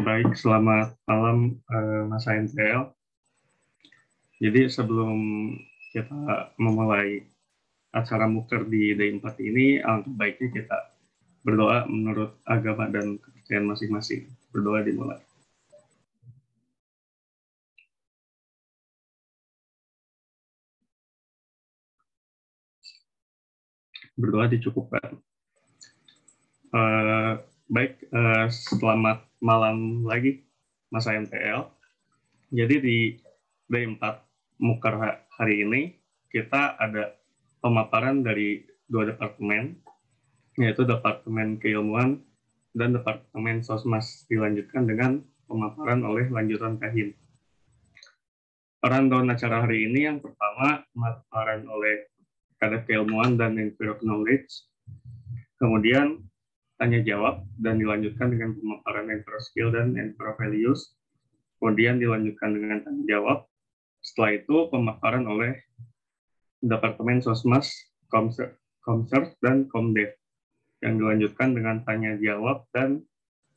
Baik, selamat malam uh, Mas NTL. Jadi sebelum kita memulai acara muker di D4 ini, alangkah baiknya kita berdoa menurut agama dan kepercayaan masing-masing. Berdoa dimulai. Berdoa dicukupkan. Uh, Baik, eh, selamat malam lagi Mas MTL. Jadi di D4 Mukar hari ini kita ada pemaparan dari dua departemen, yaitu Departemen Keilmuan dan Departemen Sosmas dilanjutkan dengan pemaparan oleh lanjutan Peran Rundown acara hari ini yang pertama pemaparan oleh Kadep Keilmuan dan empirok Knowledge. Kemudian tanya jawab dan dilanjutkan dengan pemaparan intro skill dan intro values. Kemudian dilanjutkan dengan tanya jawab. Setelah itu pemaparan oleh Departemen Sosmas, Komser, Komser dan Komdev yang dilanjutkan dengan tanya jawab dan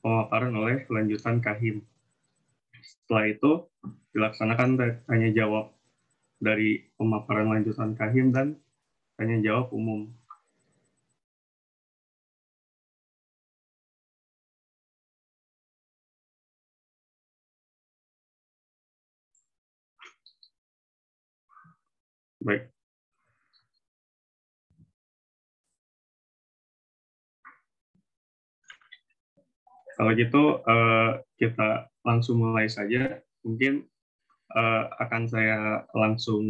pemaparan oleh lanjutan Kahim. Setelah itu dilaksanakan tanya jawab dari pemaparan lanjutan Kahim dan tanya jawab umum. Baik. Kalau gitu eh, kita langsung mulai saja. Mungkin eh, akan saya langsung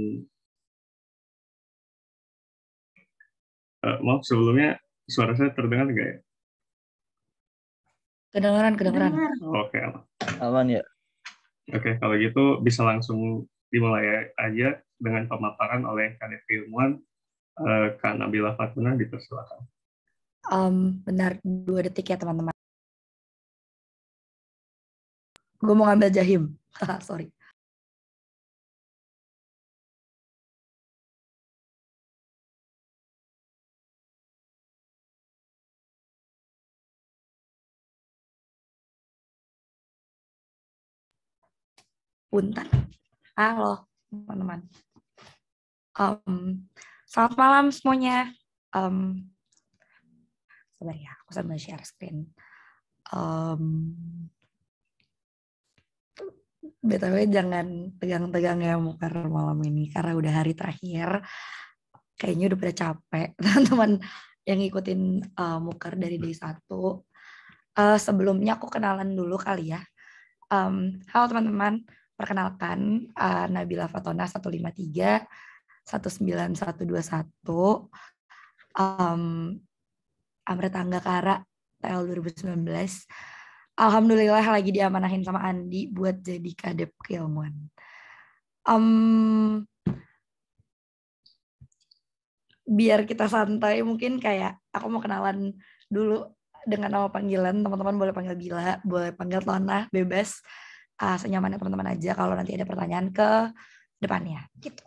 eh, maaf sebelumnya suara saya terdengar nggak ya? Kedengaran, kedengaran. Oke, aman. Aman ya. Oke, kalau gitu bisa langsung dimulai aja dengan pemaparan oleh KDP Ilmuwan uh, eh, Kak Nabila Fatuna dipersilakan. Um, benar dua detik ya teman-teman. Gue mau ngambil jahim, sorry. Punten. Halo teman-teman. Um, selamat malam semuanya. Um, ya, aku sambil share screen. Um, BTW jangan tegang-tegang ya muka malam ini karena udah hari terakhir. Kayaknya udah pada capek teman-teman yang ngikutin uh, eh, muker dari day 1. Uh, eh, sebelumnya aku kenalan dulu kali ya. Um, halo teman-teman, perkenalkan uh, Nabila Fatona 153 19121 um, Amret Kara TL 2019 Alhamdulillah lagi diamanahin sama Andi buat jadi kadep keilmuan. Um, biar kita santai mungkin kayak aku mau kenalan dulu dengan nama panggilan teman-teman boleh panggil Bila, boleh panggil Tona, bebas uh, ah, senyamannya teman-teman aja kalau nanti ada pertanyaan ke depannya gitu.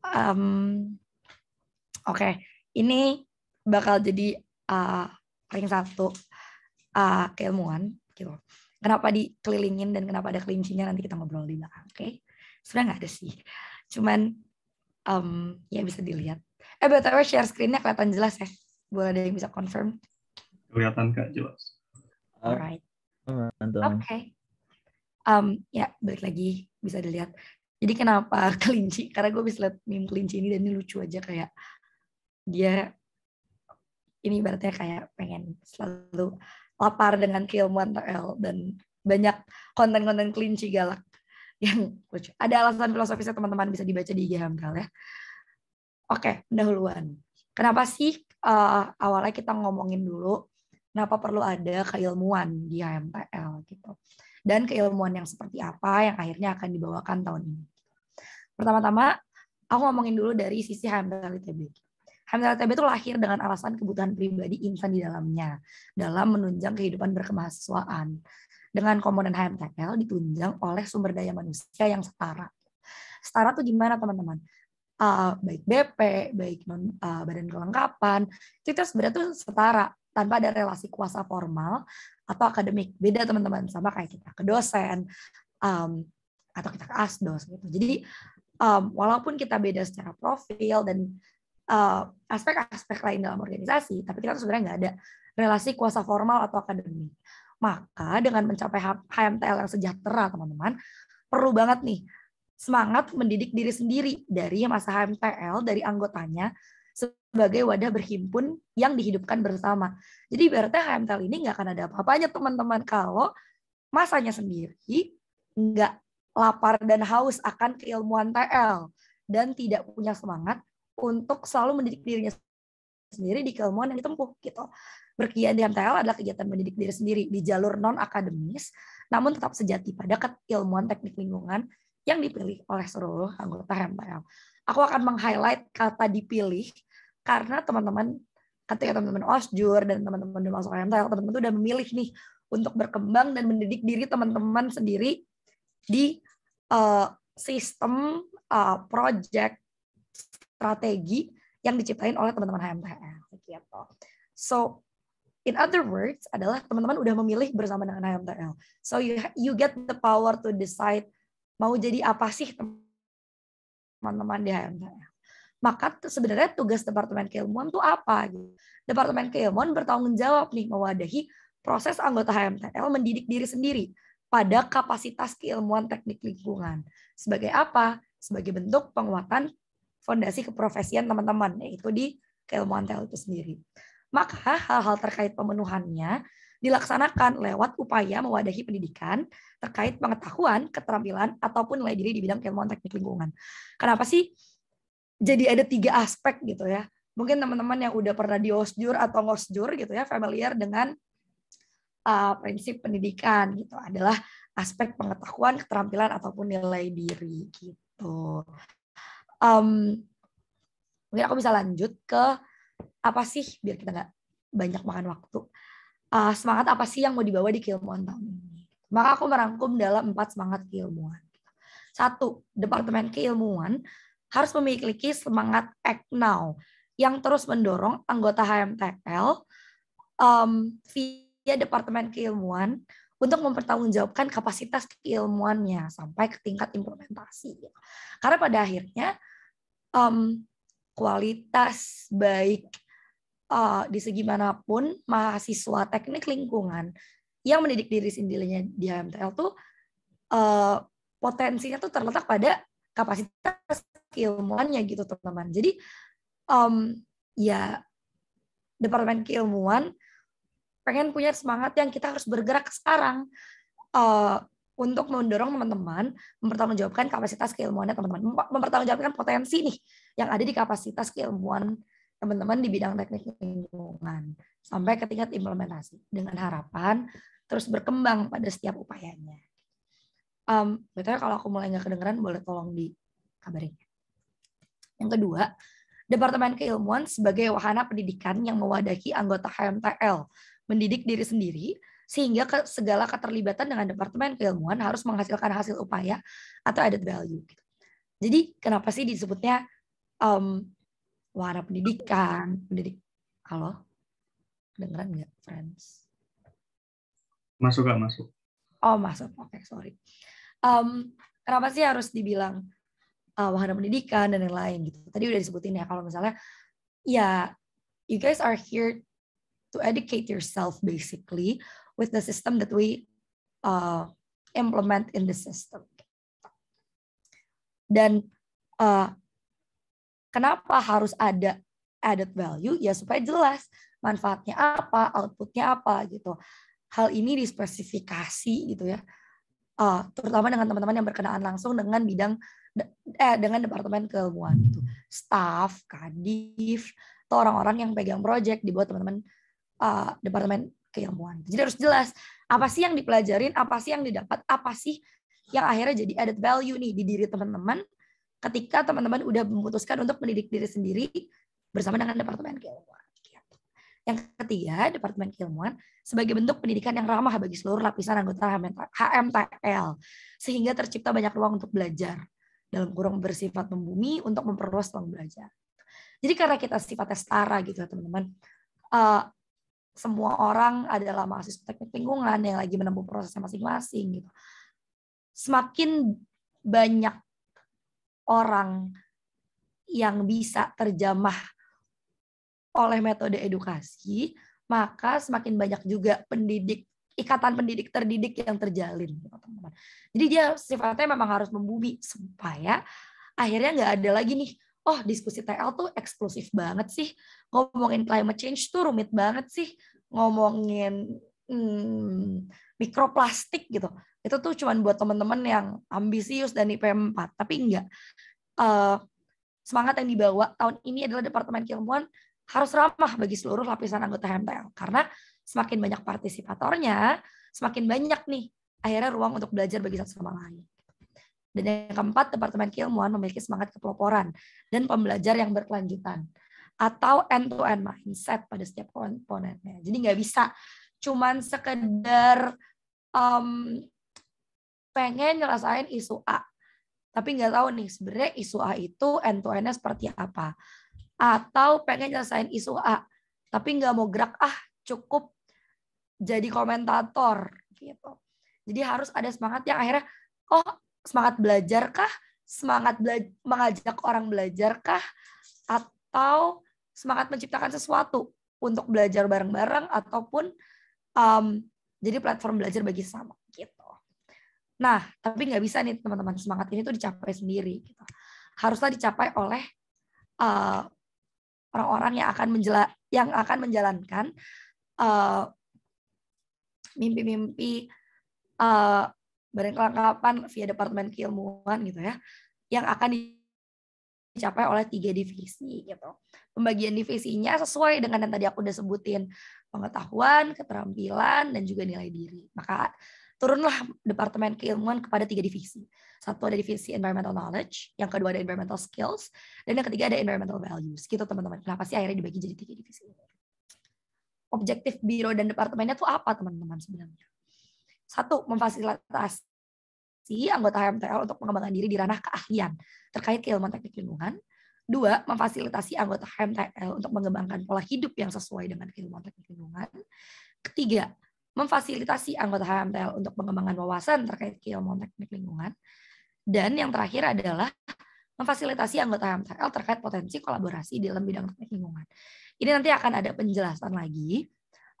Um, Oke, okay. ini bakal jadi uh, ring satu uh, keilmuan gitu. Kenapa dikelilingin dan kenapa ada kelincinya nanti kita ngobrol di belakang, oke? Okay? Sebenarnya nggak ada sih, cuman um, ya bisa dilihat. Eh btw share screennya kelihatan jelas ya? Boleh ada yang bisa confirm? Kelihatan kak jelas. Alright. Oke. Okay um, ya balik lagi bisa dilihat jadi kenapa kelinci karena gue bisa lihat meme kelinci ini dan ini lucu aja kayak dia ini berarti kayak pengen selalu lapar dengan keilmuan TL dan banyak konten-konten kelinci galak yang lucu. Ada alasan filosofisnya teman-teman bisa dibaca di IG ya. Oke, pendahuluan. Kenapa sih uh, awalnya kita ngomongin dulu kenapa perlu ada keilmuan di HMTL gitu dan keilmuan yang seperti apa yang akhirnya akan dibawakan tahun ini. Pertama-tama, aku ngomongin dulu dari sisi Hamdan ITB. Hamdan ITB itu lahir dengan alasan kebutuhan pribadi insan di dalamnya dalam menunjang kehidupan berkemahasiswaan. Dengan komponen HMTL ditunjang oleh sumber daya manusia yang setara. Setara tuh gimana teman-teman? Uh, baik BP, baik non, uh, badan kelengkapan, itu sebenarnya tuh setara tanpa ada relasi kuasa formal atau akademik beda teman-teman sama kayak kita ke dosen um, atau kita ke asdos gitu jadi um, walaupun kita beda secara profil dan aspek uh, aspek-aspek lain dalam organisasi tapi kita sebenarnya nggak ada relasi kuasa formal atau akademik maka dengan mencapai HMTL yang sejahtera teman-teman perlu banget nih semangat mendidik diri sendiri dari masa HMTL dari anggotanya sebagai wadah berhimpun yang dihidupkan bersama. Jadi berarti HMTL ini nggak akan ada apa-apanya teman-teman kalau masanya sendiri nggak lapar dan haus akan keilmuan TL dan tidak punya semangat untuk selalu mendidik dirinya sendiri di keilmuan yang ditempuh gitu. Berkian di HMTL adalah kegiatan mendidik diri sendiri di jalur non akademis, namun tetap sejati pada keilmuan teknik lingkungan yang dipilih oleh seluruh anggota HMTL. Aku akan meng-highlight kata dipilih karena teman-teman ketika teman-teman osjur dan teman-teman udah masuk MTL, teman-teman tuh udah memilih nih untuk berkembang dan mendidik diri teman-teman sendiri di uh, sistem uh, project strategi yang diciptain oleh teman-teman HMTL gitu. So in other words adalah teman-teman udah memilih bersama dengan HMTL. So you you get the power to decide mau jadi apa sih teman-teman di HMTL. Maka sebenarnya tugas Departemen Keilmuan itu apa? Gitu? Departemen Keilmuan bertanggung jawab nih mewadahi proses anggota HMTL mendidik diri sendiri pada kapasitas keilmuan teknik lingkungan. Sebagai apa? Sebagai bentuk penguatan fondasi keprofesian teman-teman, yaitu di keilmuan TL itu sendiri. Maka hal-hal terkait pemenuhannya dilaksanakan lewat upaya mewadahi pendidikan terkait pengetahuan, keterampilan, ataupun nilai diri di bidang keilmuan teknik lingkungan. Kenapa sih jadi ada tiga aspek gitu ya. Mungkin teman-teman yang udah pernah di osjur atau ngosjur gitu ya, familiar dengan uh, prinsip pendidikan gitu adalah aspek pengetahuan, keterampilan ataupun nilai diri gitu. Um, mungkin aku bisa lanjut ke apa sih biar kita nggak banyak makan waktu. Uh, semangat apa sih yang mau dibawa di keilmuan tahun ini? Maka aku merangkum dalam empat semangat keilmuan. Satu, Departemen Keilmuan harus memiliki semangat act now yang terus mendorong anggota HMTL um, via Departemen Keilmuan untuk mempertanggungjawabkan kapasitas keilmuannya sampai ke tingkat implementasi. Karena pada akhirnya um, kualitas baik uh, di segi manapun mahasiswa teknik lingkungan yang mendidik diri sendirinya di HMTL tuh uh, potensinya tuh terletak pada kapasitas keilmuannya gitu teman-teman. Jadi um, ya departemen keilmuan pengen punya semangat yang kita harus bergerak sekarang uh, untuk mendorong teman-teman mempertanggungjawabkan kapasitas keilmuannya teman-teman mempertanggungjawabkan potensi nih yang ada di kapasitas keilmuan teman-teman di bidang teknik lingkungan sampai ke tingkat implementasi dengan harapan terus berkembang pada setiap upayanya. Um, betulnya kalau aku mulai nggak kedengeran boleh tolong dikabarin. Yang kedua, Departemen Keilmuan sebagai wahana pendidikan yang mewadahi anggota HMTL, mendidik diri sendiri, sehingga segala keterlibatan dengan Departemen Keilmuan harus menghasilkan hasil upaya atau added value. Jadi kenapa sih disebutnya um, wahana pendidikan, pendidik, halo, dengeran nggak, friends? Masuk gak masuk? Oh masuk, oke okay, sorry. Um, kenapa sih harus dibilang uh, wahana pendidikan dan lain-lain gitu. Tadi udah disebutin ya kalau misalnya ya you guys are here to educate yourself basically with the system that we uh, implement in the system. Dan uh, kenapa harus ada added value? Ya supaya jelas manfaatnya apa, outputnya apa gitu. Hal ini dispesifikasi gitu ya. Uh, terutama dengan teman-teman yang berkenaan langsung dengan bidang eh dengan departemen keilmuan gitu. Staff, kadif, atau orang-orang yang pegang project di bawah teman-teman uh, departemen keilmuan. Gitu. Jadi harus jelas apa sih yang dipelajarin, apa sih yang didapat, apa sih yang akhirnya jadi added value nih di diri teman-teman ketika teman-teman udah memutuskan untuk mendidik diri sendiri bersama dengan departemen keilmuan. Gitu. Yang ketiga, Departemen Keilmuan sebagai bentuk pendidikan yang ramah bagi seluruh lapisan anggota HMTL, sehingga tercipta banyak ruang untuk belajar dalam kurung bersifat membumi untuk memperluas ruang belajar. Jadi karena kita sifatnya setara gitu teman-teman, uh, semua orang adalah mahasiswa teknik lingkungan yang lagi menempuh prosesnya masing-masing gitu. Semakin banyak orang yang bisa terjamah oleh metode edukasi, maka semakin banyak juga pendidik ikatan pendidik terdidik yang terjalin gitu, teman-teman jadi dia sifatnya memang harus membumi supaya akhirnya nggak ada lagi nih oh diskusi TL tuh eksklusif banget sih ngomongin climate change tuh rumit banget sih ngomongin hmm, mikroplastik gitu. Itu tuh cuman buat teman-teman yang ambisius dan IPM 4, tapi enggak. Uh, eh, semangat yang dibawa tahun ini adalah Departemen Keilmuan harus ramah bagi seluruh lapisan anggota HMTL Karena semakin banyak partisipatornya, semakin banyak nih akhirnya ruang untuk belajar bagi satu sama lain. Dan yang keempat, Departemen Keilmuan memiliki semangat kepeloporan dan pembelajar yang berkelanjutan atau end-to-end mindset pada setiap komponennya. Jadi nggak bisa cuman sekedar um, pengen nyelesain isu A, tapi nggak tahu nih sebenarnya isu A itu end to endnya seperti apa. Atau pengen nyelesain isu A, tapi nggak mau gerak ah cukup jadi komentator gitu. Jadi harus ada semangat yang akhirnya oh semangat belajar kah? Semangat bela mengajak orang belajar kah? Atau semangat menciptakan sesuatu untuk belajar bareng-bareng ataupun um, jadi platform belajar bagi sama gitu. Nah, tapi nggak bisa nih teman-teman semangat ini tuh dicapai sendiri gitu. Haruslah dicapai oleh orang uh, orang-orang yang akan menjela yang akan menjalankan Eh, mimpi-mimpi uh, uh, eh, berkelengkapan via departemen keilmuan gitu ya yang akan dicapai oleh tiga divisi gitu. Pembagian divisinya sesuai dengan yang tadi aku udah sebutin pengetahuan, keterampilan, dan juga nilai diri. Maka turunlah Departemen Keilmuan kepada tiga divisi. Satu ada divisi environmental knowledge, yang kedua ada environmental skills, dan yang ketiga ada environmental values. Gitu teman-teman, kenapa sih akhirnya dibagi jadi tiga divisi ini? objektif biro dan departemennya tuh apa teman-teman sebenarnya? Satu, memfasilitasi anggota HMTL untuk pengembangan diri di ranah keahlian terkait keilmuan teknik lingkungan. Dua, memfasilitasi anggota HMTL untuk mengembangkan pola hidup yang sesuai dengan keilmuan teknik lingkungan. Ketiga, memfasilitasi anggota HMTL untuk pengembangan wawasan terkait keilmuan teknik lingkungan. Dan yang terakhir adalah memfasilitasi anggota HMTL terkait potensi kolaborasi di dalam bidang teknik lingkungan. Ini nanti akan ada penjelasan lagi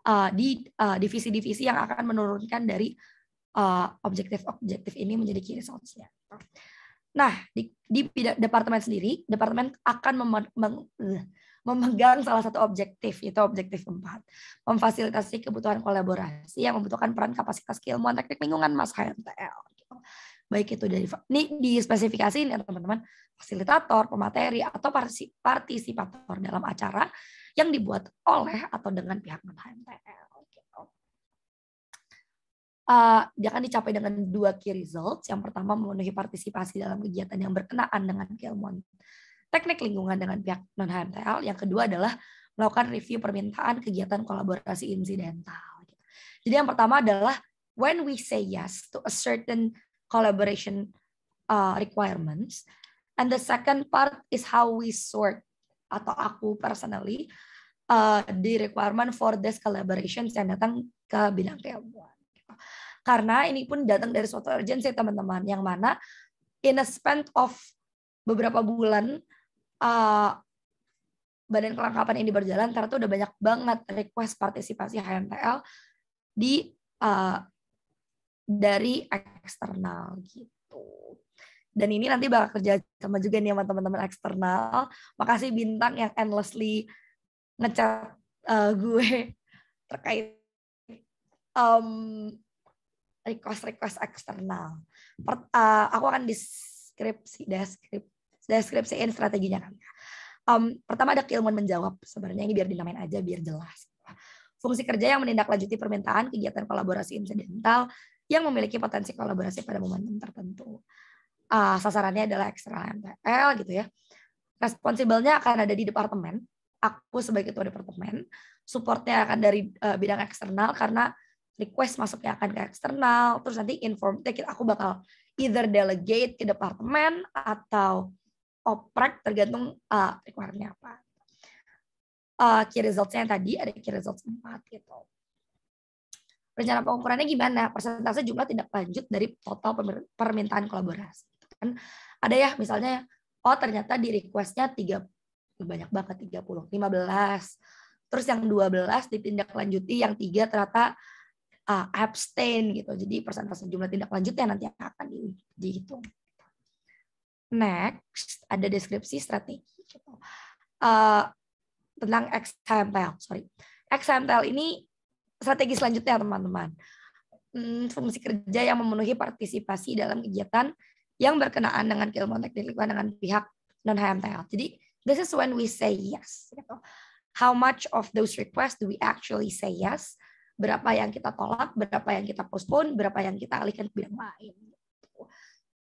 uh, di uh, divisi-divisi uh, yang akan menurunkan dari uh, objektif-objektif uh, ini menjadi key results-nya. Nah, di, di departemen sendiri, departemen akan mem eh, memegang salah satu objektif, yaitu objektif keempat, Memfasilitasi kebutuhan kolaborasi yang membutuhkan peran kapasitas keilmuan teknik lingkungan Mas HMTL. Baik itu dari ini di spesifikasi ini ya teman-teman fasilitator, pemateri atau partisipator dalam acara yang dibuat oleh atau dengan pihak non HMTL. Gitu. Uh, jangan dicapai dengan dua key results. Yang pertama memenuhi partisipasi dalam kegiatan yang berkenaan dengan keilmuan teknik lingkungan dengan pihak non HMTL. Yang kedua adalah melakukan review permintaan kegiatan kolaborasi insidental. Gitu. Jadi yang pertama adalah when we say yes to a certain collaboration uh, requirements, and the second part is how we sort atau aku personally uh, di requirement for this collaboration yang datang ke bidang keilmuan. Karena ini pun datang dari suatu urgensi teman-teman, yang mana in a span of beberapa bulan uh, badan kelengkapan ini berjalan, ternyata udah banyak banget request partisipasi HMTL di uh, dari eksternal gitu. Dan ini nanti bakal kerja sama juga nih sama teman-teman eksternal. Makasih bintang yang endlessly ngecat uh, eh, gue terkait um, request request eksternal. uh, aku akan deskripsi deskripsi deskripsiin strateginya kan. Um, pertama ada keilmuan menjawab sebenarnya ini biar dinamain aja biar jelas. Fungsi kerja yang menindaklanjuti permintaan kegiatan kolaborasi insidental yang memiliki potensi kolaborasi pada momentum tertentu. Uh, sasarannya adalah eksternal MTL gitu ya. Responsibelnya akan ada di departemen aku sebagai ketua departemen, supportnya akan dari uh, bidang eksternal karena request masuknya akan ke eksternal, terus nanti inform eh, kita aku bakal either delegate ke departemen atau oprek tergantung uh, eh, requirement nya apa. Uh, key results yang tadi ada key results 4 gitu. Rencana pengukurannya gimana? Persentase jumlah tidak lanjut dari total permintaan kolaborasi. Gitu kan ada ya misalnya oh ternyata di request-nya banyak banget 30, 15. Terus yang 12 ditindaklanjuti, yang tiga ternyata uh, abstain gitu. Jadi persentase jumlah tindak lanjutnya nanti akan dihitung. Next, ada deskripsi strategi gitu. Uh, tentang XML, sorry. XML ini strategi selanjutnya teman-teman. Hmm, fungsi kerja yang memenuhi partisipasi dalam kegiatan yang berkenaan dengan keilmuan teknik lingkungan dengan pihak non HMTL. Jadi This is when we say yes. Gitu. How much of those requests do we actually say yes? Berapa yang kita tolak, berapa yang kita postpone, berapa yang kita alihkan ke bidang lain. Gitu.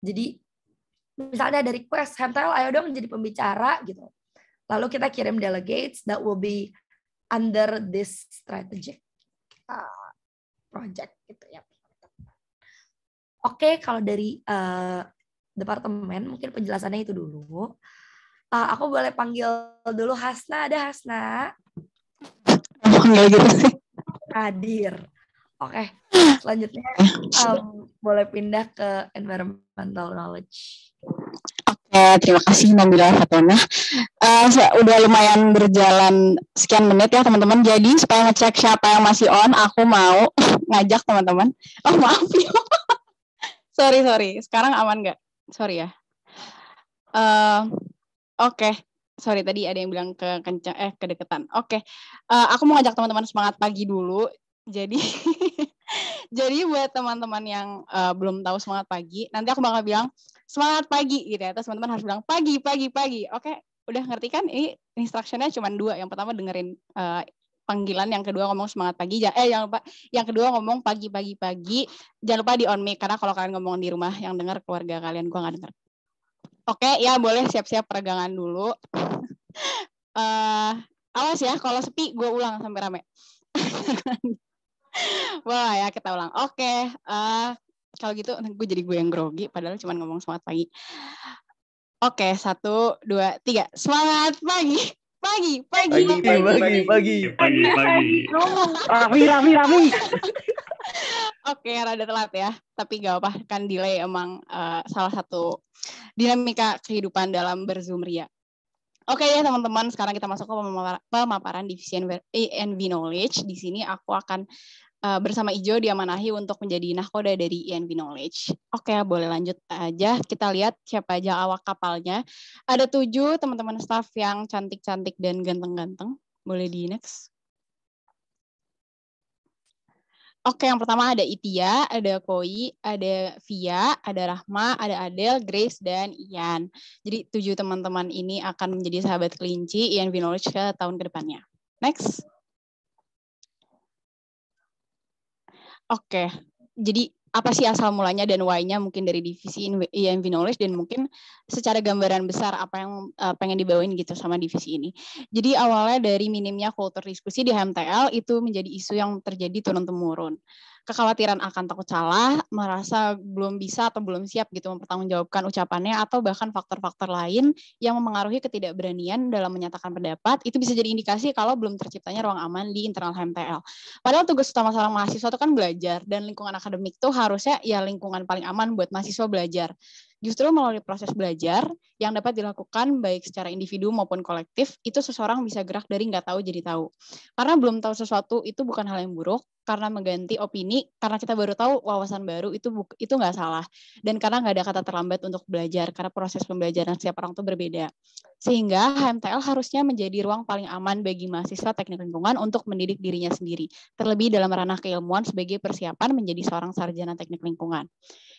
Jadi misalnya ada request, Hentel ayo dong jadi pembicara gitu. Lalu kita kirim delegates that will be under this strategic uh, project gitu ya. Oke, okay, kalau dari uh, departemen mungkin penjelasannya itu dulu uh, aku boleh panggil dulu Hasna. Ada Hasna? panggil gitu sih. Hadir. Oke, okay. selanjutnya um, boleh pindah ke environmental knowledge. Oke, okay, terima kasih Nabila Fatona. Uh, eh, udah lumayan berjalan sekian menit ya teman-teman. Jadi supaya ngecek siapa yang masih on, aku mau ngajak teman-teman. Oh maaf ya. sorry sorry. Sekarang aman nggak? Sorry ya. Oke. Okay. Sorry tadi ada yang bilang ke kenceng eh kedekatan. Oke. Okay. Uh, eh, aku mau ngajak teman-teman semangat pagi dulu. Jadi jadi buat teman-teman yang uh, belum tahu semangat pagi, nanti aku bakal bilang semangat pagi gitu ya. Terus teman-teman harus bilang pagi, pagi, pagi. Oke, okay. udah ngerti kan? Ini instructionnya cuma dua. Yang pertama dengerin uh, panggilan, yang kedua ngomong semangat pagi. Eh, yang yang kedua ngomong pagi, pagi, pagi. Jangan lupa di on mic karena kalau kalian ngomong di rumah yang dengar keluarga kalian, gua nggak dengar. Oke, okay, ya boleh siap-siap peregangan dulu. uh, awas ya, kalau sepi gue ulang sampai rame. Wah ya kita ulang. Oke, okay, uh, eh, kalau gitu gue jadi gue yang grogi, padahal cuma ngomong semangat pagi. Oke, okay, satu, dua, tiga. Semangat pagi, pagi, pagi, pagi, pagi, pagi, pagi, pagi. pagi, pagi. pagi, pagi. pagi, pagi. pagi, pagi. pagi, pagi. pagi, pagi. Oke, okay, rada telat ya, tapi gak apa kan delay emang uh, salah satu dinamika kehidupan dalam berzoom ria. Oke okay, ya teman-teman, sekarang kita masuk ke pemaparan divisi ENV eh, Knowledge. Di sini aku akan uh, bersama Ijo diamanahi untuk menjadi nahkoda dari ENV Knowledge. Oke, okay, boleh lanjut aja. Kita lihat siapa aja awak kapalnya. Ada tujuh teman-teman staff yang cantik-cantik dan ganteng-ganteng. Boleh di next. Oke, yang pertama ada Itia, ada Koi, ada Via, ada Rahma, ada Adel, Grace, dan Ian. Jadi tujuh teman-teman ini akan menjadi sahabat kelinci Ian V Knowledge ke tahun kedepannya. Next. Oke, jadi apa sih asal mulanya dan why-nya mungkin dari divisi yang Knowledge dan mungkin secara gambaran besar apa yang eh, pengen dibawain gitu sama divisi ini. Jadi awalnya dari minimnya kultur diskusi di HMTL itu menjadi isu yang terjadi turun-temurun kekhawatiran akan takut salah, merasa belum bisa atau belum siap gitu mempertanggungjawabkan ucapannya atau bahkan faktor-faktor lain yang memengaruhi ketidakberanian dalam menyatakan pendapat, itu bisa jadi indikasi kalau belum terciptanya ruang aman di internal HMTL. Padahal tugas utama seorang mahasiswa itu kan belajar dan lingkungan akademik itu harusnya ya lingkungan paling aman buat mahasiswa belajar. Justru melalui proses belajar yang dapat dilakukan baik secara individu maupun kolektif, itu seseorang bisa gerak dari nggak tahu jadi tahu. Karena belum tahu sesuatu itu bukan hal yang buruk, karena mengganti opini, karena kita baru tahu wawasan baru itu itu nggak salah. Dan karena nggak ada kata terlambat untuk belajar, karena proses pembelajaran setiap orang itu berbeda. Sehingga HMTL harusnya menjadi ruang paling aman bagi mahasiswa teknik lingkungan untuk mendidik dirinya sendiri, terlebih dalam ranah keilmuan sebagai persiapan menjadi seorang sarjana teknik lingkungan.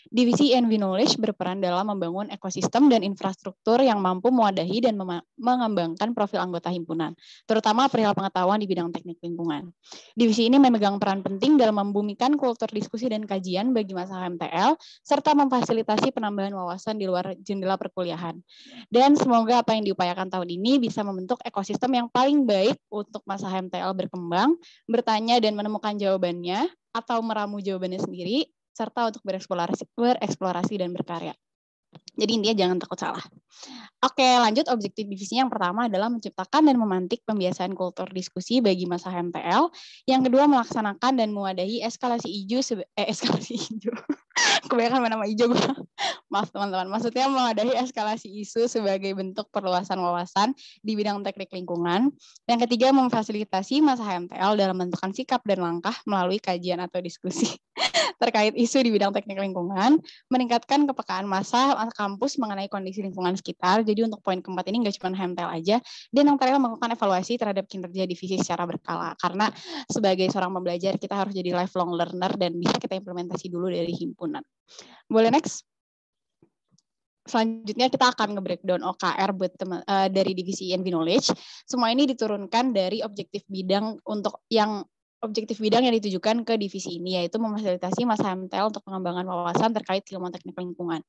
Divisi Env Knowledge berperan dalam membangun ekosistem dan infrastruktur yang mampu mewadahi dan mengembangkan profil anggota himpunan, terutama perihal pengetahuan di bidang teknik lingkungan. Divisi ini memegang peran penting dalam membumikan kultur diskusi dan kajian bagi masa MTL, serta memfasilitasi penambahan wawasan di luar jendela perkuliahan. Dan semoga apa yang diupayakan tahun ini bisa membentuk ekosistem yang paling baik untuk masa MTL berkembang, bertanya dan menemukan jawabannya, atau meramu jawabannya sendiri, serta untuk bereksplorasi, bereksplorasi dan berkarya. Jadi intinya jangan takut salah. Oke, lanjut objektif divisi yang pertama adalah menciptakan dan memantik pembiasaan kultur diskusi bagi masa HMTL. Yang kedua melaksanakan dan mewadahi eskalasi hijau eh, eskalasi hijau. Kebanyakan nama hijau gue. Maaf teman-teman. Maksudnya mewadahi eskalasi isu sebagai bentuk perluasan wawasan di bidang teknik lingkungan. Yang ketiga memfasilitasi masa HMTL dalam menentukan sikap dan langkah melalui kajian atau diskusi terkait isu di bidang teknik lingkungan, meningkatkan kepekaan masa kampus mengenai kondisi lingkungan sekitar. Jadi untuk poin keempat ini nggak cuma hemtel aja, dan yang terakhir melakukan evaluasi terhadap kinerja divisi secara berkala. Karena sebagai seorang pembelajar kita harus jadi lifelong learner dan bisa kita implementasi dulu dari himpunan. Boleh next? selanjutnya kita akan nge-breakdown OKR buat teman, uh, dari divisi ENV Knowledge. Semua ini diturunkan dari objektif bidang untuk yang objektif bidang yang ditujukan ke divisi ini yaitu memfasilitasi masa Hamtel untuk pengembangan wawasan terkait ilmu teknik lingkungan.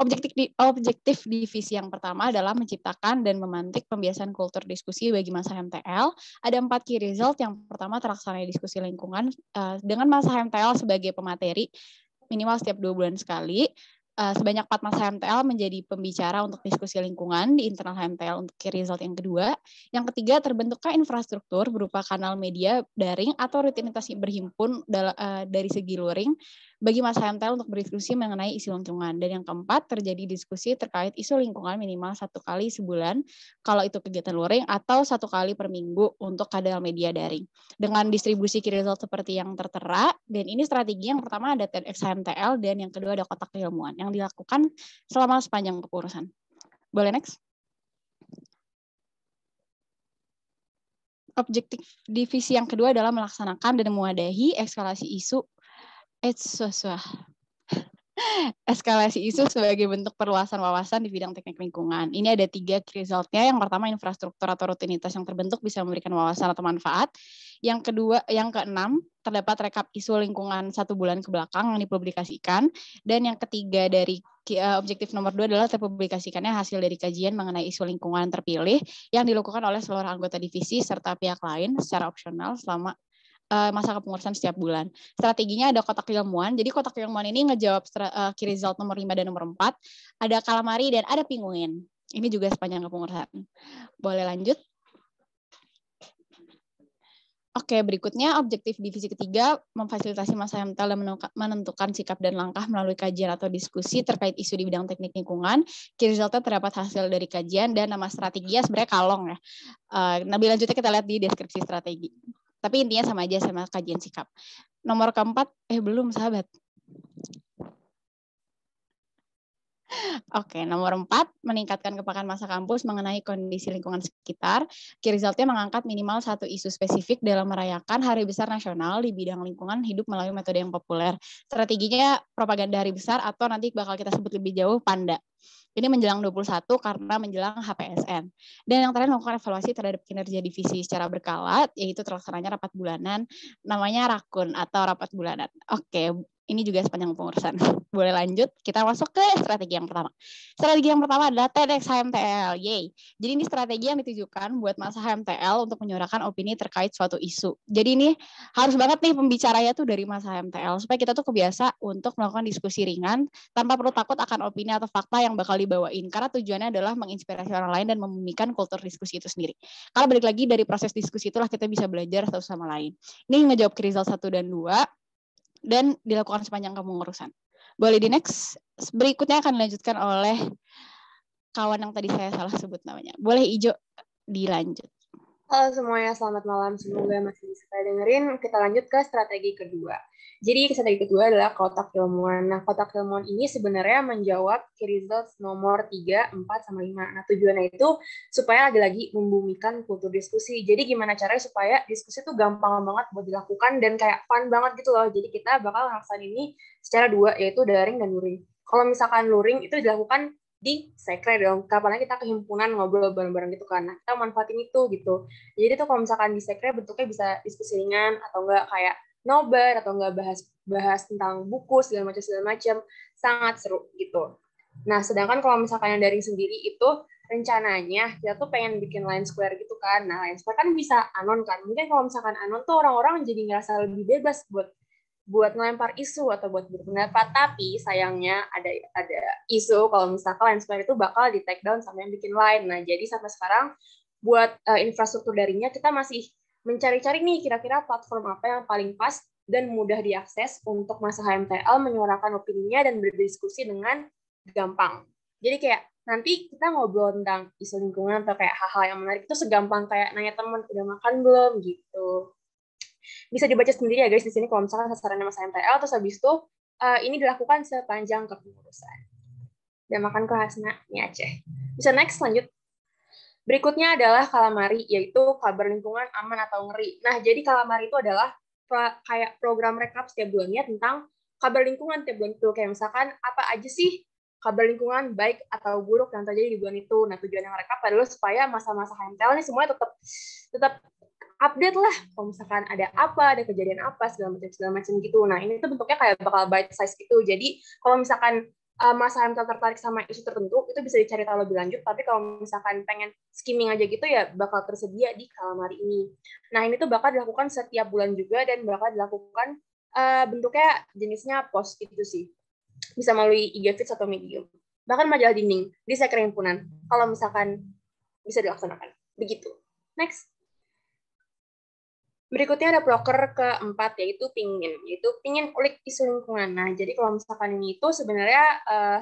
Objektif di, objektif divisi yang pertama adalah menciptakan dan memantik pembiasan kultur diskusi bagi masa MTL. Ada empat key result. Yang pertama terlaksana diskusi lingkungan uh, dengan masa MTL sebagai pemateri minimal setiap dua bulan sekali uh, sebanyak 4 masa HMTL menjadi pembicara untuk diskusi lingkungan di internal HMTL untuk key result yang kedua. Yang ketiga, terbentuknya infrastruktur berupa kanal media daring atau rutinitas berhimpun eh, dari segi luring bagi mas MTL untuk berdiskusi mengenai isu lingkungan. Dan yang keempat, terjadi diskusi terkait isu lingkungan minimal satu kali sebulan kalau itu kegiatan luring atau satu kali per minggu untuk kadal media daring. Dengan distribusi key result seperti yang tertera, dan ini strategi yang pertama ada TEDx MTL dan yang kedua ada kotak keilmuan yang dilakukan selama sepanjang kepurusan. Boleh next? objektif divisi yang kedua adalah melaksanakan dan mewadahi eskalasi isu It's susah. Eskalasi isu sebagai bentuk perluasan wawasan di bidang teknik lingkungan. Ini ada tiga resultnya. Yang pertama infrastruktur atau rutinitas yang terbentuk bisa memberikan wawasan atau manfaat. Yang kedua, yang keenam terdapat rekap isu lingkungan satu bulan ke belakang yang dipublikasikan. Dan yang ketiga dari eh, objektif nomor dua adalah terpublikasikannya hasil dari kajian mengenai isu lingkungan terpilih yang dilakukan oleh seluruh anggota divisi serta pihak lain secara opsional selama Eh, masa kepengurusan setiap bulan. Strateginya ada kotak ilmuwan. Jadi kotak ilmuwan ini ngejawab uh, key result nomor 5 dan nomor 4. Ada kalamari dan ada pinguin. Ini juga sepanjang kepengurusan. Boleh lanjut? Oke, berikutnya objektif divisi ketiga memfasilitasi masa MTL dan menentukan sikap dan langkah melalui kajian atau diskusi terkait isu di bidang teknik lingkungan. kiri resultnya terdapat hasil dari kajian dan nama strategi sebenarnya kalong ya. Uh, nah, lanjutnya kita lihat di deskripsi strategi. Tapi intinya sama aja sama kajian sikap. Nomor keempat, eh belum sahabat. Oke, nomor empat, meningkatkan kepekaan masa kampus mengenai kondisi lingkungan sekitar. Key resultnya mengangkat minimal satu isu spesifik dalam merayakan Hari Besar Nasional di bidang lingkungan hidup melalui metode yang populer. Strateginya propaganda Hari Besar atau nanti bakal kita sebut lebih jauh PANDA. Ini menjelang 21 karena menjelang HPSN. Dan yang terakhir melakukan evaluasi terhadap kinerja divisi secara berkala, yaitu terlaksananya rapat bulanan, namanya rakun atau rapat bulanan. Oke, ini juga sepanjang pengurusan. Boleh lanjut, kita masuk ke strategi yang pertama. Strategi yang pertama adalah TEDx HMTL. Yay. Jadi ini strategi yang ditujukan buat masa HMTL untuk menyuarakan opini terkait suatu isu. Jadi ini harus banget nih pembicaranya tuh dari masa HMTL supaya kita tuh kebiasa untuk melakukan diskusi ringan tanpa perlu takut akan opini atau fakta yang bakal dibawain karena tujuannya adalah menginspirasi orang lain dan membumikan kultur diskusi itu sendiri. Kalau balik lagi dari proses diskusi itulah kita bisa belajar satu sama lain. Ini ngejawab ke result 1 dan 2 dan dilakukan sepanjang kepengurusan. Boleh di next. Berikutnya akan dilanjutkan oleh kawan yang tadi saya salah sebut namanya. Boleh Ijo dilanjut. Halo semuanya, selamat malam. Semoga masih bisa dengerin. Kita lanjut ke strategi kedua. Jadi strategi kedua adalah kotak ilmuwan. Nah, kotak ilmuwan ini sebenarnya menjawab key nomor 3, 4, sama 5. Nah, tujuannya itu supaya lagi-lagi membumikan kultur diskusi. Jadi gimana caranya supaya diskusi itu gampang banget buat dilakukan dan kayak fun banget gitu loh. Jadi kita bakal ngaksan ini secara dua, yaitu daring dan luring. Kalau misalkan luring itu dilakukan di sekre dong kapan kita kehimpunan ngobrol bareng-bareng gitu kan nah, kita manfaatin itu gitu jadi tuh kalau misalkan di sekre bentuknya bisa diskusi ringan atau enggak kayak nobar atau enggak bahas bahas tentang buku segala macam segala macam sangat seru gitu nah sedangkan kalau misalkan yang daring sendiri itu rencananya kita tuh pengen bikin line square gitu kan nah line square kan bisa anon kan mungkin kalau misalkan anon tuh orang-orang jadi ngerasa lebih bebas buat buat melempar isu atau buat berpendapat tapi sayangnya ada ada isu kalau misalkan Lensflare itu bakal di take down sama yang bikin lain nah jadi sampai sekarang buat uh, infrastruktur darinya kita masih mencari-cari nih kira-kira platform apa yang paling pas dan mudah diakses untuk masa HMTL menyuarakan opininya dan berdiskusi dengan gampang jadi kayak nanti kita ngobrol tentang isu lingkungan atau kayak hal-hal yang menarik itu segampang kayak nanya teman udah makan belum gitu bisa dibaca sendiri ya guys di sini kalau misalkan sasarannya masa MPL terus habis itu uh, ini dilakukan sepanjang kepengurusan. Dan makan ke ini Aceh. Bisa next lanjut. Berikutnya adalah kalamari, yaitu kabar lingkungan aman atau ngeri. Nah, jadi kalamari itu adalah pra, kayak program rekap setiap bulannya tentang kabar lingkungan tiap bulan itu. Kayak misalkan apa aja sih kabar lingkungan baik atau buruk yang terjadi di bulan itu. Nah, tujuan yang rekap adalah supaya masa-masa HMTL ini semuanya tetap tetap update lah kalau misalkan ada apa ada kejadian apa segala macam segala macam gitu nah ini tuh bentuknya kayak bakal bite size gitu jadi kalau misalkan uh, Mas tertarik sama isu tertentu itu bisa dicari tahu lebih lanjut tapi kalau misalkan pengen skimming aja gitu ya bakal tersedia di kalamari ini nah ini tuh bakal dilakukan setiap bulan juga dan bakal dilakukan uh, bentuknya jenisnya post gitu sih bisa melalui IG feed atau medium bahkan majalah dinding di sekre himpunan kalau misalkan bisa dilaksanakan begitu next Berikutnya ada broker keempat yaitu pingin, yaitu pingin kulik isu lingkungan. Nah, jadi kalau misalkan ini itu sebenarnya uh,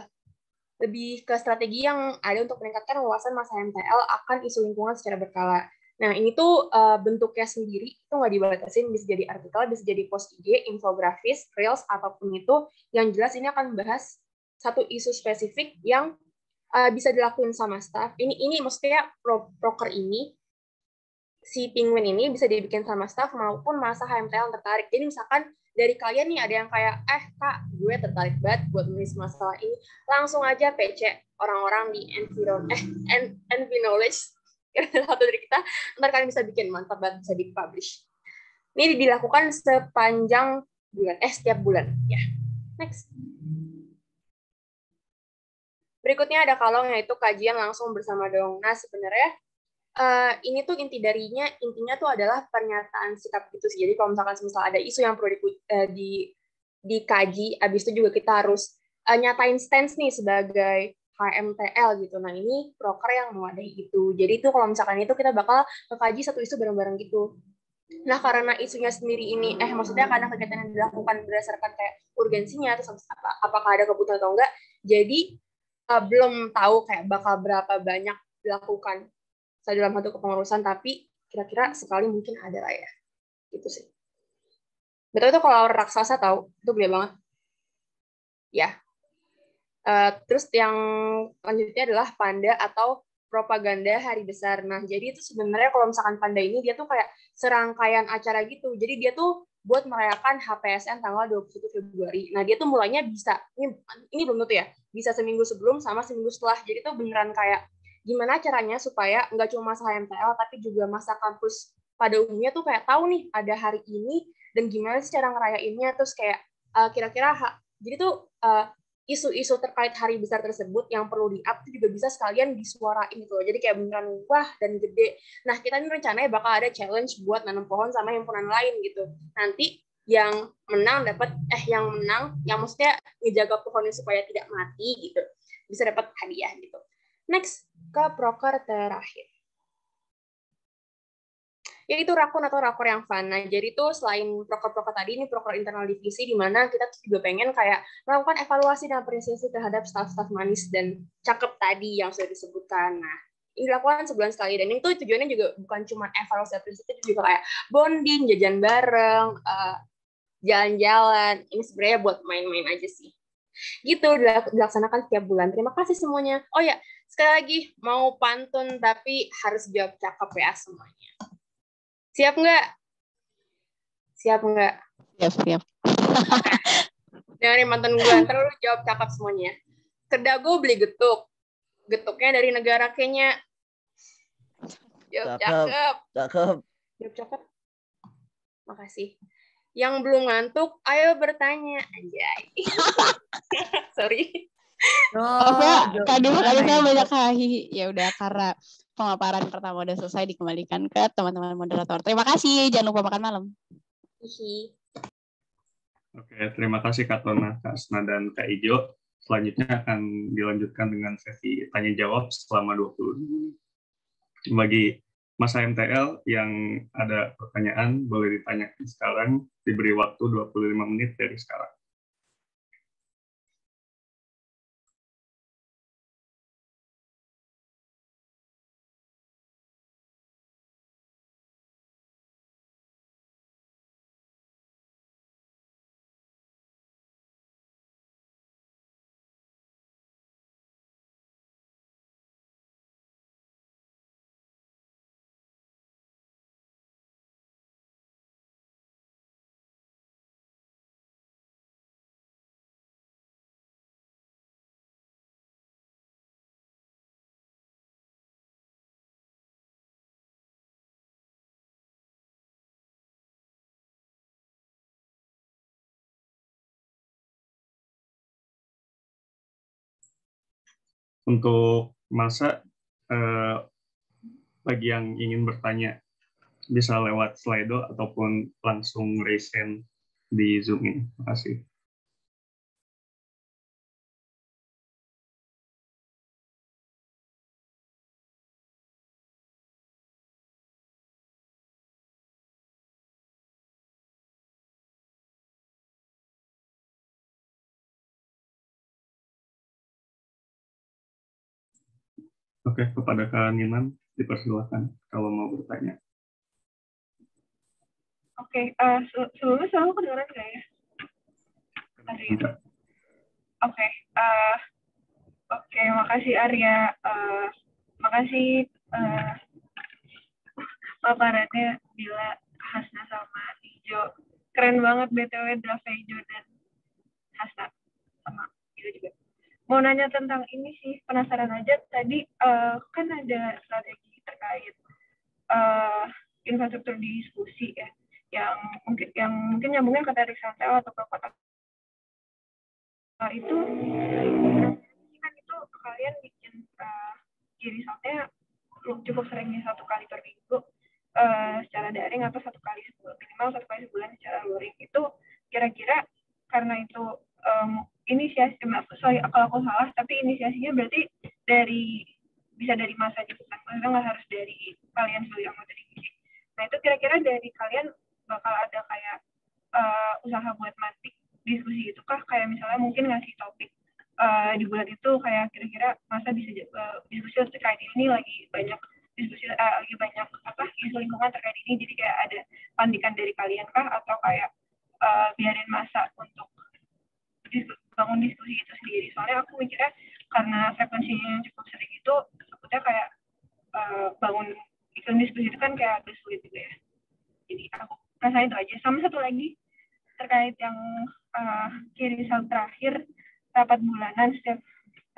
lebih ke strategi yang ada untuk meningkatkan wawasan masa MTL akan isu lingkungan secara berkala. Nah, ini tuh uh, bentuknya sendiri itu nggak dibatasin, bisa jadi artikel, bisa jadi post IG, infografis, reels, apapun itu. Yang jelas ini akan bahas satu isu spesifik yang uh, bisa dilakuin sama staff. Ini ini maksudnya broker ini si penguin ini bisa dibikin sama staff maupun masa HMTL yang tertarik. Jadi misalkan dari kalian nih ada yang kayak, eh kak, gue tertarik banget buat nulis masalah ini. Langsung aja PC orang-orang di Environ, eh, en, Knowledge. Karena satu dari kita, ntar kalian bisa bikin mantap banget, bisa dipublish. Ini dilakukan sepanjang bulan, eh setiap bulan. Ya, yeah. next. Berikutnya ada kalong yaitu kajian langsung bersama dong. Nah sebenarnya uh, ini tuh inti darinya intinya tuh adalah pernyataan sikap gitu sih. Jadi kalau misalkan misal ada isu yang perlu di, uh, eh, di dikaji, abis itu juga kita harus uh, nyatain stance nih sebagai HMTL gitu. Nah ini broker yang mewadahi itu. Jadi itu kalau misalkan itu kita bakal mengkaji satu isu bareng-bareng gitu. Nah karena isunya sendiri ini, eh maksudnya karena kegiatan yang dilakukan berdasarkan kayak urgensinya, terus apa, apakah ada kebutuhan atau enggak, jadi uh, belum tahu kayak bakal berapa banyak dilakukan sekali dalam satu kepengurusan, tapi kira-kira sekali mungkin ada lah ya. Gitu sih. Betul itu kalau raksasa tahu, itu gede banget. Ya. Uh, terus yang lanjutnya adalah panda atau propaganda hari besar. Nah, jadi itu sebenarnya kalau misalkan Panda ini dia tuh kayak serangkaian acara gitu. Jadi dia tuh buat merayakan HPSN tanggal 21 Februari. Nah, dia tuh mulainya bisa ini, ini belum tentu ya. Bisa seminggu sebelum sama seminggu setelah. Jadi tuh beneran kayak gimana caranya supaya nggak cuma masa HMTL tapi juga masa kampus pada umumnya tuh kayak tahu nih ada hari ini dan gimana sih cara ngerayainnya terus kayak eh, kira-kira ha- jadi tuh isu eh, isu-isu terkait hari besar tersebut yang perlu di-up itu juga bisa sekalian disuarain gitu loh. Jadi kayak beneran wah dan gede. Nah, kita ini rencananya bakal ada challenge buat nanam pohon sama himpunan lain gitu. Nanti yang menang dapat eh yang menang yang maksudnya ngejaga pohonnya supaya tidak mati gitu. Bisa dapat hadiah gitu. Next, ke broker terakhir yaitu rakun atau rakor yang fana. Jadi itu selain proker-proker tadi, ini proker internal divisi di mana kita juga pengen kayak melakukan evaluasi dan apresiasi terhadap staff-staff manis dan cakep tadi yang sudah disebutkan. Nah, ini dilakukan sebulan sekali dan itu tujuannya juga bukan cuma evaluasi apresiasi, tapi juga kayak bonding, jajan bareng, eh, jalan-jalan. Ini sebenarnya buat main-main aja sih. Gitu dilaksanakan setiap bulan. Terima kasih semuanya. Oh ya, Sekali lagi, mau pantun tapi harus jawab cakep ya semuanya. Siap nggak? Siap nggak? Siap, siap. Dengerin mantan gue, terus jawab cakep semuanya. Kedago beli getuk. Getuknya dari negara Kenya. Jawab cakep. Cakep. cakep. Jawab cakep. Makasih yang belum ngantuk, ayo bertanya. Anjay. Sorry. Maksudnya oh, Kak Duma, saya banyak hahi. Ya udah karena pemaparan pertama udah selesai dikembalikan ke teman-teman moderator. Terima kasih, jangan lupa makan malam. Oke, terima kasih Kak Tona, Kak Sna dan Kak Ijo. Selanjutnya akan dilanjutkan dengan sesi tanya jawab selama 20 menit. Bagi masa MTL yang ada pertanyaan boleh ditanyakan sekarang, diberi waktu 25 menit dari sekarang. untuk masa eh, bagi yang ingin bertanya bisa lewat Slido ataupun langsung raise hand di Zoom ini. Terima kasih. Oke, kepada Kak Niman dipersilakan kalau mau bertanya. Oke, okay, uh, eh, sebelumnya selalu kedengeran nggak ya? Oke, okay, uh, eh, oke, okay, makasih Arya, uh, makasih uh, paparannya Bila Hasna sama Ijo, keren banget btw draft Ijo dan Hasna sama Ijo juga mau nanya tentang ini sih penasaran aja tadi uh, kan ada strategi terkait uh, infrastruktur diskusi ya yang mungkin yang mungkin nyambungnya ke tarik santel atau ke kota uh, itu kan itu kalian bikin uh, jadi saltnya cukup sering ya, satu kali per minggu uh, secara daring atau satu kali sebulan minimal satu kali sebulan secara luring itu kira-kira karena itu um, inisiasi sorry kalau aku salah tapi inisiasinya berarti dari bisa dari masa juga kan maksudnya nggak harus dari kalian sebagai anggota musik nah itu kira-kira dari kalian bakal ada kayak uh, usaha buat matik diskusi itu kah kayak misalnya mungkin ngasih topik uh, di bulan itu kayak kira-kira masa bisa uh, diskusi terkait ini lagi banyak diskusi uh, lagi banyak apa isu lingkungan terkait ini jadi kayak ada pandikan dari kalian kah atau kayak uh, biarin masa untuk bangun diskusi itu sendiri soalnya aku mikirnya karena frekuensinya yang cukup sering itu sebetulnya kayak uh, bangun iklim diskusi itu kan kayak agak sulit juga ya jadi aku rasa itu aja sama satu lagi terkait yang uh, kiri sal terakhir rapat bulanan setiap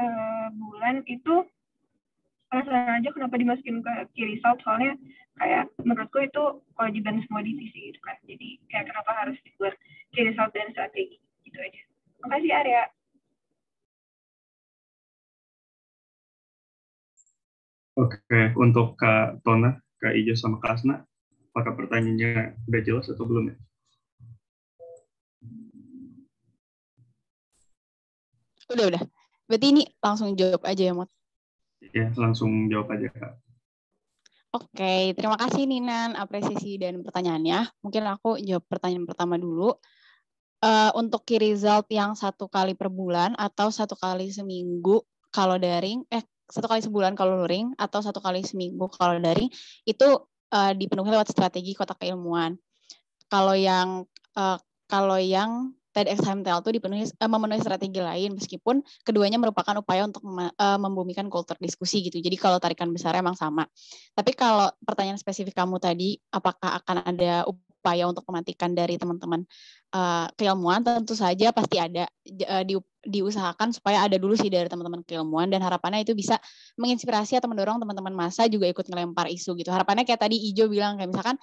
uh, bulan itu penasaran aja kenapa dimasukin ke kiri sal soalnya kayak menurutku itu kewajiban semua divisi gitu kan jadi kayak kenapa harus dibuat kiri sal dan strategi gitu aja Makasih Arya. Oke, untuk Kak Tona, Kak Ijo, sama Kak Asna, apakah pertanyaannya sudah jelas atau belum ya? Udah, udah. Berarti ini langsung jawab aja ya, Mot? Ya, langsung jawab aja, Kak. Oke, terima kasih Ninan apresiasi dan pertanyaannya. Mungkin aku jawab pertanyaan pertama dulu uh, untuk key result yang satu kali per bulan atau satu kali seminggu kalau daring eh satu kali sebulan kalau luring atau satu kali seminggu kalau daring itu uh, dipenuhi lewat strategi kotak keilmuan kalau yang uh, kalau yang TEDx HMTL itu dipenuhi uh, memenuhi strategi lain meskipun keduanya merupakan upaya untuk me, uh, membumikan kultur diskusi gitu. Jadi kalau tarikan besar emang sama. Tapi kalau pertanyaan spesifik kamu tadi apakah akan ada upaya untuk pemantikan dari teman-teman uh, keilmuan tentu saja pasti ada uh, di, diusahakan supaya ada dulu sih dari teman-teman keilmuan dan harapannya itu bisa menginspirasi atau mendorong teman-teman masa juga ikut ngelempar isu gitu. Harapannya kayak tadi Ijo bilang kayak misalkan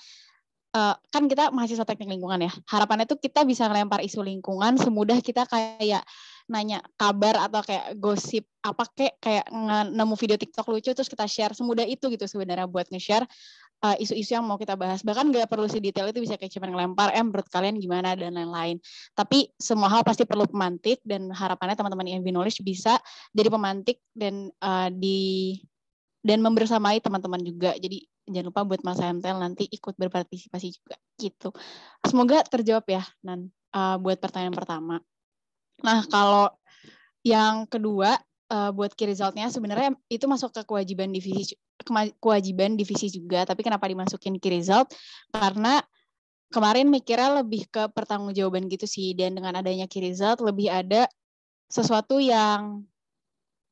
uh, kan kita mahasiswa teknik lingkungan ya. Harapannya itu kita bisa ngelempar isu lingkungan semudah kita kayak nanya kabar atau kayak gosip apa kayak kayak nemu video TikTok lucu terus kita share semudah itu gitu sebenarnya buat nge-share isu eh, isu-isu yang mau kita bahas bahkan gak perlu si detail itu bisa kayak cuma ngelempar eh menurut kalian gimana dan lain-lain tapi semua hal pasti perlu pemantik dan harapannya teman-teman yang e Knowledge bisa jadi pemantik dan uh, di dan membersamai teman-teman juga jadi jangan lupa buat Mas MTL nanti ikut berpartisipasi juga gitu semoga terjawab ya Nan uh, buat pertanyaan pertama Nah, kalau yang kedua uh, buat key resultnya sebenarnya itu masuk ke kewajiban divisi kewajiban divisi juga, tapi kenapa dimasukin key result? Karena kemarin mikirnya lebih ke pertanggungjawaban gitu sih dan dengan adanya key result lebih ada sesuatu yang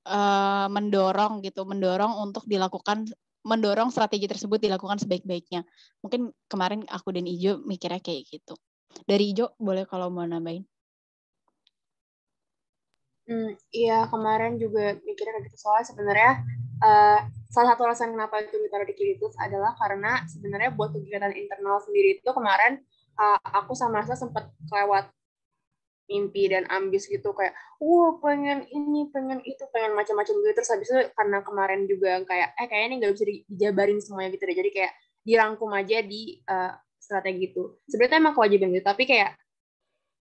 uh, mendorong gitu, mendorong untuk dilakukan mendorong strategi tersebut dilakukan sebaik-baiknya. Mungkin kemarin aku dan Ijo mikirnya kayak gitu. Dari Ijo boleh kalau mau nambahin. Hmm, iya, hmm, kemarin juga mikirnya kayak gitu soalnya sebenarnya uh, salah satu alasan kenapa itu ditaruh di itu adalah karena sebenarnya buat kegiatan internal sendiri itu kemarin uh, aku sama Rasa sempat kelewat mimpi dan ambis gitu kayak wah pengen ini pengen itu pengen macam-macam gitu terus habis itu karena kemarin juga kayak eh kayaknya ini nggak bisa dijabarin semuanya gitu deh jadi kayak dirangkum aja di uh, strategi itu sebenarnya emang kewajiban gitu tapi kayak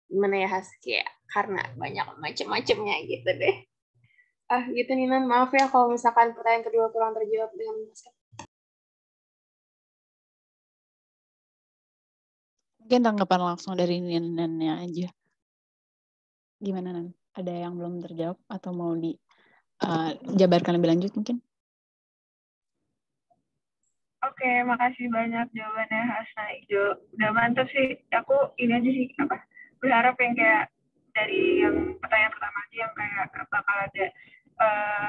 gimana ya khas kayak karena banyak macam-macamnya gitu deh ah gitu Ninan maaf ya kalau misalkan pertanyaan kedua kurang terjawab dengan memuaskan mungkin tanggapan langsung dari Ninannya aja gimana Nan ada yang belum terjawab atau mau di uh, jabarkan lebih lanjut mungkin Oke, makasih banyak jawabannya Hasna Ijo. Udah mantep sih. Aku ini aja sih apa berharap yang kayak dari yang pertanyaan pertama aja yang kayak bakal ada uh,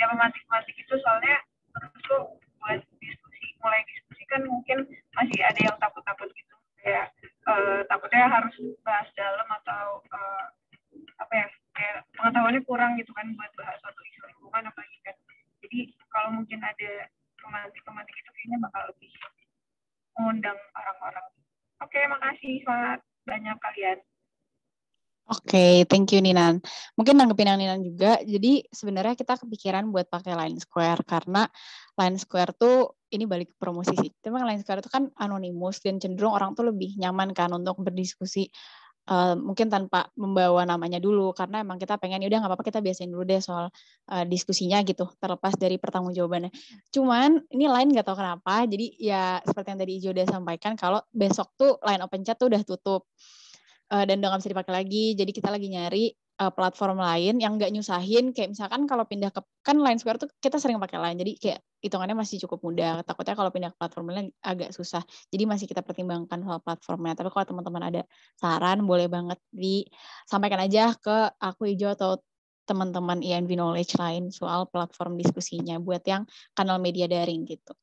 yang memasik-masik itu soalnya terus tuh buat diskusi mulai diskusi kan mungkin masih ada yang takut-takut gitu kayak uh, takutnya harus bahas dalam atau uh, apa ya kayak pengetahuannya kurang gitu kan buat bahas suatu isu lingkungan gitu kan jadi kalau mungkin ada pemantik-pemantik itu kayaknya bakal lebih mengundang orang-orang oke makasih selamat banyak kalian. Oke, okay, thank you Ninan. Mungkin nanggepin yang Ninan juga. Jadi sebenarnya kita kepikiran buat pakai Line Square karena Line Square tuh ini balik ke promosi sih. Cuma Line Square itu kan anonimus dan cenderung orang tuh lebih nyaman kan untuk berdiskusi Uh, mungkin tanpa membawa namanya dulu karena emang kita pengen ya udah nggak apa-apa kita biasain dulu deh soal uh, diskusinya gitu terlepas dari pertanggung jawabannya Cuman ini lain nggak tahu kenapa jadi ya seperti yang tadi Ijo udah sampaikan kalau besok tuh line open chat tuh udah tutup uh, dan udah nggak bisa dipakai lagi jadi kita lagi nyari uh, platform lain yang nggak nyusahin kayak misalkan kalau pindah ke kan Line Square tuh kita sering pakai Line jadi kayak hitungannya masih cukup mudah takutnya kalau pindah ke platform lain agak susah jadi masih kita pertimbangkan soal platformnya tapi kalau teman-teman ada saran boleh banget disampaikan aja ke aku hijau atau teman-teman INV e Knowledge lain soal platform diskusinya buat yang kanal media daring gitu.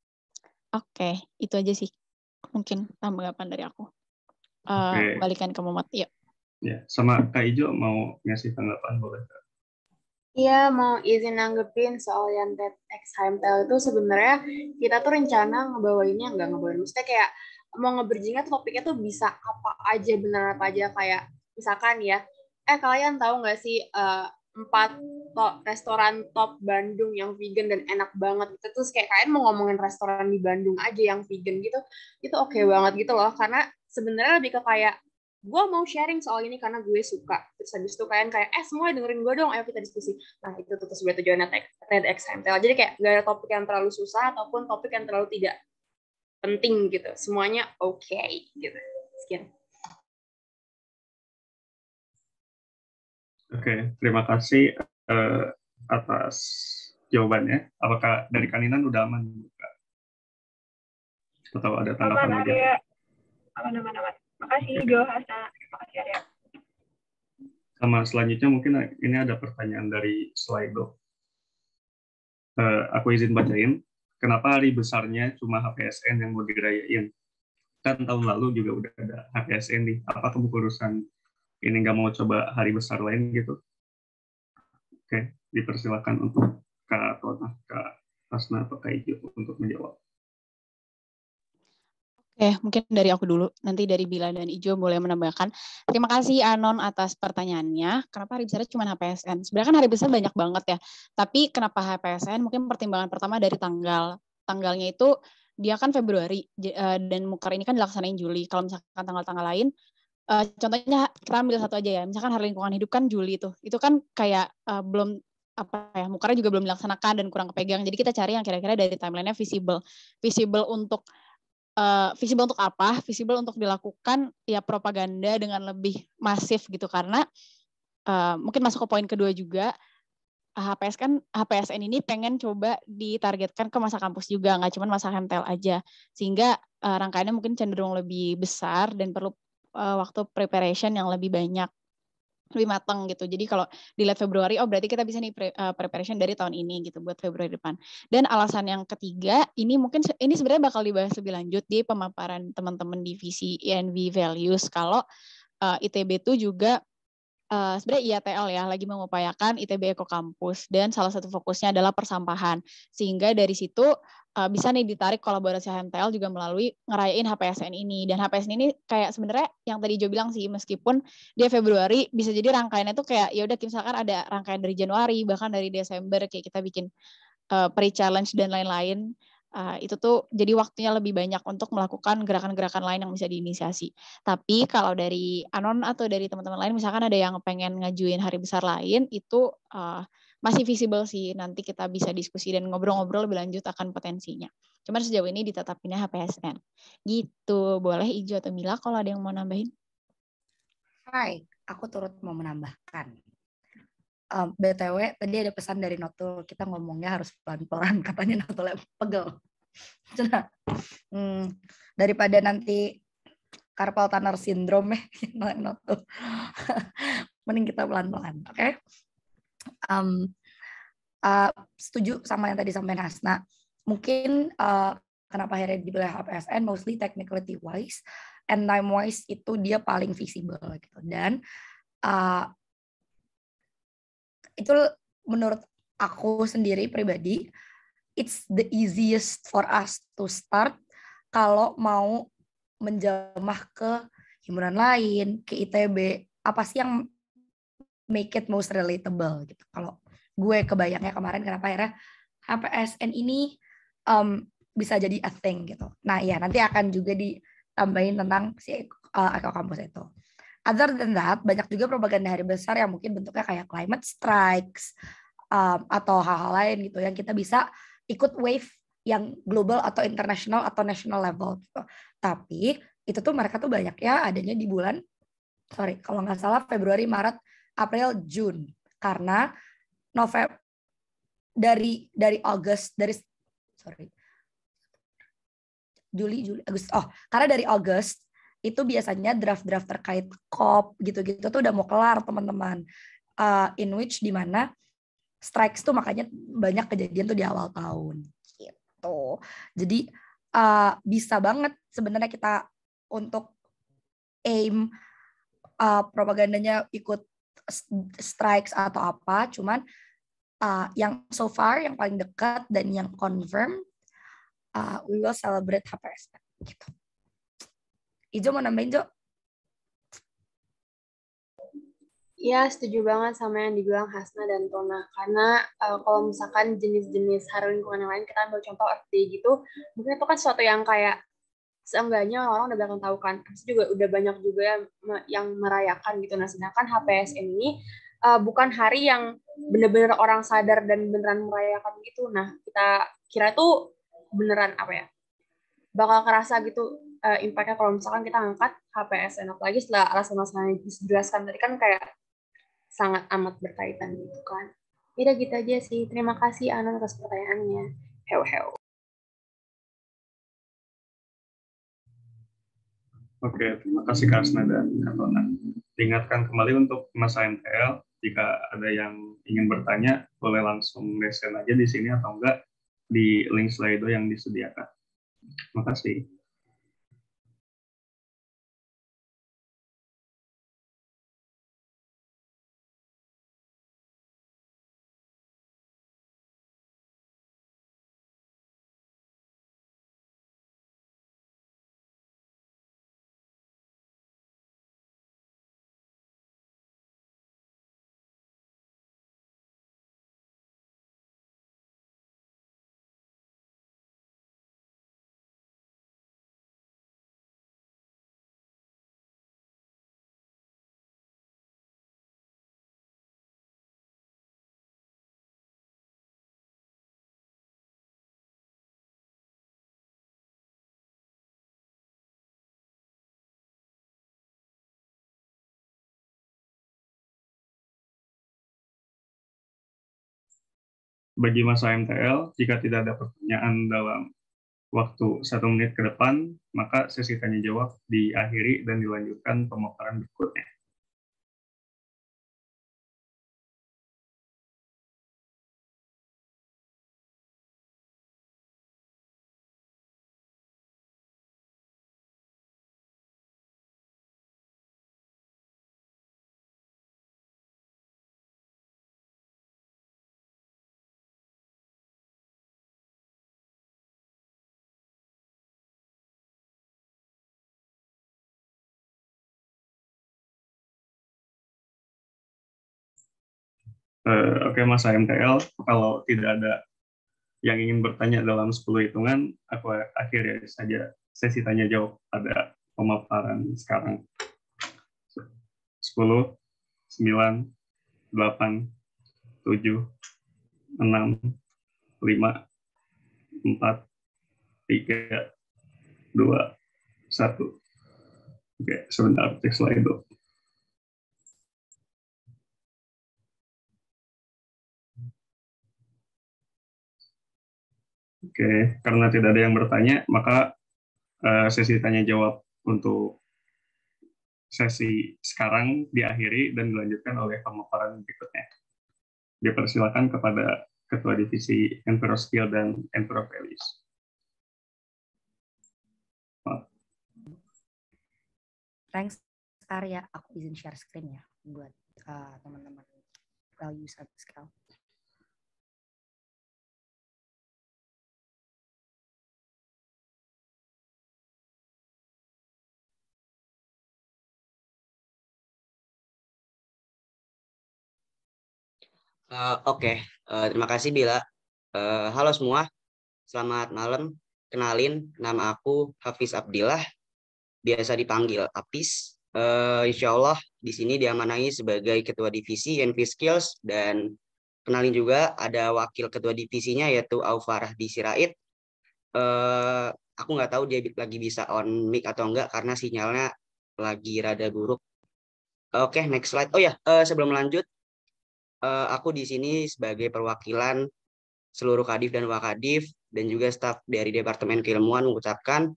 Oke, okay, itu aja sih mungkin tanggapan dari aku. Uh, eh, okay. Balikan ke Muhammad, yuk. Ya, sama Kak Ijo mau ngasih tanggapan boleh Kak? Iya, mau izin nanggepin soal yang TEDx HMTL itu sebenarnya kita tuh rencana ngebawainnya nggak ngebawa Maksudnya kayak mau ngeberjingnya tuh topiknya tuh bisa apa aja, benar apa aja. Kayak misalkan ya, eh kalian tahu nggak sih uh, empat top, restoran top Bandung yang vegan dan enak banget itu terus kayak kalian mau ngomongin restoran di Bandung aja yang vegan gitu itu oke okay banget gitu loh karena sebenarnya lebih ke kayak gue mau sharing soal ini karena gue suka. Terus habis itu kalian kayak, eh semua dengerin gue dong, ayo kita diskusi. Nah itu tuh sebenarnya tujuannya TEDx MTL. Jadi kayak gak ada topik yang terlalu susah ataupun topik yang terlalu tidak penting gitu. Semuanya oke okay, gitu. Sekian. Oke, okay, terima kasih uh, atas jawabannya. Apakah dari Kaninan udah aman? Atau ada tanggapan lagi? Aman, aman, aman. Makasih Jo, Hasna. Makasih Arya. Sama selanjutnya mungkin ini ada pertanyaan dari Slido. Uh, aku izin bacain. Kenapa hari besarnya cuma HPSN yang mau dirayain? Kan tahun lalu juga udah ada HPSN nih. Apa kemukurusan ini nggak mau coba hari besar lain gitu? Oke, dipersilakan untuk Kak Tona, Kak Asna, Kak Ijo untuk menjawab. Oke, mungkin dari aku dulu. Nanti dari Bila dan Ijo boleh menambahkan. Terima kasih Anon atas pertanyaannya. Kenapa hari besar cuma HPSN? Sebenarnya kan hari besar banyak banget ya. Tapi kenapa HPSN? Mungkin pertimbangan pertama dari tanggal. Tanggalnya itu dia kan Februari eh, dan mukar ini kan dilaksanain Juli. Kalau misalkan tanggal-tanggal lain, eh, contohnya kita ambil satu aja ya. Misalkan hari lingkungan hidup kan Juli itu. Itu kan kayak eh, belum apa ya mukarnya juga belum dilaksanakan dan kurang kepegang jadi kita cari yang kira-kira dari timelinenya visible visible untuk uh, visible untuk apa? Visible untuk dilakukan ya propaganda dengan lebih masif gitu karena uh, mungkin masuk ke poin kedua juga HPS eh, kan HPSN ini pengen coba ditargetkan ke masa kampus juga nggak cuma masa hentel aja sehingga uh, rangkaiannya mungkin cenderung lebih besar dan perlu uh, waktu preparation yang lebih banyak lebih matang gitu. Jadi kalau dilihat Februari, oh berarti kita bisa nih pre, uh, preparation dari tahun ini gitu buat Februari depan. Dan alasan yang ketiga, ini mungkin ini sebenarnya bakal dibahas lebih lanjut di pemaparan teman-teman divisi ENV Values kalau uh, ITB itu juga uh, sebenarnya IATL ya lagi mengupayakan ITB Eko Kampus dan salah satu fokusnya adalah persampahan sehingga dari situ uh, bisa nih ditarik kolaborasi HMTL juga melalui ngerayain HPSN ini dan HPSN ini kayak sebenarnya yang tadi Jo bilang sih meskipun dia Februari bisa jadi rangkaiannya tuh kayak ya udah misalkan ada rangkaian dari Januari bahkan dari Desember kayak kita bikin uh, eh, pre challenge dan lain-lain uh, itu tuh jadi waktunya lebih banyak untuk melakukan gerakan-gerakan lain yang bisa diinisiasi. Tapi kalau dari Anon atau dari teman-teman lain, misalkan ada yang pengen ngajuin hari besar lain, itu uh, masih visible sih. Nanti kita bisa diskusi dan ngobrol-ngobrol lebih lanjut akan potensinya. Cuman sejauh ini ditetapinnya HPSN. Gitu, boleh Ijo atau Mila kalau ada yang mau nambahin? Hai, aku turut mau menambahkan. Um, BTW, tadi ada pesan dari Notul, kita ngomongnya harus pelan-pelan, katanya Notulnya pegel. Cina, hmm, daripada nanti carpal tunnel syndrome ya, Notul. Mending kita pelan-pelan, oke? Okay? Um, uh, setuju sama yang tadi sampaikan Hasna. Mungkin uh, kenapa akhirnya dipilih HPSN, mostly technicality wise, and time wise itu dia paling visible gitu. Dan uh, itu menurut aku sendiri pribadi it's the easiest for us to start kalau mau menjamah ke himpunan lain, ke ITB, apa sih yang make it most relatable gitu. Kalau gue kebayangnya kemarin kenapa akhirnya HPSN ini um, bisa jadi a thing gitu. Nah ya nanti akan juga ditambahin tentang si uh, Kampus itu. Other than that, banyak juga propaganda hari besar yang mungkin bentuknya kayak climate strikes um, atau hal-hal lain gitu yang kita bisa ikut wave yang global atau internasional atau national level gitu. Tapi itu tuh mereka tuh banyak ya adanya di bulan sorry kalau nggak salah Februari, Maret, April, June karena November dari dari August dari sorry Juli Juli Agustus oh karena dari August itu biasanya draft-draft terkait COP gitu-gitu tuh udah mau kelar teman-teman. Uh, in which dimana strikes tuh makanya banyak kejadian tuh di awal tahun gitu. Jadi uh, bisa banget sebenarnya kita untuk aim uh, propagandanya ikut strikes atau apa, cuman uh, yang so far yang paling dekat dan yang confirm uh, we will celebrate HPSN gitu. Ijo mau nambahin Jo? Iya, setuju banget sama yang dibilang Hasna dan Tona. Karena uh, kalau misalkan jenis-jenis haru lingkungan yang lain, kita ambil contoh FD gitu, mungkin itu kan sesuatu yang kayak seenggaknya orang orang udah bakal tahu kan. Terus juga udah banyak juga yang, yang merayakan gitu. Nah, sedangkan HPS ini uh, bukan hari yang bener-bener orang sadar dan beneran merayakan gitu. Nah, kita kira itu beneran apa ya, bakal kerasa gitu uh, impact-nya kalau misalkan kita angkat HPS, HPSN apalagi setelah alasan-alasan yang dijelaskan tadi kan kayak sangat amat berkaitan gitu kan. Tidak gitu aja sih. Terima kasih Anon atas pertanyaannya. Heo heo. Oke, terima kasih Kak Asna dan Kak Tona. Ingatkan kembali untuk masa MTL, jika ada yang ingin bertanya, boleh langsung resen aja di sini atau enggak di link Slido yang disediakan. Terima kasih. bagi masa MTL, jika tidak ada pertanyaan dalam waktu satu menit ke depan, maka sesi tanya jawab diakhiri dan dilanjutkan pemaparan berikutnya. Uh, Oke okay, Mas MTL, kalau tidak ada yang ingin bertanya dalam 10 hitungan, aku akhiri saja sesi tanya jawab pada pemaparan sekarang. 10, 9, 8, 7, 6, 5, 4, 3, 2, 1. Oke, okay, sebentar, cek slide dulu. Oke, karena tidak ada yang bertanya, maka eh, sesi tanya jawab untuk sesi sekarang diakhiri dan dilanjutkan oleh pemaparan berikutnya. Dipersilakan kepada Ketua Divisi Enviro Skill dan Enviro Values. Thanks, Arya. Aku izin share screen ya buat eh, teman-teman uh, value Uh, Oke, okay. uh, eh, terima kasih Bila. Uh, halo semua, selamat malam. Kenalin, nama aku Hafiz Abdillah, biasa dipanggil Apis. Uh, insya Allah di sini diamanai sebagai Ketua Divisi NV Skills dan kenalin juga ada Wakil Ketua Divisinya yaitu Aufarah Disirait. Uh, aku nggak tahu dia lagi bisa on mic atau enggak karena sinyalnya lagi rada buruk. Oke, okay, next slide. Oh ya, yeah, uh, sebelum lanjut, uh, aku di sini sebagai perwakilan seluruh kadif dan wakadif dan juga staf dari Departemen Keilmuan mengucapkan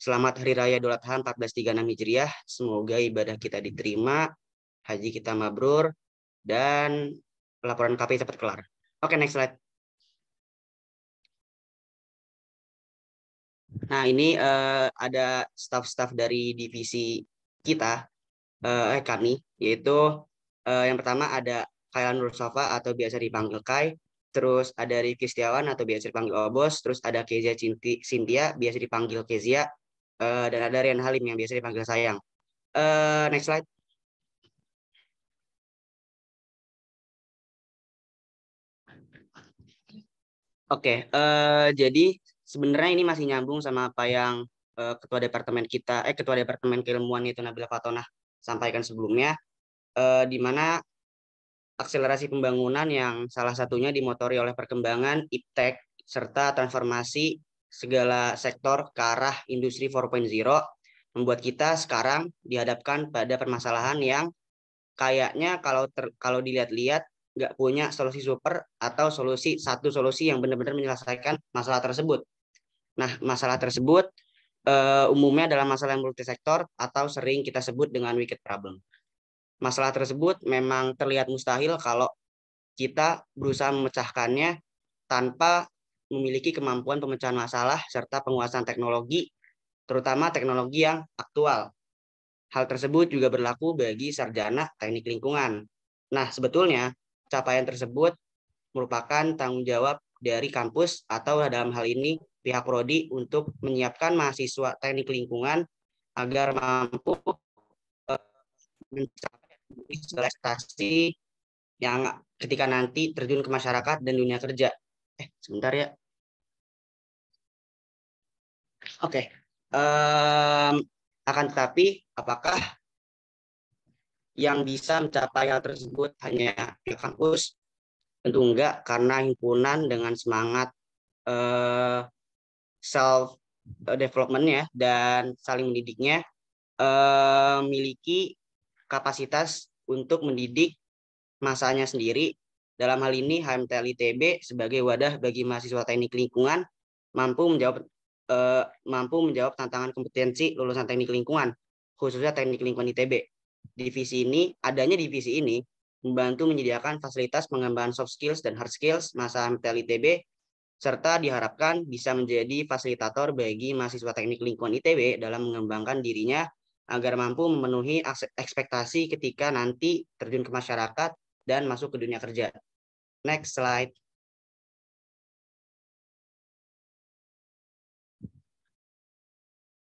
selamat Hari Raya Idul Adha 1436 Hijriah. Semoga ibadah kita diterima, haji kita mabrur, dan laporan KPI cepat kelar. Oke, okay, next slide. Nah, ini uh, ada staf-staf dari divisi kita, uh, eh kami, yaitu uh, yang pertama ada Kailan Rusafa atau biasa dipanggil Kai, terus ada Rifki Setiawan atau biasa dipanggil Obos, terus ada Kezia Cinti, Cynthia, biasa dipanggil Kezia, uh, dan ada Rian Halim yang biasa dipanggil Sayang. Uh, next slide. Oke, okay, uh, eh, jadi sebenarnya ini masih nyambung sama apa yang uh, ketua departemen kita, eh ketua departemen keilmuan itu Nabila Fatona sampaikan sebelumnya, uh, di mana akselerasi pembangunan yang salah satunya dimotori oleh perkembangan iptek serta transformasi segala sektor ke arah industri 4.0 membuat kita sekarang dihadapkan pada permasalahan yang kayaknya kalau ter, kalau dilihat-lihat nggak punya solusi super atau solusi satu solusi yang benar-benar menyelesaikan masalah tersebut. Nah, masalah tersebut eh, umumnya adalah masalah yang sektor atau sering kita sebut dengan wicked problem. Masalah tersebut memang terlihat mustahil kalau kita berusaha memecahkannya tanpa memiliki kemampuan pemecahan masalah serta penguasaan teknologi, terutama teknologi yang aktual. Hal tersebut juga berlaku bagi sarjana teknik lingkungan. Nah, sebetulnya capaian tersebut merupakan tanggung jawab dari kampus atau dalam hal ini pihak prodi untuk menyiapkan mahasiswa teknik lingkungan agar mampu eh, mencapai prestasi yang ketika nanti terjun ke masyarakat dan dunia kerja. Eh, sebentar ya. Oke. Okay. Um, akan tetapi, apakah yang bisa mencapai hal tersebut hanya di ya, kampus? Tentu enggak, karena himpunan dengan semangat uh, self ya dan saling mendidiknya uh, miliki kapasitas untuk mendidik masanya sendiri. Dalam hal ini HMTL ITB sebagai wadah bagi mahasiswa teknik lingkungan mampu menjawab eh, mampu menjawab tantangan kompetensi lulusan teknik lingkungan, khususnya teknik lingkungan ITB. Divisi ini, adanya divisi ini membantu menyediakan fasilitas pengembangan soft skills dan hard skills masa HMTL ITB serta diharapkan bisa menjadi fasilitator bagi mahasiswa teknik lingkungan ITB dalam mengembangkan dirinya agar mampu memenuhi ekspektasi ketika nanti terjun ke masyarakat dan masuk ke dunia kerja. Next slide.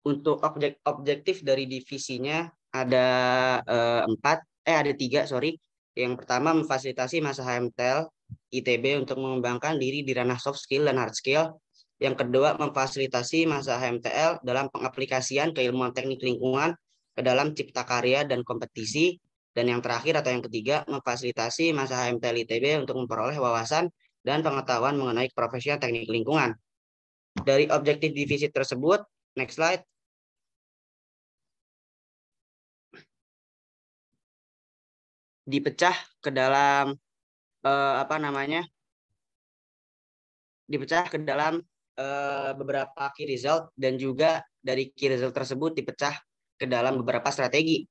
Untuk objek objektif dari divisinya ada eh, empat, eh ada tiga sorry. Yang pertama memfasilitasi masa HMTL ITB untuk mengembangkan diri di ranah soft skill dan hard skill. Yang kedua memfasilitasi masa HMTL dalam pengaplikasian keilmuan teknik lingkungan ke dalam cipta karya dan kompetisi. Dan yang terakhir atau yang ketiga, memfasilitasi masa HMTL ITB untuk memperoleh wawasan dan pengetahuan mengenai profesional teknik lingkungan. Dari objektif divisi tersebut, next slide, dipecah ke dalam eh, apa namanya dipecah ke dalam eh, beberapa key result dan juga dari key result tersebut dipecah ke dalam hmm. beberapa strategi.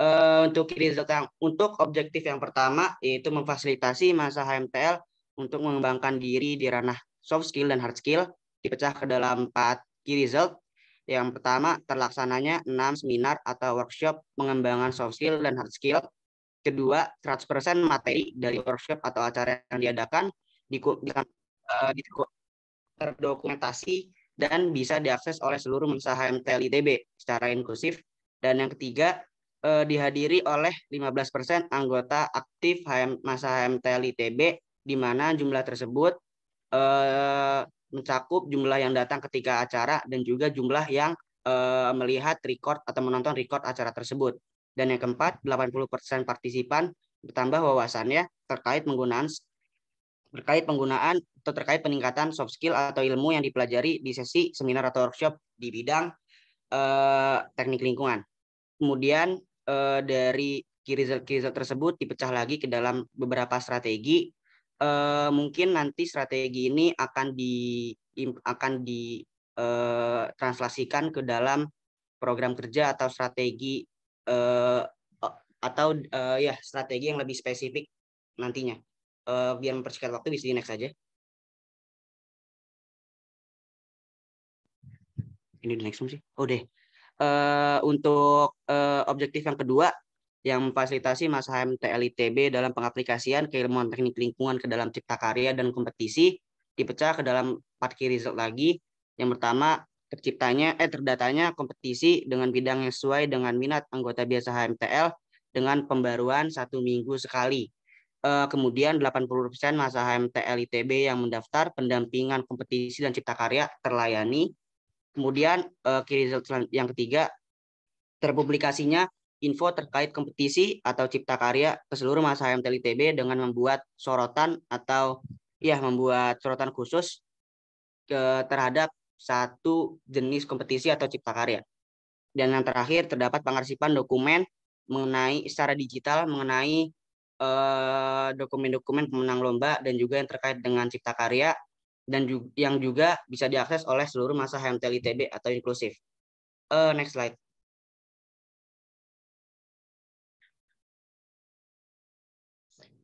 Uh, untuk kiri Kang, untuk objektif yang pertama yaitu memfasilitasi masa HMTL untuk mengembangkan diri di ranah soft skill dan hard skill dipecah ke dalam empat key result. Yang pertama, terlaksananya 6 seminar atau workshop pengembangan soft skill dan hard skill. Kedua, 100% materi dari workshop atau acara yang diadakan di eh, terdokumentasi dan bisa diakses oleh seluruh mahasiswa HMTL ITB secara inklusif dan yang ketiga, eh, dihadiri oleh 15% anggota aktif HM, masa HMTL ITB di mana jumlah tersebut eh, mencakup jumlah yang datang ketika acara dan juga jumlah yang eh, melihat record atau menonton record acara tersebut. Dan yang keempat, 80% partisipan bertambah wawasannya terkait penggunaan terkait penggunaan atau terkait peningkatan soft skill atau ilmu yang dipelajari di sesi seminar atau workshop di bidang eh, teknik lingkungan kemudian uh, dari kiri result kiri tersebut dipecah lagi ke dalam beberapa strategi Uh, mungkin nanti strategi ini akan di akan di uh, translasikan ke dalam program kerja atau strategi uh, atau uh, ya strategi yang lebih spesifik nantinya Uh, biar mempersingkat waktu bisa di next saja ini di next sih oh deh uh, untuk uh, objektif yang kedua yang memfasilitasi Mas HMTL TLITB dalam pengaplikasian keilmuan teknik lingkungan ke dalam cipta karya dan kompetisi dipecah ke dalam empat key result lagi. Yang pertama, terciptanya eh terdatanya kompetisi dengan bidang yang sesuai dengan minat anggota biasa HMTL dengan pembaruan satu minggu sekali. Uh, kemudian 80% masa HMTL ITB yang mendaftar pendampingan kompetisi dan cipta karya terlayani Kemudian uh, yang ketiga terpublikasinya info terkait kompetisi atau cipta karya ke seluruh masa HMTL ITB dengan membuat sorotan atau ya membuat sorotan khusus ke, terhadap satu jenis kompetisi atau cipta karya. Dan yang terakhir terdapat pengarsipan dokumen mengenai secara digital mengenai eh, dokumen-dokumen eh, pemenang lomba dan juga yang terkait dengan cipta karya dan juga, yang juga bisa diakses oleh seluruh masa HMTL ITB atau inklusif. Uh, next slide.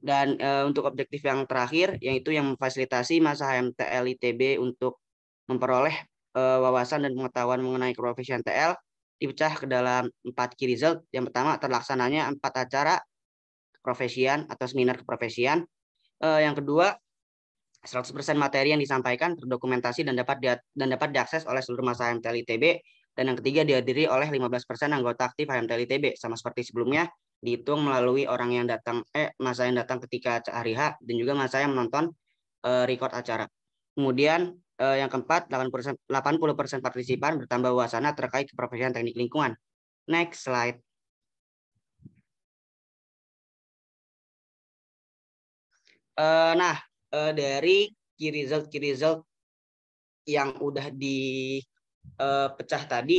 Dan uh, untuk objektif yang terakhir, yaitu yang memfasilitasi masa HMTL ITB untuk memperoleh uh, wawasan dan pengetahuan mengenai profesi HMTL dipecah ke dalam empat key result. Yang pertama, terlaksananya empat acara keprofesian atau seminar keprofesian. Uh, yang kedua, 100% materi yang disampaikan terdokumentasi dan dapat di, dan dapat diakses oleh seluruh masa HMTL ITB dan yang ketiga dihadiri oleh 15% anggota aktif HMTL ITB sama seperti sebelumnya dihitung melalui orang yang datang eh masa yang datang ketika hari H dan juga masa yang menonton eh, record acara. Kemudian eh, yang keempat 80% 80% partisipan bertambah wawasan terkait keprofesian teknik lingkungan. Next slide. Eh, nah, uh, dari key result key result yang udah dipecah eh, tadi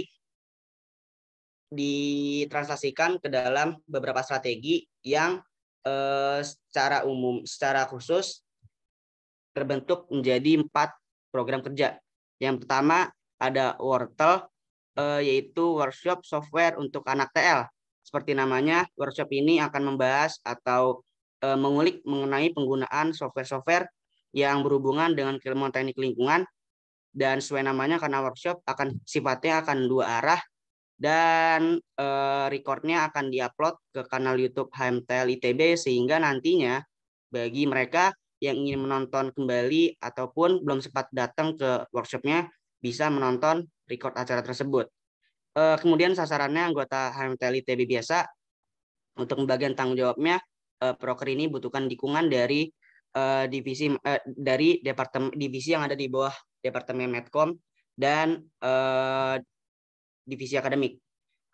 ditranslasikan ke dalam beberapa strategi yang uh, secara umum, secara khusus terbentuk menjadi empat program kerja. Yang pertama ada Wortel, uh, yaitu workshop software untuk anak TL. Seperti namanya, workshop ini akan membahas atau Eh, mengulik mengenai penggunaan software-software yang berhubungan dengan keilmuan teknik lingkungan dan sesuai namanya karena workshop akan sifatnya akan dua arah dan e, recordnya akan diupload ke kanal YouTube HMTL ITB sehingga nantinya bagi mereka yang ingin menonton kembali ataupun belum sempat datang ke workshopnya bisa menonton record acara tersebut. E, kemudian sasarannya anggota HMTL ITB biasa untuk bagian tanggung jawabnya uh, eh, proker ini butuhkan dukungan dari uh, divisi uh, dari departemen divisi yang ada di bawah departemen Medcom dan uh, divisi akademik.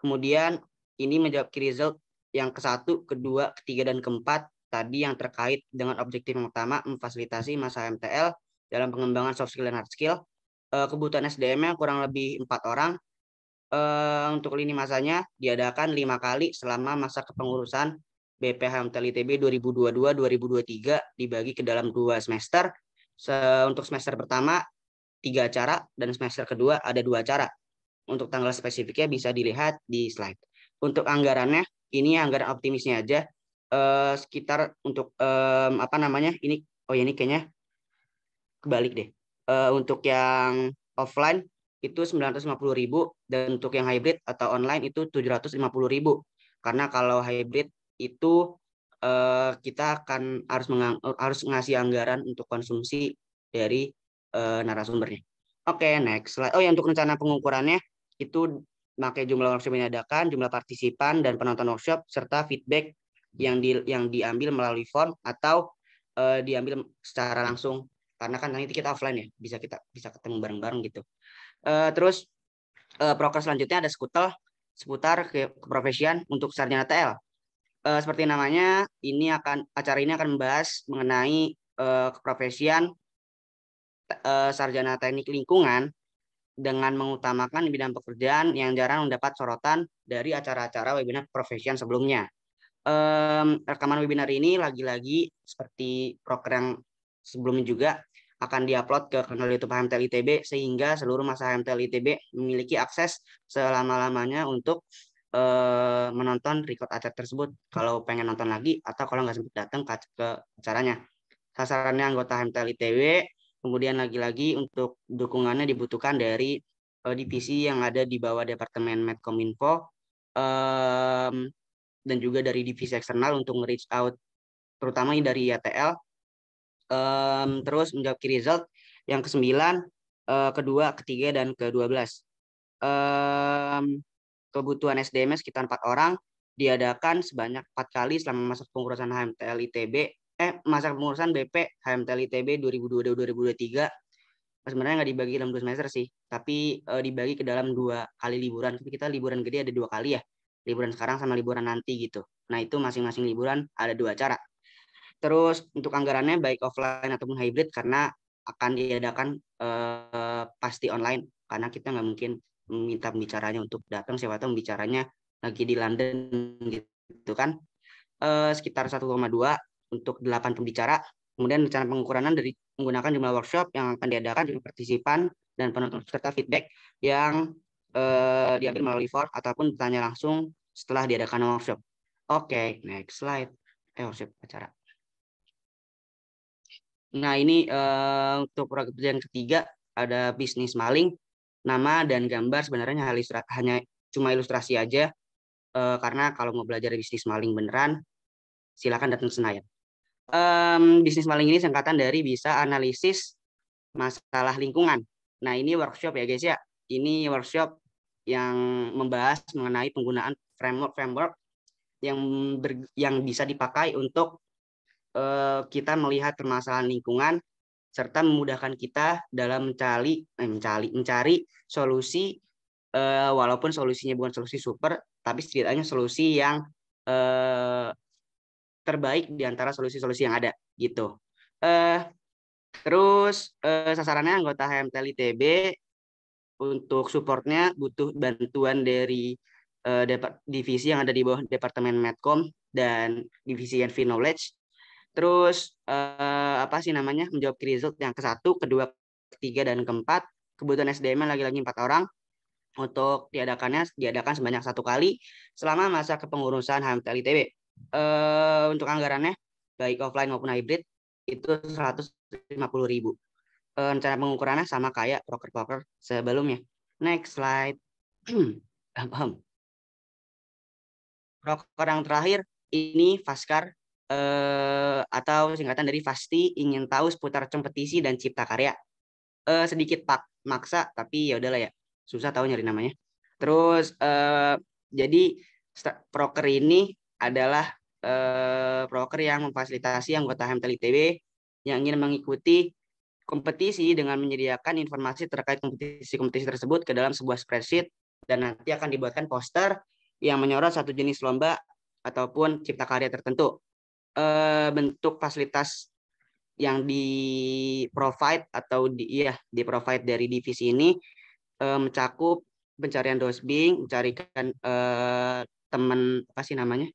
Kemudian ini menjawab key result yang ke satu, kedua, ketiga dan keempat tadi yang terkait dengan objektif yang utama memfasilitasi masa MTL dalam pengembangan soft skill dan hard skill. Uh, kebutuhan SDM-nya kurang lebih empat orang. Uh, untuk lini masanya diadakan lima kali selama masa kepengurusan BPH Untel ITB 2022-2023 dibagi ke dalam dua semester. Se untuk semester pertama tiga acara dan semester kedua ada dua acara. Untuk tanggal spesifiknya bisa dilihat di slide. Untuk anggarannya ini anggaran optimisnya aja Uh, sekitar untuk um, apa namanya ini oh ya ini kayaknya kebalik deh. Uh, untuk yang offline itu 950.000 dan untuk yang hybrid atau online itu 750.000. Karena kalau hybrid itu uh, kita akan harus mengang, harus ngasih anggaran untuk konsumsi dari uh, narasumbernya. Oke, okay, next slide. Oh ya, untuk rencana pengukurannya itu pakai jumlah workshop yang diadakan, jumlah partisipan dan penonton workshop serta feedback yang di, yang diambil melalui form atau uh, diambil secara langsung karena kan nanti kita offline ya, bisa kita bisa ketemu bareng-bareng gitu. Uh, terus uh, proker selanjutnya ada skutel seputar keprofesian untuk sarjana TL uh, seperti namanya, ini akan acara ini akan membahas mengenai uh, keprofesian uh, sarjana teknik lingkungan dengan mengutamakan bidang pekerjaan yang jarang mendapat sorotan dari acara-acara webinar profesian sebelumnya. Um, rekaman webinar ini lagi-lagi seperti program sebelumnya juga akan diupload ke kanal YouTube HMTL ITB sehingga seluruh masa HMTL ITB memiliki akses selama-lamanya untuk uh, menonton record acara tersebut kalau pengen nonton lagi atau kalau nggak sempat datang ke, ke acaranya. Sasarannya anggota HMTL ITW, kemudian lagi-lagi untuk dukungannya dibutuhkan dari uh, divisi yang ada di bawah Departemen Medcominfo um, dan juga dari divisi eksternal untuk reach out terutama dari YTL. Um, terus menjawab key result yang kesembilan, uh, kedua, ketiga, dan ke-12. Um, kebutuhan SDM sekitar empat orang diadakan sebanyak empat kali selama masa pengurusan HMTL ITB eh masa pengurusan BP HMTL ITB 2022-2023 sebenarnya nggak dibagi dalam dua semester sih tapi e, dibagi ke dalam dua kali liburan tapi kita liburan gede ada dua kali ya liburan sekarang sama liburan nanti gitu nah itu masing-masing liburan ada dua cara terus untuk anggarannya baik offline ataupun hybrid karena akan diadakan e, pasti online karena kita nggak mungkin minta bicaranya untuk datang siapa tahu pembicaranya lagi di London gitu kan eh, satu sekitar 1,2 untuk 8 pembicara kemudian rencana pengukuranan dari menggunakan jumlah workshop yang akan diadakan jumlah partisipan dan penonton serta feedback yang eh, diambil melalui form ataupun bertanya langsung setelah diadakan workshop oke okay, next slide eh workshop acara nah ini eh, untuk program yang ketiga ada bisnis maling nama dan gambar sebenarnya hanya cuma ilustrasi aja uh, karena kalau mau belajar bisnis maling beneran silakan datang ke Senayan. Um, bisnis maling ini singkatan dari bisa analisis masalah lingkungan. Nah ini workshop ya guys ya. Ini workshop yang membahas mengenai penggunaan framework framework yang ber, yang bisa dipakai untuk uh, kita melihat permasalahan lingkungan serta memudahkan kita dalam mencari eh, mencari mencari solusi eh, walaupun solusinya bukan solusi super tapi setidaknya solusi yang eh, terbaik di antara solusi-solusi yang ada gitu. Eh terus eh, sasarannya anggota HMTL ITB untuk supportnya butuh bantuan dari eh, divisi yang ada di bawah Departemen Medcom dan divisi NV Knowledge Terus uh, apa sih namanya menjawab key result yang ke satu, kedua, ketiga dan keempat. Kebutuhan SDM lagi-lagi empat orang untuk diadakannya diadakan sebanyak satu kali selama masa kepengurusan HMTL ITB. Eh, untuk anggarannya baik offline maupun hybrid itu 150.000. uh, cara pengukurannya sama kayak broker broker sebelumnya. Next slide. Paham. yang terakhir ini Faskar uh, atau singkatan dari Fasti ingin tahu seputar kompetisi dan cipta karya. Uh, sedikit pak maksa tapi ya udahlah ya susah tahu nyari namanya. Terus uh, jadi proker ini adalah uh, proker yang memfasilitasi anggota HMTL ITB yang ingin mengikuti kompetisi dengan menyediakan informasi terkait kompetisi-kompetisi tersebut ke dalam sebuah spreadsheet dan nanti akan dibuatkan poster yang menyorot satu jenis lomba ataupun cipta karya tertentu uh, bentuk fasilitas yang di provide atau di ya di provide dari divisi ini uh, mencakup pencarian dosbing, mencarikan uh, teman apa sih namanya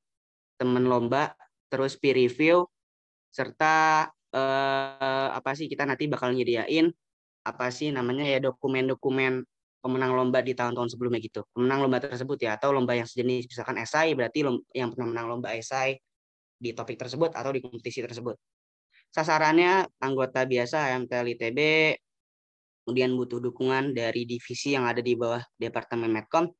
teman lomba, terus peer review serta uh, apa sih kita nanti bakal nyediain apa sih namanya ya dokumen-dokumen pemenang lomba di tahun-tahun sebelumnya gitu. Pemenang lomba tersebut ya atau lomba yang sejenis misalkan esai berarti yang pernah menang lomba esai di topik tersebut atau di kompetisi tersebut. Sasarannya anggota biasa HMTL ITB, kemudian butuh dukungan dari divisi yang ada di bawah Departemen Medcom,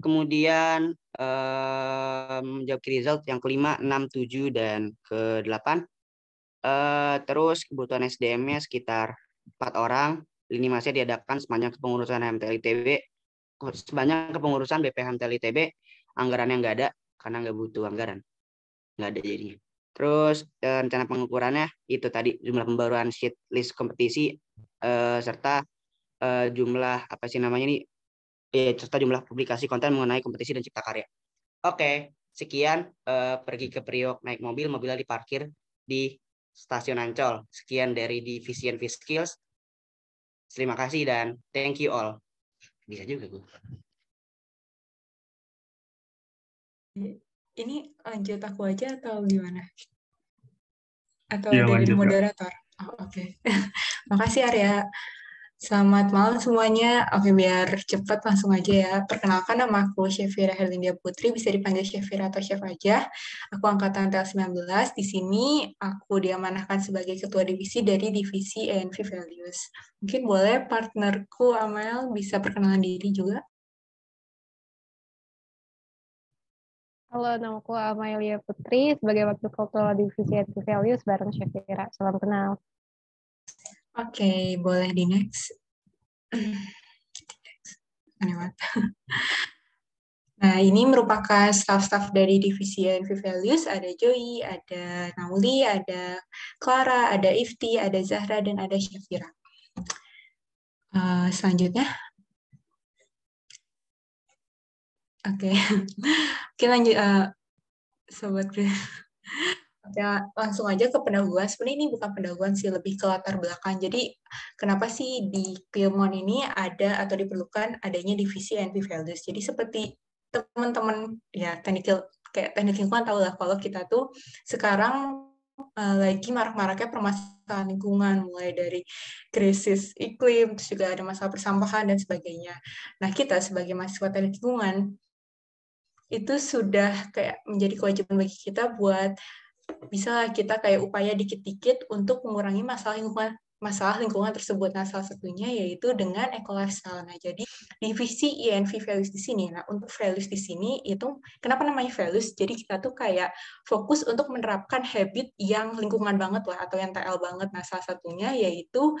kemudian eh, menjawab um, result yang kelima, enam tujuh dan ke delapan. Uh, terus kebutuhan SDM-nya sekitar empat orang, lini masih diadakan sepanjang kepengurusan HMTL ITB, sebanyak kepengurusan BPH HMTL ITB, anggarannya nggak ada karena nggak butuh anggaran nggak ada jadinya terus eh, rencana pengukurannya itu tadi jumlah pembaruan sheet list kompetisi uh, serta uh, jumlah apa sih namanya ini ya, serta jumlah publikasi konten mengenai kompetisi dan cipta karya oke sekian uh, pergi ke Priok naik mobil mobilnya diparkir di stasiun Ancol sekian dari divisi and skills terima kasih dan thank you all bisa juga gue iya ini lanjut aku aja atau gimana? Atau ya, dari moderator? Oh, Oke, okay. makasih Arya. Selamat malam semuanya. Oke, biar cepat langsung aja ya. Perkenalkan nama aku Syafira Herlindia Putri, bisa dipanggil Syafira atau Chef aja. Aku angkatan TL 19. Di sini aku diamanahkan sebagai ketua divisi dari divisi ENV Values. Mungkin boleh partnerku Amel bisa perkenalan diri juga? Halo, nama aku Amalia Putri sebagai Wakil Kultural Divisi at Values bareng Syafira. Salam kenal. Oke, okay, boleh di next. Nah, ini merupakan staff-staff dari divisi NV Values, ada Joey, ada Nauli, ada Clara, ada Ifti, ada Zahra, dan ada Syafira. Uh, eh, selanjutnya, Oke, okay. oke lanjut uh, sobat Oke, ya, langsung aja ke pendahuluan. Sebenarnya ini bukan pendahuluan sih, lebih ke latar belakang. Jadi kenapa sih di Kilmon ini ada atau diperlukan adanya divisi NP values? Jadi seperti teman-teman ya teknikil kayak teknik lingkungan tahu lah kalau kita tuh sekarang uh, lagi marak-maraknya permasalahan lingkungan mulai dari krisis iklim terus juga ada masalah persampahan dan sebagainya. Nah kita sebagai mahasiswa teknik lingkungan itu sudah kayak menjadi kewajiban bagi kita buat bisa kita kayak upaya dikit-dikit untuk mengurangi masalah lingkungan masalah lingkungan tersebut. Nah, salah satunya yaitu dengan lifestyle Nah, jadi divisi INV values di sini. Nah, untuk values di sini itu kenapa namanya values? Jadi kita tuh kayak fokus untuk menerapkan habit yang lingkungan banget lah atau yang TL banget. Nah, salah satunya yaitu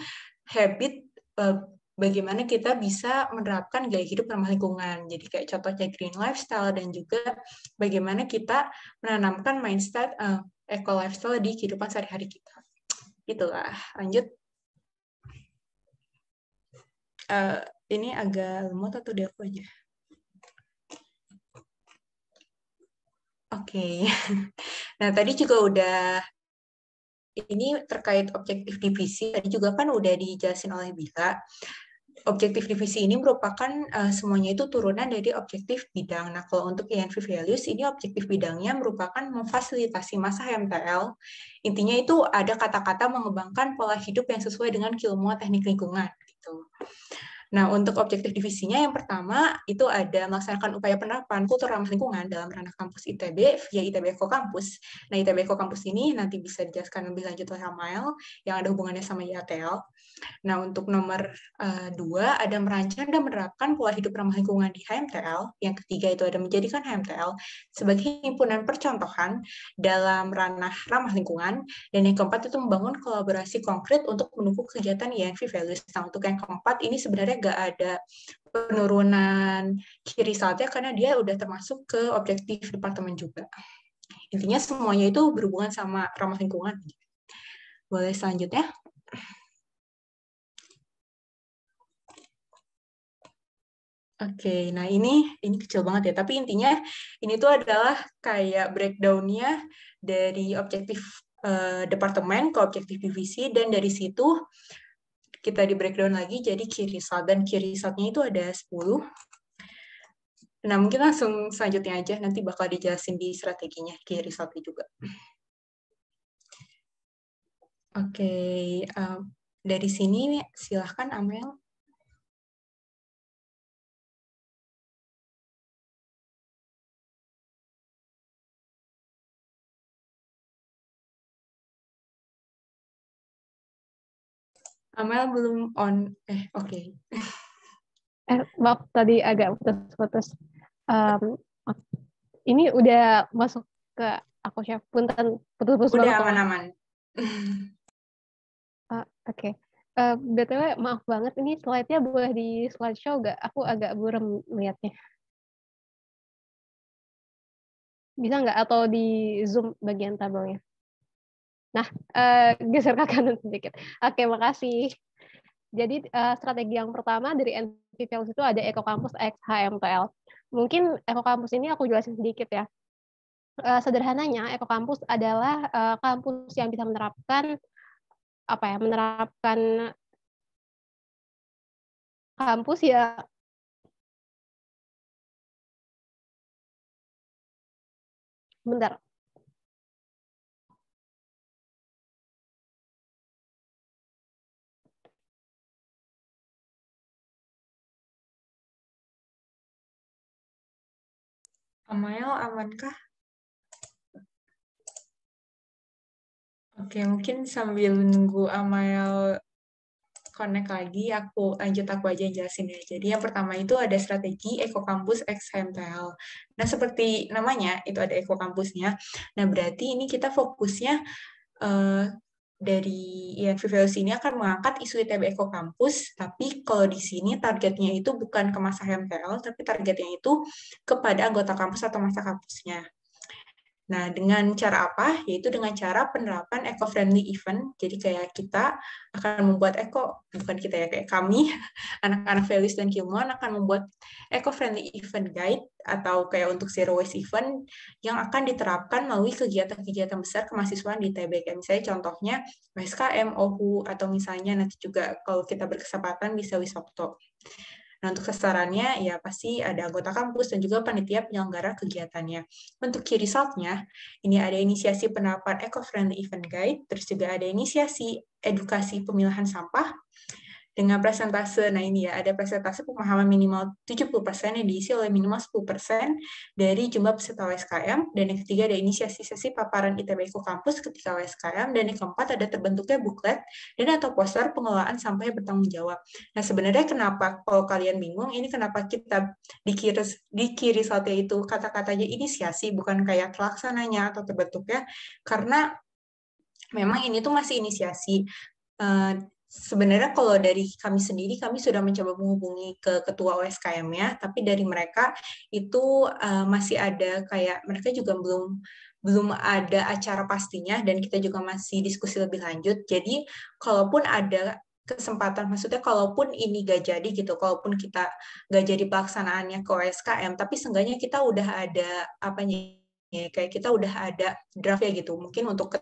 habit eh, bagaimana kita bisa menerapkan gaya hidup ramah lingkungan. Jadi kayak contohnya green lifestyle dan juga bagaimana kita menanamkan mindset uh, eco lifestyle di kehidupan sehari-hari kita. Itulah. Lanjut. Uh, ini agak lemot atau dia aku aja? Oke. Okay. nah, tadi juga udah ini terkait objektif divisi tadi juga kan udah dijelasin oleh Bila objektif divisi ini merupakan uh, semuanya itu turunan dari objektif bidang. Nah, kalau untuk ENV values, ini objektif bidangnya merupakan memfasilitasi masa MTL. Intinya itu ada kata-kata mengembangkan pola hidup yang sesuai dengan ilmu teknik lingkungan. Gitu. Nah, untuk objektif divisinya yang pertama itu ada melaksanakan upaya penerapan kultur ramah lingkungan dalam ranah kampus ITB via ITB Eco Kampus. Nah, ITB Eco Kampus ini nanti bisa dijelaskan lebih lanjut oleh Hamael yang ada hubungannya sama IATL. Nah, untuk nomor uh, dua ada merancang dan menerapkan pola hidup ramah lingkungan di HMTL. Yang ketiga itu ada menjadikan HMTL sebagai himpunan percontohan dalam ranah ramah lingkungan. Dan yang keempat itu membangun kolaborasi konkret untuk mendukung kegiatan INV e Values. Nah, untuk yang keempat ini sebenarnya nggak ada penurunan kiri saatnya karena dia udah termasuk ke objektif departemen juga. Intinya semuanya itu berhubungan sama ramah lingkungan. Boleh selanjutnya? Oke, okay, nah ini ini kecil banget ya, tapi intinya ini tuh adalah kayak breakdownnya dari objektif uh, departemen ke objektif divisi dan dari situ kita di breakdown lagi jadi key result dan key resultnya itu ada 10. Nah mungkin langsung selanjutnya aja nanti bakal dijelasin di strateginya key resultnya juga. Oke, okay, uh, eh, dari sini silahkan Amel. Amel belum on. Eh, oke. Okay. eh, maaf tadi agak putus-putus. Um, ini udah masuk ke aku chef kan putus-putus Udah aman-aman. uh, oke. Okay. Uh, BTW, maaf banget, ini slide-nya boleh di slideshow nggak? Aku agak buram liatnya. Bisa nggak? Atau di Zoom bagian tabelnya? Nah, uh, geser ke kanan sedikit. Oke, makasih. Jadi uh, strategi yang pertama dari NVPLUS itu ada Eko Kampus XHMPL. Mungkin Eko Kampus ini aku jelasin sedikit ya. Uh, sederhananya, Eko Kampus adalah uh, kampus yang bisa menerapkan apa ya, menerapkan kampus ya bentar Amel amankah? Oke, mungkin sambil nunggu Amel connect lagi, aku lanjut aku aja jelasin ya. Jadi yang pertama itu ada strategi Eko Kampus X Nah, seperti namanya, itu ada Eko Kampusnya. Nah, berarti ini kita fokusnya eh, dari ya, INV ini akan mengangkat isu ITB Eko Kampus, tapi kalau di sini targetnya itu bukan ke masa HMPL, tapi targetnya itu kepada anggota kampus atau masa kampusnya. Nah, dengan cara apa? Yaitu dengan cara penerapan eco-friendly event. Jadi kayak kita akan membuat eco, bukan kita ya, kayak kami, anak-anak FELIS dan keilmuan akan membuat eco-friendly event guide atau kayak untuk zero waste event yang akan diterapkan melalui kegiatan-kegiatan besar kemahasiswaan di TBK. Misalnya contohnya SKM, OHU, atau misalnya nanti juga kalau kita berkesempatan bisa Wisopto. Nah, untuk sasarannya ya pasti ada anggota kampus dan juga panitia penyelenggara kegiatannya. Untuk key result-nya, ini ada inisiasi penerapan eco-friendly event guide, terus juga ada inisiasi edukasi pemilahan sampah, dengan presentase. Nah ini ya, ada presentase pemahaman minimal 70% yang diisi oleh minimal 10% dari jumlah peserta WSKM, dan yang ketiga ada inisiasi sesi paparan ITB Eko Kampus ketika WSKM, dan yang keempat ada terbentuknya buklet dan atau poster pengelolaan sampai bertanggung jawab. Nah sebenarnya kenapa kalau kalian bingung, ini kenapa kita di kiri, di kiri saatnya itu kata-katanya inisiasi, bukan kayak pelaksananya atau terbentuknya, karena memang ini tuh masih inisiasi. Eh, sebenarnya kalau dari kami sendiri kami sudah mencoba menghubungi ke ketua OSKM ya tapi dari mereka itu uh, masih ada kayak mereka juga belum belum ada acara pastinya dan kita juga masih diskusi lebih lanjut jadi kalaupun ada kesempatan maksudnya kalaupun ini gak jadi gitu kalaupun kita gak jadi pelaksanaannya ke OSKM tapi seenggaknya kita udah ada apa ya kayak kita udah ada draft ya gitu mungkin untuk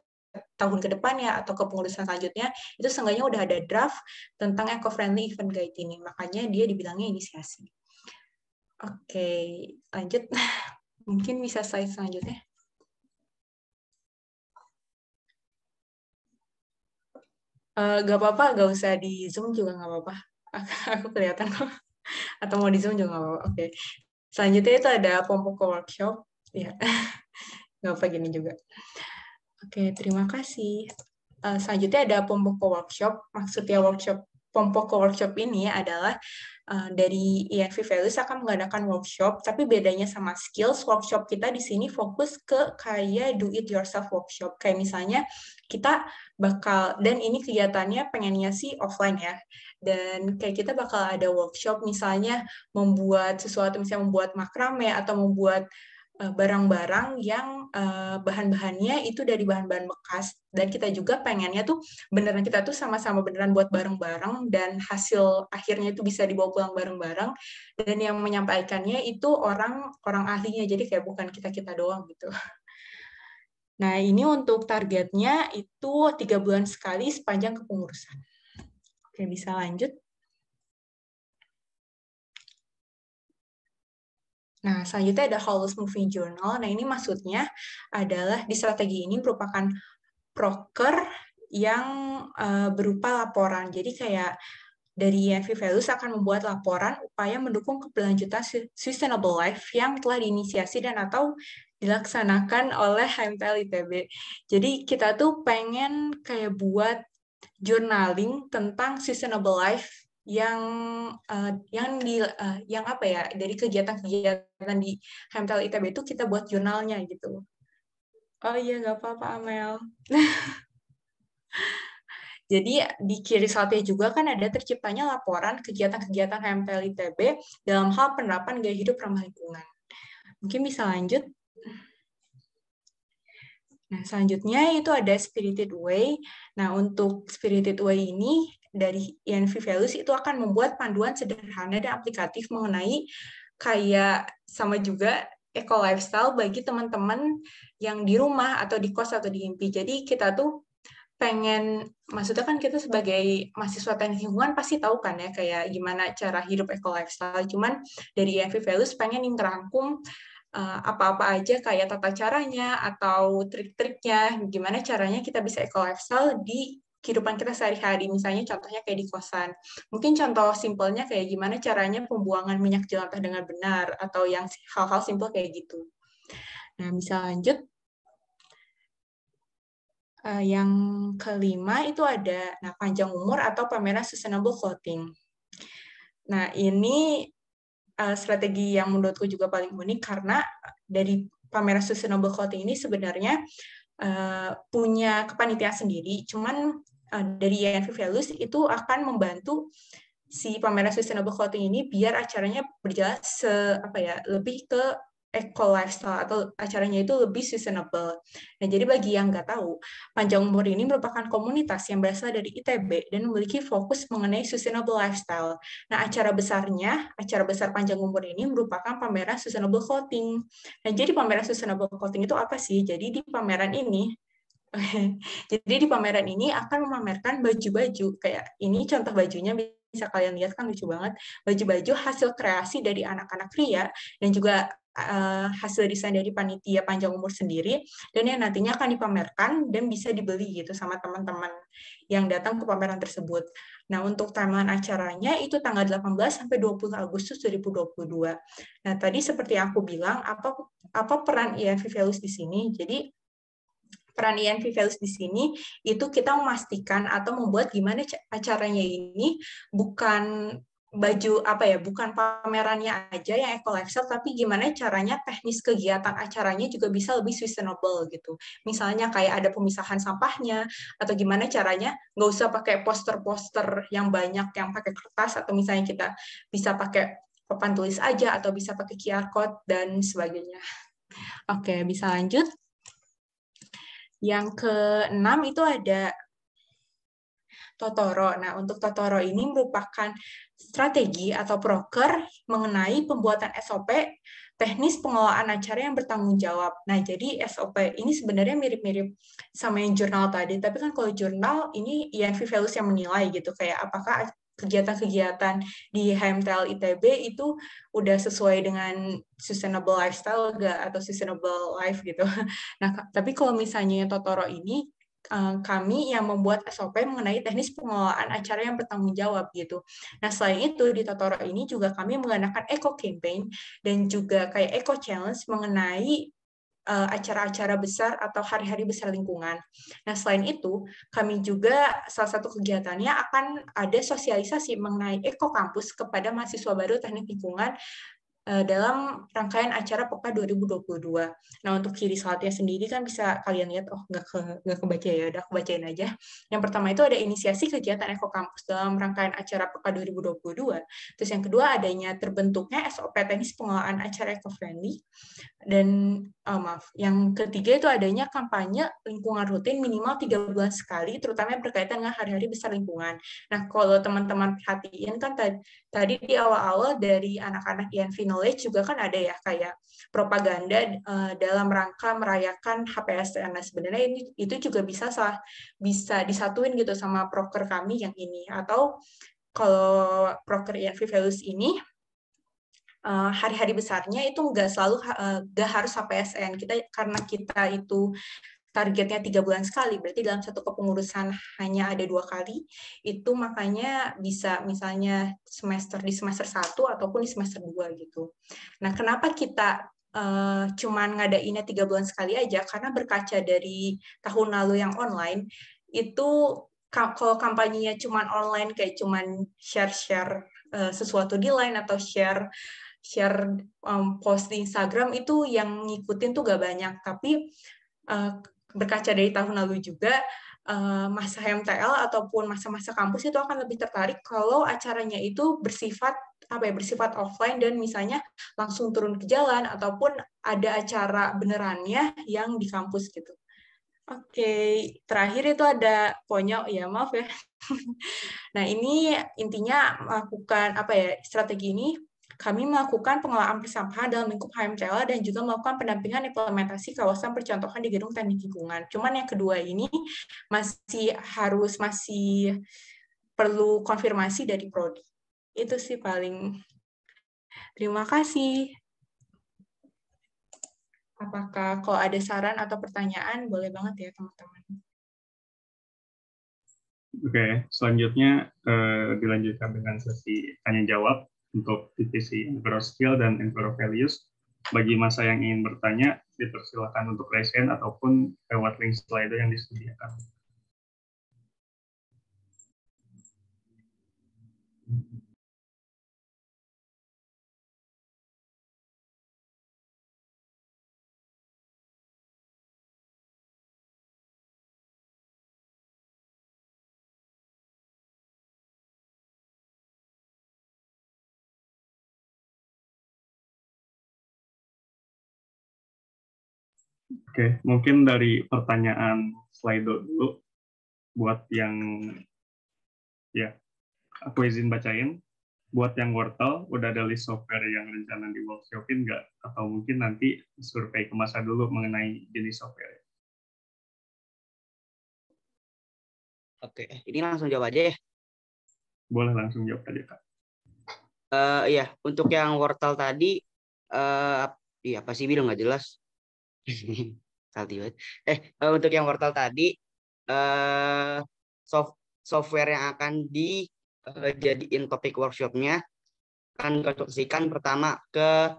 tahun ke depan ya atau kepengurusan selanjutnya itu seenggaknya udah ada draft tentang eco-friendly event guide ini makanya dia dibilangnya inisiasi oke lanjut mungkin bisa slide selanjutnya uh, gak apa-apa gak usah di zoom juga gak apa-apa aku kelihatan kok atau mau di zoom juga gak apa-apa oke selanjutnya itu ada pompoko workshop ya yeah. gak apa gini juga Oke, terima kasih. Uh, selanjutnya ada Pompoko Workshop. Maksudnya workshop Pompoko Workshop ini adalah uh, dari INV Values akan mengadakan workshop, tapi bedanya sama skills, workshop kita di sini fokus ke kayak do it yourself workshop. Kayak misalnya kita bakal, dan ini kegiatannya pengennya sih offline ya, dan kayak kita bakal ada workshop misalnya membuat sesuatu, misalnya membuat makrame atau membuat Eh, barang-barang yang uh, bahan-bahannya itu dari bahan-bahan bekas dan kita juga pengennya tuh beneran kita tuh sama-sama beneran buat bareng-bareng dan hasil akhirnya itu bisa dibawa pulang bareng-bareng dan yang menyampaikannya itu orang orang ahlinya jadi kayak bukan kita kita doang gitu. Nah ini untuk targetnya itu tiga bulan sekali sepanjang kepengurusan. Oke bisa lanjut. Nah, selanjutnya ada Hollis Moving Journal. Nah, ini maksudnya adalah di strategi ini merupakan broker yang uh, berupa laporan. Jadi kayak dari EFI Values akan membuat laporan upaya mendukung keberlanjutan sustainable life yang telah diinisiasi dan atau dilaksanakan oleh HMPL ITB. Jadi kita tuh pengen kayak buat journaling tentang sustainable life yang uh, yang di uh, yang apa ya dari kegiatan-kegiatan di Hempel ITB itu kita buat jurnalnya gitu. Oh iya nggak apa-apa Amel. Jadi di kiri saatnya juga kan ada terciptanya laporan kegiatan-kegiatan Hempel ITB dalam hal penerapan gaya hidup ramah lingkungan. Mungkin bisa lanjut. Nah, selanjutnya itu ada Spirited Way. Nah, untuk Spirited Way ini dari INV Values itu akan membuat panduan sederhana dan aplikatif mengenai kayak sama juga eco lifestyle bagi teman-teman yang di rumah atau di kos atau di mimpi. Jadi kita tuh pengen maksudnya kan kita sebagai mahasiswa teknik lingkungan pasti tahu kan ya kayak gimana cara hidup eco lifestyle. Cuman dari INV Values pengen terangkum eh, apa-apa aja kayak tata caranya atau trik-triknya gimana caranya kita bisa eco lifestyle di kehidupan kita sehari-hari. Misalnya contohnya kayak di kosan. Mungkin contoh simpelnya kayak gimana caranya pembuangan minyak jelantah dengan benar atau yang hal-hal simpel kayak gitu. Nah, bisa lanjut. Eh, yang kelima itu ada nah panjang umur atau pameran sustainable clothing. Nah, ini eh, strategi yang menurutku juga paling unik karena dari pameran sustainable clothing ini sebenarnya uh, punya kepanitiaan sendiri, cuman Eh, dari INV e Values itu akan membantu si pameran sustainable clothing ini biar acaranya berjalan se apa ya lebih ke eco lifestyle atau acaranya itu lebih sustainable. Nah, jadi bagi yang nggak tahu, Panjang Umur ini merupakan komunitas yang berasal dari ITB dan memiliki fokus mengenai sustainable lifestyle. Nah, acara besarnya, acara besar Panjang Umur ini merupakan pameran sustainable clothing. Nah, jadi pameran sustainable clothing itu apa sih? Jadi di pameran ini Jadi di pameran ini akan memamerkan baju-baju kayak ini contoh bajunya bisa kalian lihat kan lucu banget baju-baju hasil kreasi dari anak-anak Ria dan juga uh, hasil desain dari panitia panjang umur sendiri dan yang nantinya akan dipamerkan dan bisa dibeli gitu sama teman-teman yang datang ke pameran tersebut. Nah, untuk timeline acaranya itu tanggal 18 sampai 20 Agustus 2022. Nah, tadi seperti aku bilang apa apa peran e IFV Values di sini? Jadi peran INV values di sini itu kita memastikan atau membuat gimana acaranya ini bukan baju apa ya bukan pamerannya aja yang eco lifestyle tapi gimana caranya teknis kegiatan acaranya juga bisa lebih sustainable gitu misalnya kayak ada pemisahan sampahnya atau gimana caranya nggak usah pakai poster-poster yang banyak yang pakai kertas atau misalnya kita bisa pakai papan tulis aja atau bisa pakai QR code dan sebagainya oke bisa lanjut yang keenam itu ada Totoro. Nah, untuk Totoro ini merupakan strategi atau proker mengenai pembuatan SOP teknis pengelolaan acara yang bertanggung jawab. Nah, jadi SOP ini sebenarnya mirip-mirip sama yang jurnal tadi, tapi kan kalau jurnal ini INV values yang menilai gitu, kayak apakah kegiatan-kegiatan di HMTL ITB itu udah sesuai dengan sustainable lifestyle gak atau sustainable life gitu. Nah, tapi kalau misalnya Totoro ini eh, kami yang membuat SOP mengenai teknis pengelolaan acara yang bertanggung jawab gitu. Nah selain itu di Totoro ini juga kami menggunakan eco campaign dan juga kayak eco challenge mengenai Eh, acara-acara besar atau hari-hari besar lingkungan. Nah, selain itu, kami juga salah satu kegiatannya akan ada sosialisasi mengenai eko kampus kepada mahasiswa baru teknik lingkungan Eh, dalam rangkaian acara PEKA 2022. Nah, untuk ciri salatnya sendiri kan bisa kalian lihat, oh nggak ke, nggak kebaca ya, udah aku bacain aja. Yang pertama itu ada inisiasi kegiatan Eko Kampus dalam rangkaian acara PEKA 2022. Terus yang kedua adanya terbentuknya SOP teknis pengelolaan acara Eko friendly Dan, oh, maaf, yang ketiga itu adanya kampanye lingkungan rutin minimal tiga bulan sekali, terutama berkaitan dengan hari-hari besar lingkungan. Nah, kalau teman-teman perhatiin kan tadi di awal-awal dari anak-anak yang e final knowledge juga kan ada ya kayak propaganda uh, dalam rangka merayakan HPSN. Nah sebenarnya ini itu juga bisa salah bisa disatuin gitu sama proker kami yang ini atau kalau proker ENV values ini eh, hari-hari besarnya itu nggak selalu eh, nggak harus HPSN kita karena kita itu targetnya tiga bulan sekali, berarti dalam satu kepengurusan hanya ada dua kali, itu makanya bisa misalnya semester di semester satu ataupun di semester dua gitu. Nah, kenapa kita uh, cuman ngadainnya tiga bulan sekali aja? Karena berkaca dari tahun lalu yang online, itu kalau kampanyenya cuman online kayak cuman share-share uh, sesuatu di line atau share share um, post di Instagram itu yang ngikutin tuh gak banyak tapi uh, berkaca dari tahun lalu juga eh, masa MTL ataupun masa-masa kampus itu akan lebih tertarik kalau acaranya itu bersifat apa ya bersifat offline dan misalnya langsung turun ke jalan ataupun ada acara benerannya yang di kampus gitu. Oke, okay. terakhir itu ada konyol ya maaf ya. nah ini intinya melakukan apa ya strategi ini kami melakukan pengelolaan persampahan dalam lingkup HMCL dan juga melakukan pendampingan implementasi kawasan percontohan di Gedung Teknik Lingkungan. Cuman yang kedua ini masih harus masih perlu konfirmasi dari prodi. Itu sih paling. Terima kasih. Apakah kalau ada saran atau pertanyaan boleh banget ya teman-teman. Oke, selanjutnya eh, dilanjutkan dengan sesi tanya jawab untuk divisi Enviro Skill dan Enviro Values. Bagi masa yang ingin bertanya, dipersilakan untuk raise hand ataupun lewat link slide yang disediakan. Oke, mungkin dari pertanyaan slide dulu buat yang ya aku izin bacain buat yang wortel udah ada list software yang rencana di workshopin nggak atau mungkin nanti survei ke masa dulu mengenai jenis software Oke, ini langsung jawab aja ya. Boleh langsung jawab aja kak. Uh, ya, untuk yang wortel tadi, uh, eh, ya pasti bilang nggak jelas. salty banget. Eh, eh, untuk yang wortel tadi eh soft software yang akan dijadiin eh, topik workshopnya akan konstruksikan pertama ke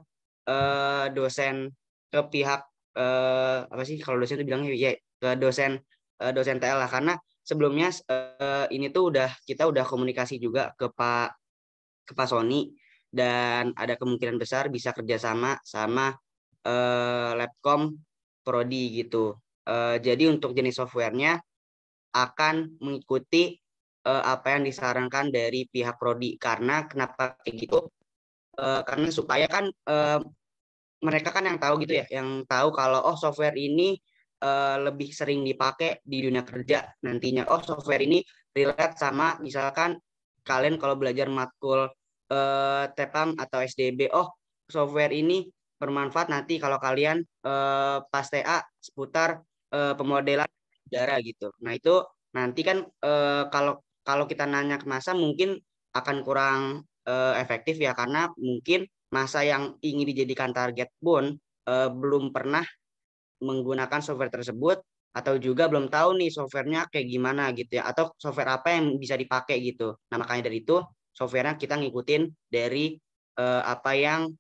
eh, dosen ke pihak eh, apa sih kalau dosen itu bilangnya ya ke dosen eh, dosen TL lah karena sebelumnya eh, ini tuh udah kita udah komunikasi juga ke Pak ke Pak Sony dan ada kemungkinan besar bisa kerjasama sama uh, eh, Labcom Prodi gitu. Uh, jadi untuk jenis softwarenya akan mengikuti uh, apa yang disarankan dari pihak prodi karena kenapa kayak gitu uh, karena supaya kan uh, mereka kan yang tahu gitu ya yang tahu kalau oh software ini uh, lebih sering dipakai di dunia kerja nantinya oh software ini relate sama misalkan kalian kalau belajar matkul uh, tepam atau SDB oh software ini bermanfaat nanti kalau kalian uh, pas TA seputar uh, pemodelan udara gitu. Nah itu nanti kan uh, kalau kalau kita nanya ke masa mungkin akan kurang uh, efektif ya karena mungkin masa yang ingin dijadikan target pun uh, belum pernah menggunakan software tersebut atau juga belum tahu nih softwarenya kayak gimana gitu ya atau software apa yang bisa dipakai gitu. Nah makanya dari itu softwarenya kita ngikutin dari uh, apa yang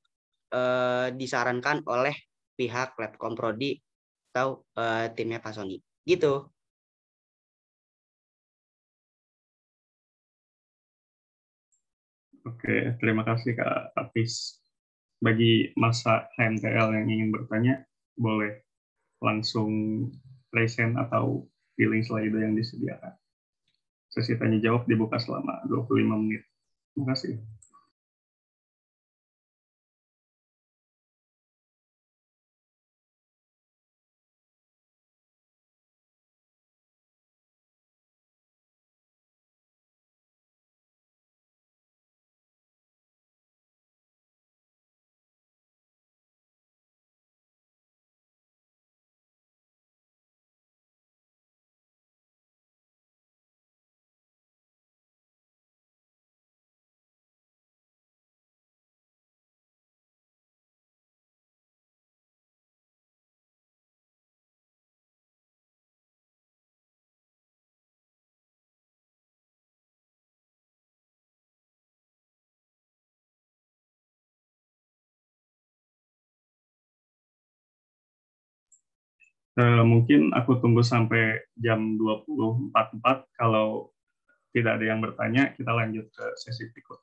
eh, disarankan oleh pihak Labcom Prodi atau eh, timnya Pak Sony. Gitu. Oke, terima kasih Kak Apis. Bagi masa HMTL yang ingin bertanya, boleh langsung present atau feeling slide yang disediakan. Sesi tanya jawab dibuka selama 25 menit. Terima kasih. Eh, mungkin aku tunggu sampai jam 24.4 kalau tidak ada yang bertanya kita lanjut ke sesi berikutnya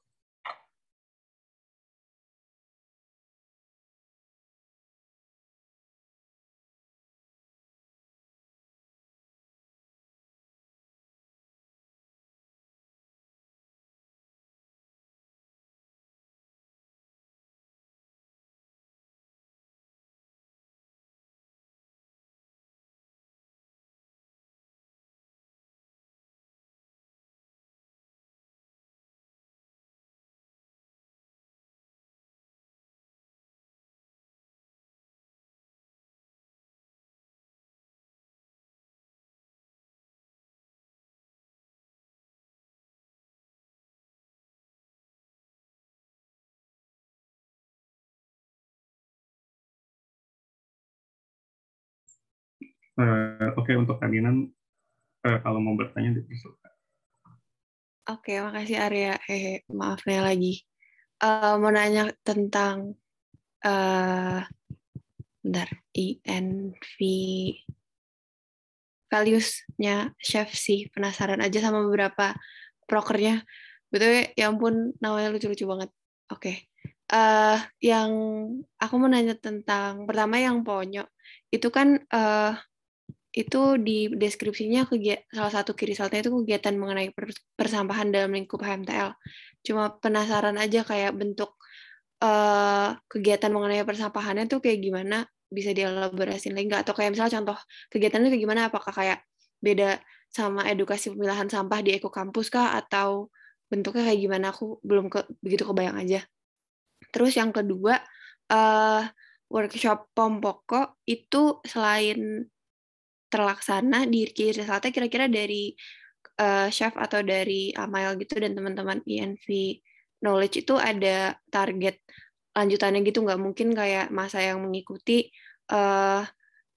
Eh, oke okay, untuk Kaninan eh, kalau mau bertanya dipersilakan. Oke, okay, makasih Arya. Hehe, maaf nih lagi. Uh, mau nanya tentang uh, bentar, INV values-nya chef sih. Penasaran aja sama beberapa prokernya. Betul ya ampun namanya lucu-lucu banget. Oke. Okay. Uh, yang aku mau nanya tentang pertama yang ponyo itu kan uh, itu di deskripsinya salah satu kiri saltnya itu kegiatan mengenai persampahan dalam lingkup HMTL. Cuma penasaran aja kayak bentuk uh, kegiatan mengenai persampahannya tuh kayak gimana bisa dielaborasi lagi nggak? Atau kayak misalnya contoh kegiatannya kayak gimana? Apakah kayak beda sama edukasi pemilahan sampah di Eko Kampus kah? Atau bentuknya kayak gimana? Aku belum ke, begitu kebayang aja. Terus yang kedua, uh, workshop pokok itu selain terlaksana di risetnya kira-kira dari uh, chef atau dari Amail gitu dan teman-teman INV e knowledge itu ada target lanjutannya gitu nggak mungkin kayak masa yang mengikuti uh,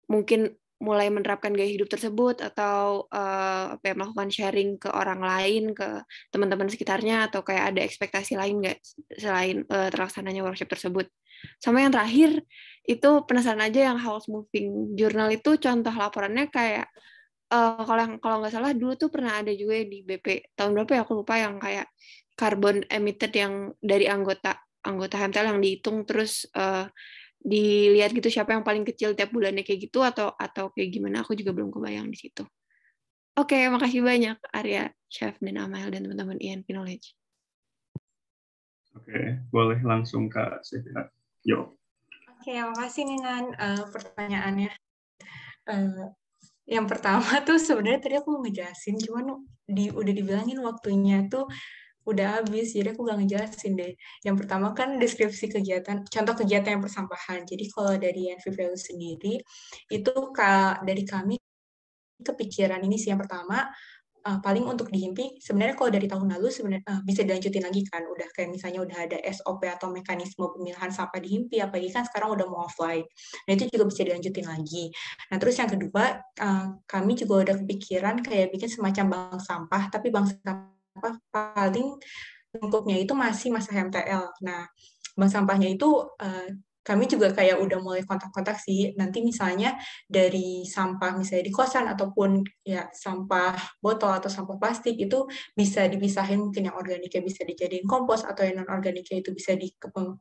mungkin mulai menerapkan gaya hidup tersebut atau uh, apa ya, melakukan sharing ke orang lain ke teman-teman sekitarnya atau kayak ada ekspektasi lain nggak selain uh, terlaksananya workshop tersebut sama yang terakhir itu penasaran aja yang house moving journal itu contoh laporannya kayak uh, kalau yang kalau nggak salah dulu tuh pernah ada juga di BP tahun berapa ya aku lupa yang kayak carbon emitted yang dari anggota anggota HMTL yang dihitung terus uh, dilihat gitu siapa yang paling kecil tiap bulannya kayak gitu atau atau kayak gimana aku juga belum kebayang di situ. Oke, okay, makasih banyak Arya, Chef dan Amel dan teman-teman Ian e Knowledge. Oke, okay, boleh langsung ke Sevina. Yuk. Oke, okay, makasih Ninan uh, eh, pertanyaannya. Uh, yang pertama tuh sebenarnya tadi aku mau ngejelasin, cuman di, udah dibilangin waktunya tuh udah habis, jadi aku gak ngejelasin deh. Yang pertama kan deskripsi kegiatan, contoh kegiatan yang persampahan. Jadi kalau dari NVVU sendiri, itu dari kami kepikiran ini sih yang pertama, uh, paling untuk dihimpi sebenarnya kalau dari tahun lalu sebenarnya uh, bisa dilanjutin lagi kan udah kayak misalnya udah ada SOP atau mekanisme pemilihan sampah dihimpi apa apalagi kan sekarang udah mau offline nah itu juga bisa dilanjutin lagi nah terus yang kedua uh, kami juga udah kepikiran kayak bikin semacam bank sampah tapi bank sampah paling lingkupnya itu masih masa MTL nah bank sampahnya itu uh, kami juga kayak udah mulai kontak-kontak sih nanti misalnya dari sampah misalnya di kosan ataupun ya sampah botol atau sampah plastik itu bisa dipisahin mungkin yang organiknya bisa dijadiin kompos atau yang non organiknya itu bisa di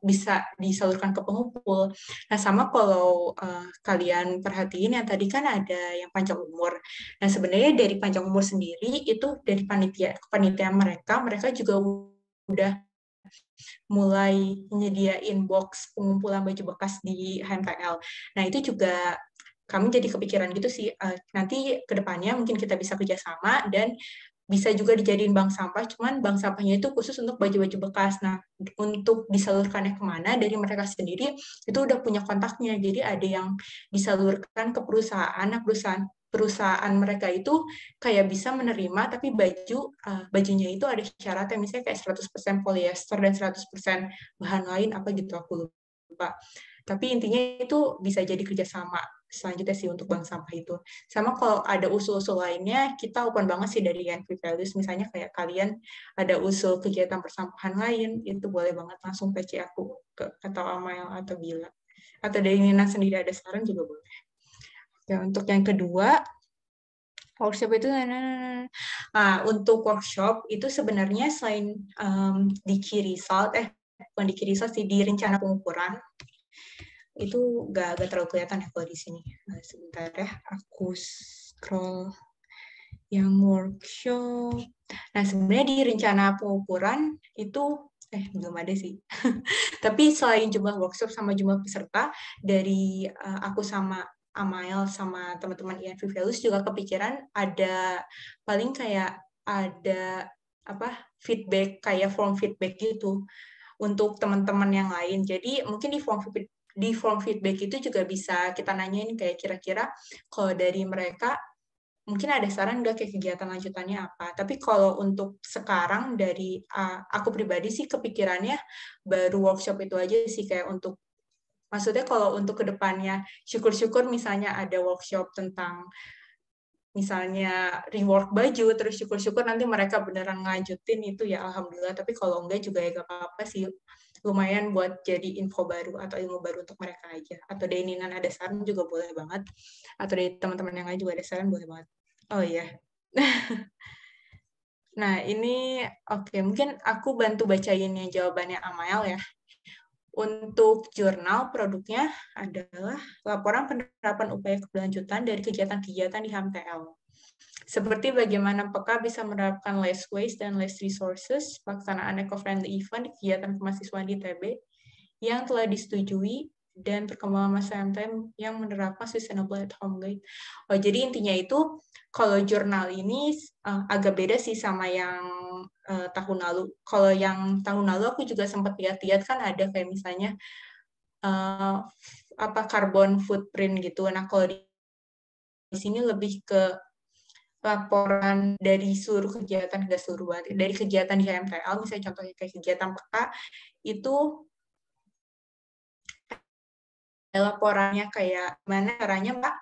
bisa disalurkan ke pengumpul. Nah sama kalau uh, kalian perhatiin yang tadi kan ada yang panjang umur. Nah sebenarnya dari panjang umur sendiri itu dari panitia panitia mereka mereka juga udah mulai menyediain box pengumpulan baju bekas di HMPL. Nah itu juga kami jadi kepikiran gitu sih uh, nanti depannya mungkin kita bisa kerjasama dan bisa juga dijadiin bank sampah, cuman bank sampahnya itu khusus untuk baju-baju bekas. Nah, untuk disalurkannya kemana dari mereka sendiri itu udah punya kontaknya. Jadi ada yang disalurkan ke perusahaan, nah perusahaan perusahaan mereka itu kayak bisa menerima tapi baju uh, bajunya itu ada syaratnya misalnya kayak 100% polyester dan 100% bahan lain apa gitu aku lupa. Tapi intinya itu bisa jadi kerjasama selanjutnya sih untuk bank sampah itu. Sama kalau ada usul-usul lainnya, kita open banget sih dari yang Values. Misalnya kayak kalian ada usul kegiatan persampahan lain, itu boleh banget langsung PC aku ke, atau Amael atau Bila. Atau dari Nina sendiri ada saran juga boleh. Ya, untuk yang kedua, workshop itu nah, nah, nah, nah ah, untuk workshop itu sebenarnya selain um, di kiri result eh bukan di key result sih di rencana pengukuran itu gak, gak terlalu kelihatan ya kalau di sini. Nah, sebentar ya, aku scroll yang workshop. Nah, sebenarnya di rencana pengukuran itu eh belum ada sih. Tapi selain jumlah workshop sama jumlah peserta dari uh, aku sama Amail sama teman-teman Ian Values juga kepikiran ada paling kayak ada apa feedback kayak form feedback gitu untuk teman-teman yang lain. Jadi mungkin di form di form feedback itu juga bisa kita nanyain kayak kira-kira kalau dari mereka mungkin ada saran nggak kayak kegiatan lanjutannya apa. Tapi kalau untuk sekarang dari ah, aku pribadi sih kepikirannya baru workshop itu aja sih kayak untuk maksudnya kalau untuk kedepannya syukur-syukur misalnya ada workshop tentang misalnya rework baju terus syukur-syukur nanti mereka beneran ngajutin itu ya alhamdulillah tapi kalau enggak juga ya gak apa-apa sih lumayan buat jadi info baru atau ilmu baru untuk mereka aja atau dari Ninan ada saran juga boleh banget atau dari teman-teman yang lain juga ada saran boleh banget oh iya yeah. nah ini oke okay. mungkin aku bantu bacain jawabannya Amael ya untuk jurnal produknya adalah laporan penerapan upaya keberlanjutan dari kegiatan-kegiatan di HMTL. Seperti bagaimana PK bisa menerapkan less waste dan less resources, pelaksanaan eco-friendly event di kegiatan kemahasiswaan di TB, yang telah disetujui dan perkembangan masa MTM yang menerapkan Sustainable at Home Guide. Oh, jadi intinya itu kalau jurnal ini uh, agak beda sih sama yang uh, tahun lalu. Kalau yang tahun lalu aku juga sempat lihat-lihat kan ada kayak misalnya uh, apa carbon footprint gitu. Nah kalau di, di sini lebih ke laporan dari seluruh kegiatan ke seluruh dari kegiatan di HMTL misalnya contohnya kayak kegiatan peka itu laporannya kayak mana caranya Pak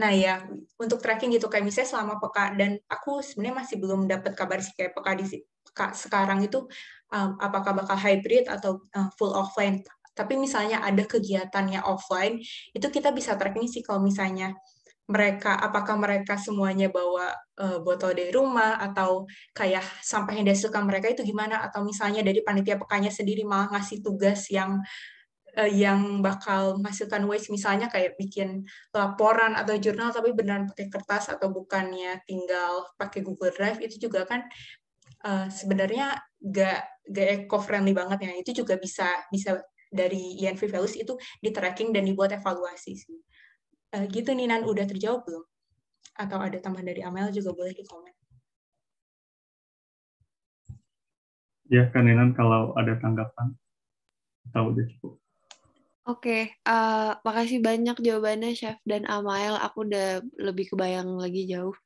Nah ya untuk tracking gitu kayak misalnya selama peka dan aku sebenarnya masih belum dapat kabar sih kayak peka di peka sekarang itu um, apakah bakal hybrid atau uh, full offline. Tapi misalnya ada kegiatannya offline itu kita bisa tracking sih kalau misalnya mereka apakah mereka semuanya bawa uh, botol dari rumah atau kayak sampah yang dihasilkan mereka itu gimana atau misalnya dari panitia pekanya sendiri malah ngasih tugas yang Eh, yang bakal menghasilkan waste misalnya kayak bikin laporan atau jurnal tapi beneran pakai kertas atau bukannya tinggal pakai Google Drive itu juga kan uh, sebenarnya gak gak eco friendly banget ya itu juga bisa bisa dari ENV Values itu di tracking dan dibuat evaluasi sih uh, gitu Ninan udah terjawab belum atau ada tambahan dari Amel juga boleh di komen ya kan Nenan, kalau ada tanggapan tahu udah cukup Oke, uh, makasih banyak jawabannya Chef dan Amael, aku udah lebih kebayang lagi jauh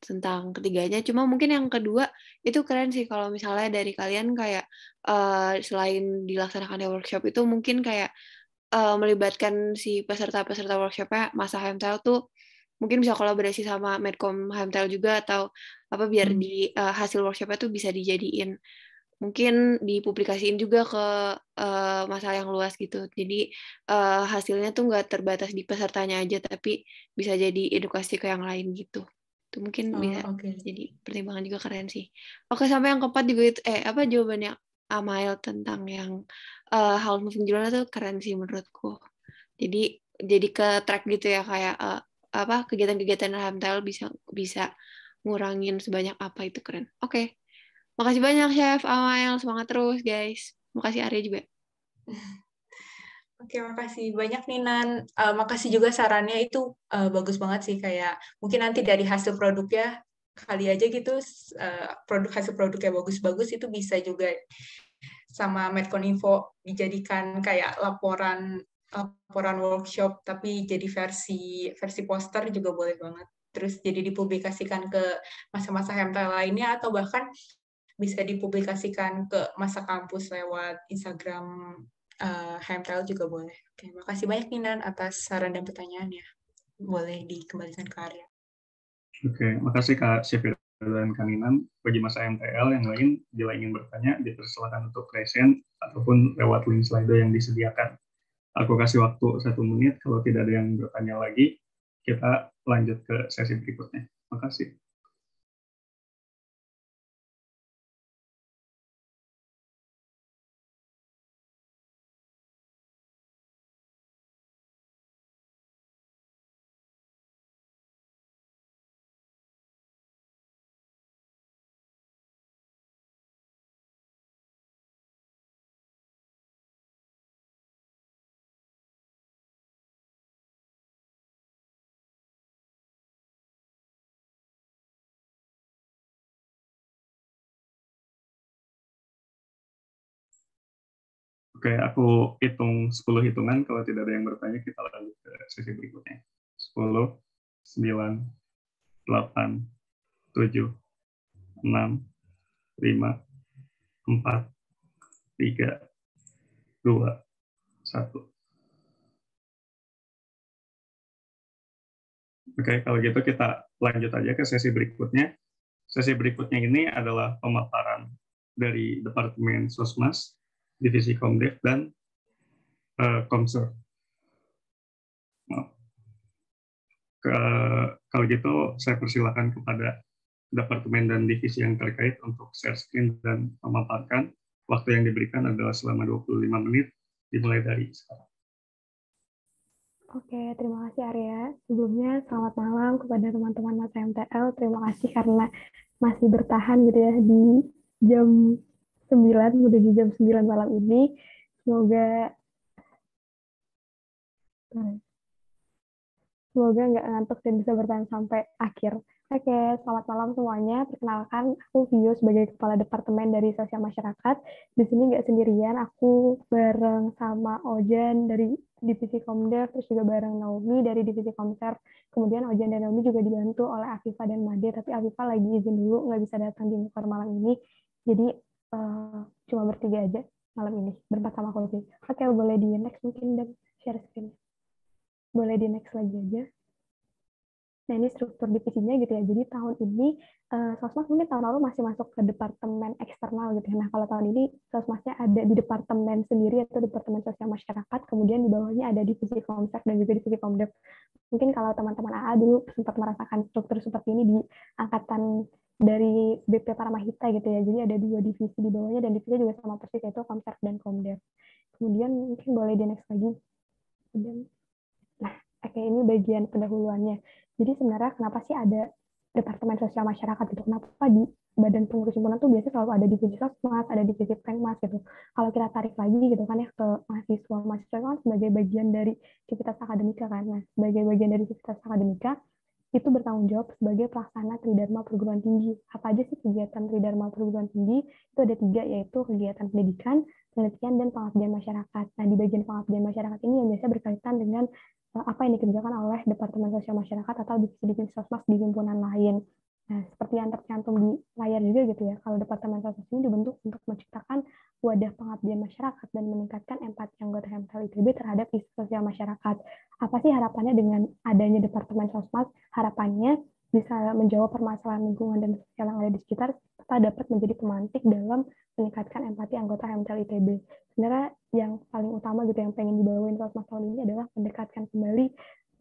tentang ketiganya. Cuma mungkin yang kedua, itu keren sih kalau misalnya dari kalian kayak, uh, selain dilaksanakannya workshop itu mungkin kayak, uh, melibatkan si peserta-peserta workshopnya, masa Hamtel tuh, mungkin bisa kolaborasi sama Medcom Hamtel juga atau apa biar Hmm. di, uh, hasil workshopnya tuh bisa dijadiin mungkin dipublikasiin juga ke uh, masalah yang luas gitu. Jadi uh, hasilnya tuh nggak terbatas di pesertanya aja, tapi bisa jadi edukasi ke yang lain gitu. Itu mungkin oh, bisa okay. jadi pertimbangan juga keren sih. Oke, sampai yang keempat juga itu eh apa jawabannya Amail tentang yang uh, hal musim jualan itu keren sih menurutku. Jadi jadi ke track gitu ya kayak uh, apa kegiatan-kegiatan rahmatel bisa bisa ngurangin sebanyak apa itu keren. Oke. Okay. Makasih banyak Chef awal semangat terus guys. Makasih Arya juga. Oke, makasih banyak Ninan Uh, makasih juga sarannya itu uh, bagus banget sih kayak mungkin nanti dari hasil produknya kali aja gitu uh, produk hasil produknya bagus-bagus itu bisa juga sama Medcon Info dijadikan kayak laporan laporan workshop tapi jadi versi versi poster juga boleh banget terus jadi dipublikasikan ke masa-masa HMT lainnya atau bahkan bisa dipublikasikan ke masa kampus lewat Instagram uh, eh, HMTL juga boleh. Oke, makasih banyak Ninan atas saran dan pertanyaannya. Boleh dikembalikan ke Arya. Oke, makasih Kak Syafir dan Kak Ninan. Bagi masa MTL yang lain, bila ingin bertanya, dipersilakan untuk present ataupun lewat link slide yang disediakan. Aku kasih waktu satu menit, kalau tidak ada yang bertanya lagi, kita lanjut ke sesi berikutnya. Terima kasih. Oke, aku hitung 10 hitungan. Kalau tidak ada yang bertanya, kita lanjut ke sesi berikutnya. 10, 9, 8, 7, 6, 5, 4, 3, 2, 1. Oke, kalau gitu kita lanjut aja ke sesi berikutnya. Sesi berikutnya ini adalah pemaparan dari Departemen Sosmas divisi Komdev dan uh, ke, kalau gitu saya persilakan kepada departemen dan divisi yang terkait untuk share screen dan memaparkan. Waktu yang diberikan adalah selama 25 menit, dimulai dari sekarang. Oke, terima kasih Arya. Sebelumnya selamat malam kepada teman-teman Mas MTL. Terima kasih karena masih bertahan gitu ya di jam 9 di jam 9 malam ini. Semoga hmm. semoga nggak ngantuk dan bisa bertahan sampai akhir. Oke, selamat malam semuanya. Perkenalkan, aku Vio sebagai Kepala Departemen dari Sosial Masyarakat. Di sini nggak sendirian, aku bareng sama Ojan dari Divisi Komdev, terus juga bareng Naomi dari Divisi Komser. Kemudian Ojan dan Naomi juga dibantu oleh Afifa dan Made, tapi Afifa lagi izin dulu, nggak bisa datang di muka malam ini. Jadi Eh, cuma bertiga aja malam ini berempat sama aku sih oke okay, boleh di next mungkin dan share screen boleh di next lagi aja nah ini struktur divisinya gitu ya jadi tahun ini uh, eh, sosmas mungkin tahun lalu masih masuk ke departemen eksternal gitu ya nah kalau tahun ini sosmasnya ada di departemen sendiri atau departemen sosial masyarakat kemudian di bawahnya ada divisi komsek dan juga divisi komdep mungkin kalau teman-teman AA dulu sempat merasakan struktur seperti ini di angkatan dari BP Paramahita gitu ya. Jadi ada dua divisi di bawahnya dan divisi juga sama persis yaitu Komser dan Komdev. Kemudian mungkin boleh di next lagi. Kemudian, nah, oke okay, ini bagian pendahuluannya. Jadi sebenarnya kenapa sih ada Departemen Sosial Masyarakat Untuk gitu? Kenapa di Badan Pengurus Himpunan tuh biasanya selalu ada divisi sosmas, ada divisi pengmas gitu. Kalau kita tarik lagi gitu kan ya ke mahasiswa, mahasiswa kan sebagai bagian dari akademika kan. Nah, sebagai bagian dari akademika, itu bertanggung jawab sebagai pelaksana Tridharma Perguruan Tinggi. Apa aja sih kegiatan Tridharma Perguruan Tinggi? Itu ada tiga, yaitu kegiatan pendidikan, penelitian, dan pengabdian masyarakat. Nah, di bagian pengabdian masyarakat ini yang biasa berkaitan dengan apa yang dikerjakan oleh Departemen Sosial Masyarakat atau divisi-divisi sosmas di himpunan lain. Nah, seperti yang tercantum di layar juga gitu ya, kalau Departemen Sosial ini dibentuk untuk menciptakan wadah pengabdian masyarakat dan meningkatkan empati anggota Hemtel ITB terhadap isu sosial masyarakat. Apa sih harapannya dengan adanya Departemen Sosial? Harapannya bisa menjawab permasalahan lingkungan dan sosial yang ada di sekitar, serta dapat menjadi pemantik dalam meningkatkan empati anggota Hemtel ITB. Sebenarnya yang paling utama gitu yang pengen dibawain Sosmas tahun ini adalah mendekatkan kembali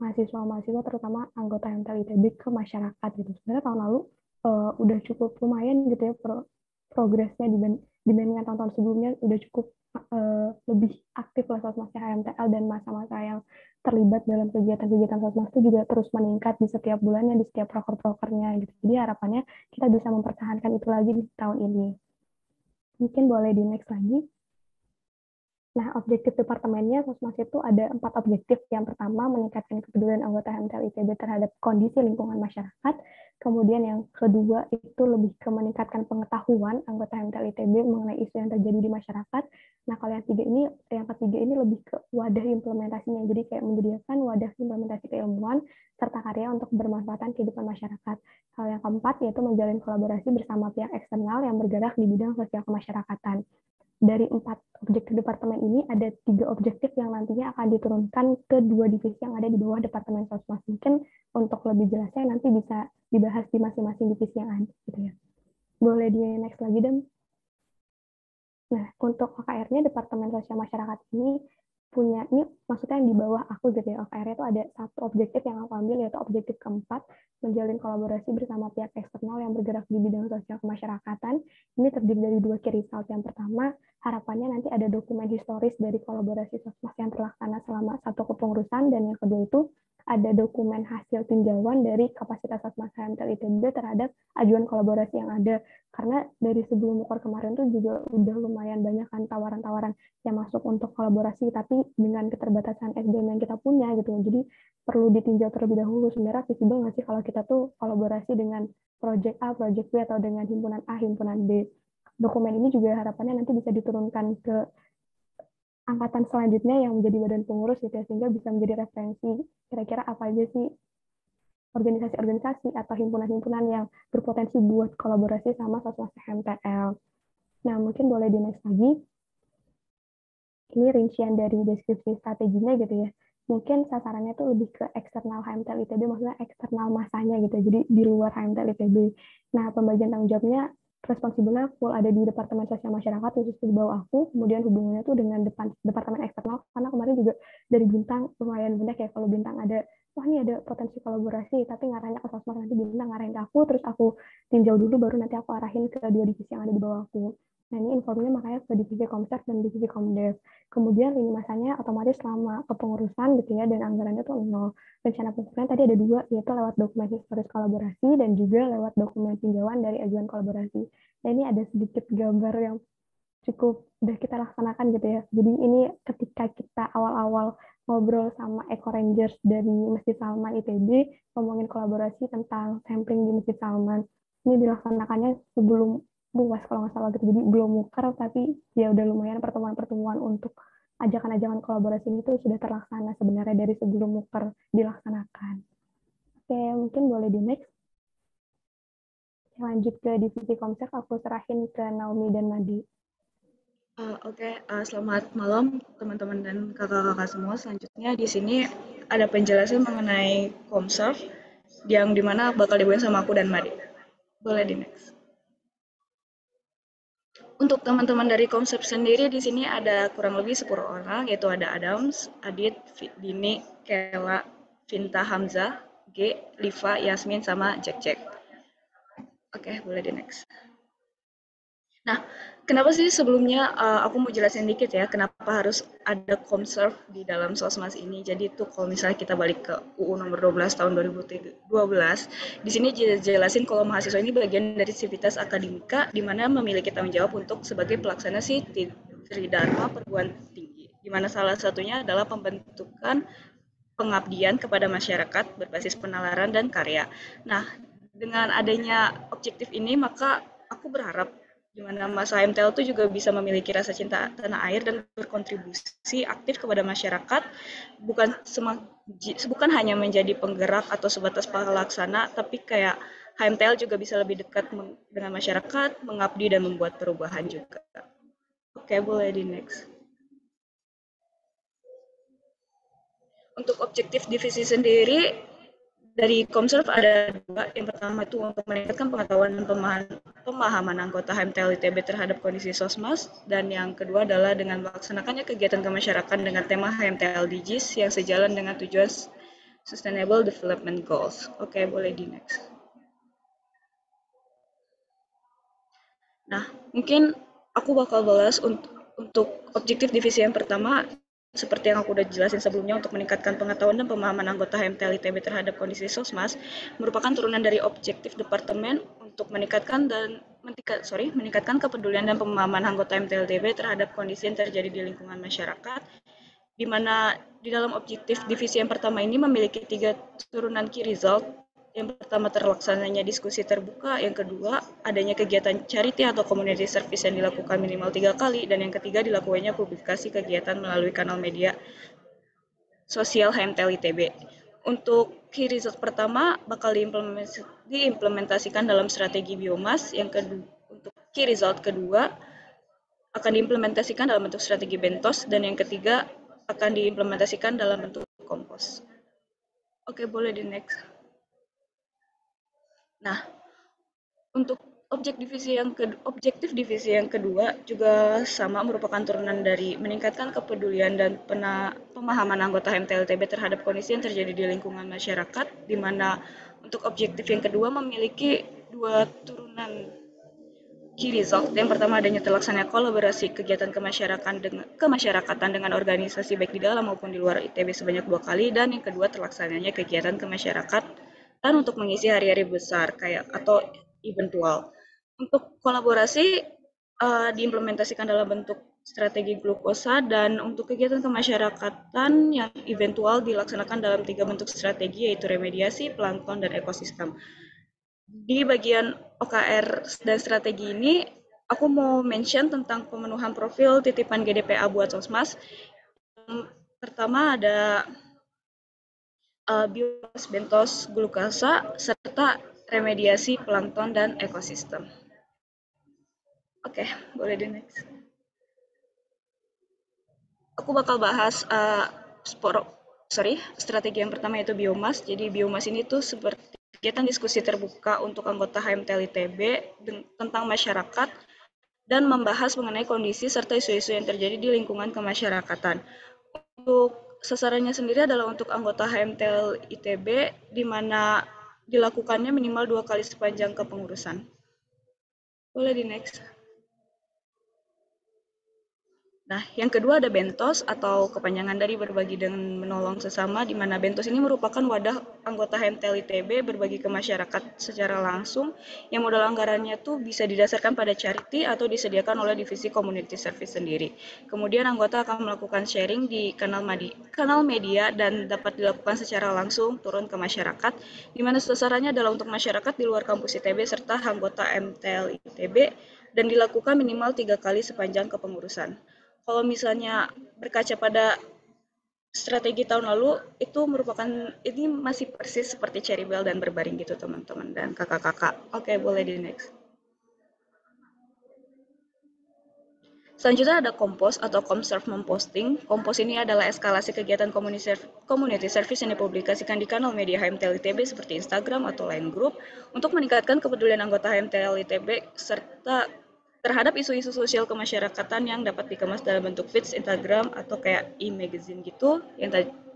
mahasiswa-mahasiswa terutama anggota MTL ITB ke masyarakat gitu. Sebenarnya tahun lalu uh, udah cukup lumayan gitu ya pro progresnya dibandingkan tahun-tahun sebelumnya udah cukup uh, lebih aktif lah sosmas HMTL dan masa-masa yang terlibat dalam kegiatan-kegiatan sosmas itu juga terus meningkat di setiap bulannya, di setiap proker-prokernya gitu. Jadi harapannya kita bisa mempertahankan itu lagi di tahun ini. Mungkin boleh di next lagi. Nah, objektif departemennya Sosmas itu ada empat objektif. Yang pertama, meningkatkan kepedulian anggota HMTL ITB terhadap kondisi lingkungan masyarakat. Kemudian yang kedua itu lebih ke meningkatkan pengetahuan anggota HMTL ITB mengenai isu yang terjadi di masyarakat. Nah, kalau yang tiga ini, yang ketiga ini lebih ke wadah implementasinya. Jadi kayak menyediakan wadah implementasi keilmuan serta karya untuk bermanfaatan kehidupan masyarakat. Kalau yang keempat yaitu menjalin kolaborasi bersama pihak eksternal yang bergerak di bidang sosial kemasyarakatan dari empat objektif departemen ini ada tiga objektif yang nantinya akan diturunkan ke dua divisi yang ada di bawah departemen sosmas. Mungkin untuk lebih jelasnya nanti bisa dibahas di masing-masing divisi yang ada, gitu ya. Boleh di next lagi, Dem? Nah, untuk OKR-nya Departemen Sosial Masyarakat ini punya ini maksudnya yang di bawah aku jadi gitu ya area itu ada satu objektif yang aku ambil yaitu objektif keempat menjalin kolaborasi bersama pihak eksternal yang bergerak di bidang sosial kemasyarakatan ini terdiri dari dua key result yang pertama harapannya nanti ada dokumen historis dari kolaborasi sosmas yang terlaksana selama satu kepengurusan dan yang kedua itu ada dokumen hasil tinjauan dari kapasitas Mas Hamtel ITB terhadap ajuan kolaborasi yang ada. Karena dari sebelum mukor kemarin tuh juga udah lumayan banyak kan tawaran-tawaran yang masuk untuk kolaborasi, tapi dengan keterbatasan SDM yang kita punya gitu. Jadi perlu ditinjau terlebih dahulu sebenarnya visible nggak sih kalau kita tuh kolaborasi dengan Project A, Project B, atau dengan himpunan A, himpunan B. Dokumen ini juga harapannya nanti bisa diturunkan ke angkatan selanjutnya yang menjadi badan pengurus gitu ya, sehingga bisa menjadi referensi kira-kira apa aja sih organisasi-organisasi atau himpunan-himpunan yang berpotensi buat kolaborasi sama sosok MPL. Nah, mungkin boleh di next lagi. Ini rincian dari deskripsi strateginya gitu ya. Mungkin sasarannya tuh lebih ke eksternal HMTL ITB, maksudnya eksternal masanya gitu, ya, jadi di luar HMTL ITB. Nah, pembagian tanggung jawabnya responsibelnya full ada di Departemen Sosial Masyarakat khusus di bawah aku, kemudian hubungannya tuh dengan depan, Departemen Eksternal, karena kemarin juga dari Bintang lumayan banyak ya, kalau Bintang ada, wah ini ada potensi kolaborasi, tapi ngarahnya ke sosmed, nanti Bintang ngarahin ke aku, terus aku tinjau dulu, baru nanti aku arahin ke dua divisi yang ada di bawah aku. Nah ini informnya makanya ke divisi Komsek dan divisi Komdev. Kemudian lini masanya otomatis selama kepengurusan gitu ya dan anggarannya tuh nol. Rencana pengurusan tadi ada dua yaitu lewat dokumen historis kolaborasi dan juga lewat dokumen tinjauan dari ajuan kolaborasi. Nah ini ada sedikit gambar yang cukup udah kita laksanakan gitu ya. Jadi ini ketika kita awal-awal ngobrol sama Eco Rangers dari Masjid Salman ITB ngomongin kolaborasi tentang sampling di Masjid Salman. Ini dilaksanakannya sebelum luas kalau nggak salah gitu jadi belum muker tapi ya udah lumayan pertemuan-pertemuan untuk ajakan-ajakan kolaborasi ini tuh sudah terlaksana sebenarnya dari sebelum muker dilaksanakan oke mungkin boleh di next lanjut ke divisi komsek aku serahin ke Naomi dan Madi Uh, eh, Oke, okay. uh, eh, selamat malam teman-teman dan kakak-kakak semua. Selanjutnya di sini ada penjelasan mengenai Comserve yang dimana bakal dibuat sama aku dan Madi Boleh di next untuk teman-teman dari konsep sendiri di sini ada kurang lebih 10 orang yaitu ada Adams, Adit, Dini, Kela, Vinta Hamzah, G, Liva, Yasmin sama Jack Jack. Oke, boleh di next. Nah, kenapa sih sebelumnya uh, aku mau jelasin dikit ya kenapa harus ada komserv di dalam sosmas ini. Jadi itu kalau misalnya kita balik ke UU nomor 12 tahun 2012, di sini jelasin kalau mahasiswa ini bagian dari civitas akademika di mana memiliki tanggung jawab untuk sebagai pelaksana si tridharma perguruan tinggi. Di mana salah satunya adalah pembentukan pengabdian kepada masyarakat berbasis penalaran dan karya. Nah, dengan adanya objektif ini maka aku berharap di mana masa MTL itu juga bisa memiliki rasa cinta tanah air dan berkontribusi aktif kepada masyarakat bukan bukan hanya menjadi penggerak atau sebatas pelaksana tapi kayak HMTL juga bisa lebih dekat dengan masyarakat, mengabdi dan membuat perubahan juga. Oke, boleh di next. Untuk objektif divisi sendiri, dari Komserv ada dua. Yang pertama itu untuk meningkatkan pengetahuan dan pemahaman, anggota HMTL ITB terhadap kondisi sosmas. Dan yang kedua adalah dengan melaksanakannya kegiatan kemasyarakatan dengan tema HMTL Digis yang sejalan dengan tujuan Sustainable Development Goals. Oke, boleh di next. Nah, mungkin aku bakal balas untuk, untuk objektif divisi yang pertama seperti yang aku udah jelasin sebelumnya untuk meningkatkan pengetahuan dan pemahaman anggota HMTL ITB terhadap kondisi sosmas merupakan turunan dari objektif departemen untuk meningkatkan dan meningkat, sorry, meningkatkan kepedulian dan pemahaman anggota HMTL ITB terhadap kondisi yang terjadi di lingkungan masyarakat di mana di dalam objektif divisi yang pertama ini memiliki tiga turunan key result yang pertama terlaksananya diskusi terbuka, yang kedua adanya kegiatan charity atau community service yang dilakukan minimal tiga kali, dan yang ketiga dilakukannya publikasi kegiatan melalui kanal media sosial HMTL ITB. Untuk key result pertama bakal diimplementasikan dalam strategi biomas, yang kedua untuk key result kedua akan diimplementasikan dalam bentuk strategi bentos, dan yang ketiga akan diimplementasikan dalam bentuk kompos. Oke, boleh di next. Nah, untuk objek divisi yang ke, objektif divisi yang kedua juga sama merupakan turunan dari meningkatkan kepedulian dan pena, pemahaman anggota MTLTB terhadap kondisi yang terjadi di lingkungan masyarakat di mana untuk objektif yang kedua memiliki dua turunan key result yang pertama adanya terlaksannya kolaborasi kegiatan kemasyarakatan dengan, kemasyarakatan dengan organisasi baik di dalam maupun di luar ITB sebanyak dua kali dan yang kedua terlaksananya kegiatan kemasyarakatan kegiatan untuk mengisi hari-hari besar kayak atau eventual. Untuk kolaborasi uh, diimplementasikan dalam bentuk strategi glukosa dan untuk kegiatan kemasyarakatan yang eventual dilaksanakan dalam tiga bentuk strategi yaitu remediasi, plankton, dan ekosistem. Di bagian OKR dan strategi ini, aku mau mention tentang pemenuhan profil titipan GDPA buat Sosmas. Pertama ada uh, bios bentos glukasa serta remediasi plankton dan ekosistem. Oke, okay, boleh di next. Aku bakal bahas uh, eh, sporo, sorry, strategi yang pertama yaitu biomas. Jadi biomas ini tuh seperti kegiatan diskusi terbuka untuk anggota HMTL ITB tentang masyarakat dan membahas mengenai kondisi serta isu-isu yang terjadi di lingkungan kemasyarakatan. Untuk sasarannya sendiri adalah untuk anggota HMTL ITB, di mana dilakukannya minimal dua kali sepanjang kepengurusan. Boleh di next. Nah, yang kedua ada bentos atau kepanjangan dari berbagi dan menolong sesama, di mana bentos ini merupakan wadah anggota HMTL ITB berbagi ke masyarakat secara langsung, yang modal anggarannya tuh bisa didasarkan pada charity atau disediakan oleh divisi community service sendiri. Kemudian anggota akan melakukan sharing di kanal, madi, kanal media dan dapat dilakukan secara langsung turun ke masyarakat, di mana sasarannya adalah untuk masyarakat di luar kampus ITB serta anggota MTL ITB dan dilakukan minimal tiga kali sepanjang kepengurusan kalau misalnya berkaca pada strategi tahun lalu itu merupakan ini masih persis seperti cherry bell dan berbaring gitu teman-teman dan kakak-kakak. Oke, boleh di next. Selanjutnya ada Kompos atau Comserve memposting. Kompos ini adalah eskalasi kegiatan community service yang dipublikasikan di kanal media HMTL ITB seperti Instagram atau lain grup untuk meningkatkan kepedulian anggota HMTL ITB serta terhadap isu-isu sosial kemasyarakatan yang dapat dikemas dalam bentuk feeds Instagram atau kayak e-magazine gitu yang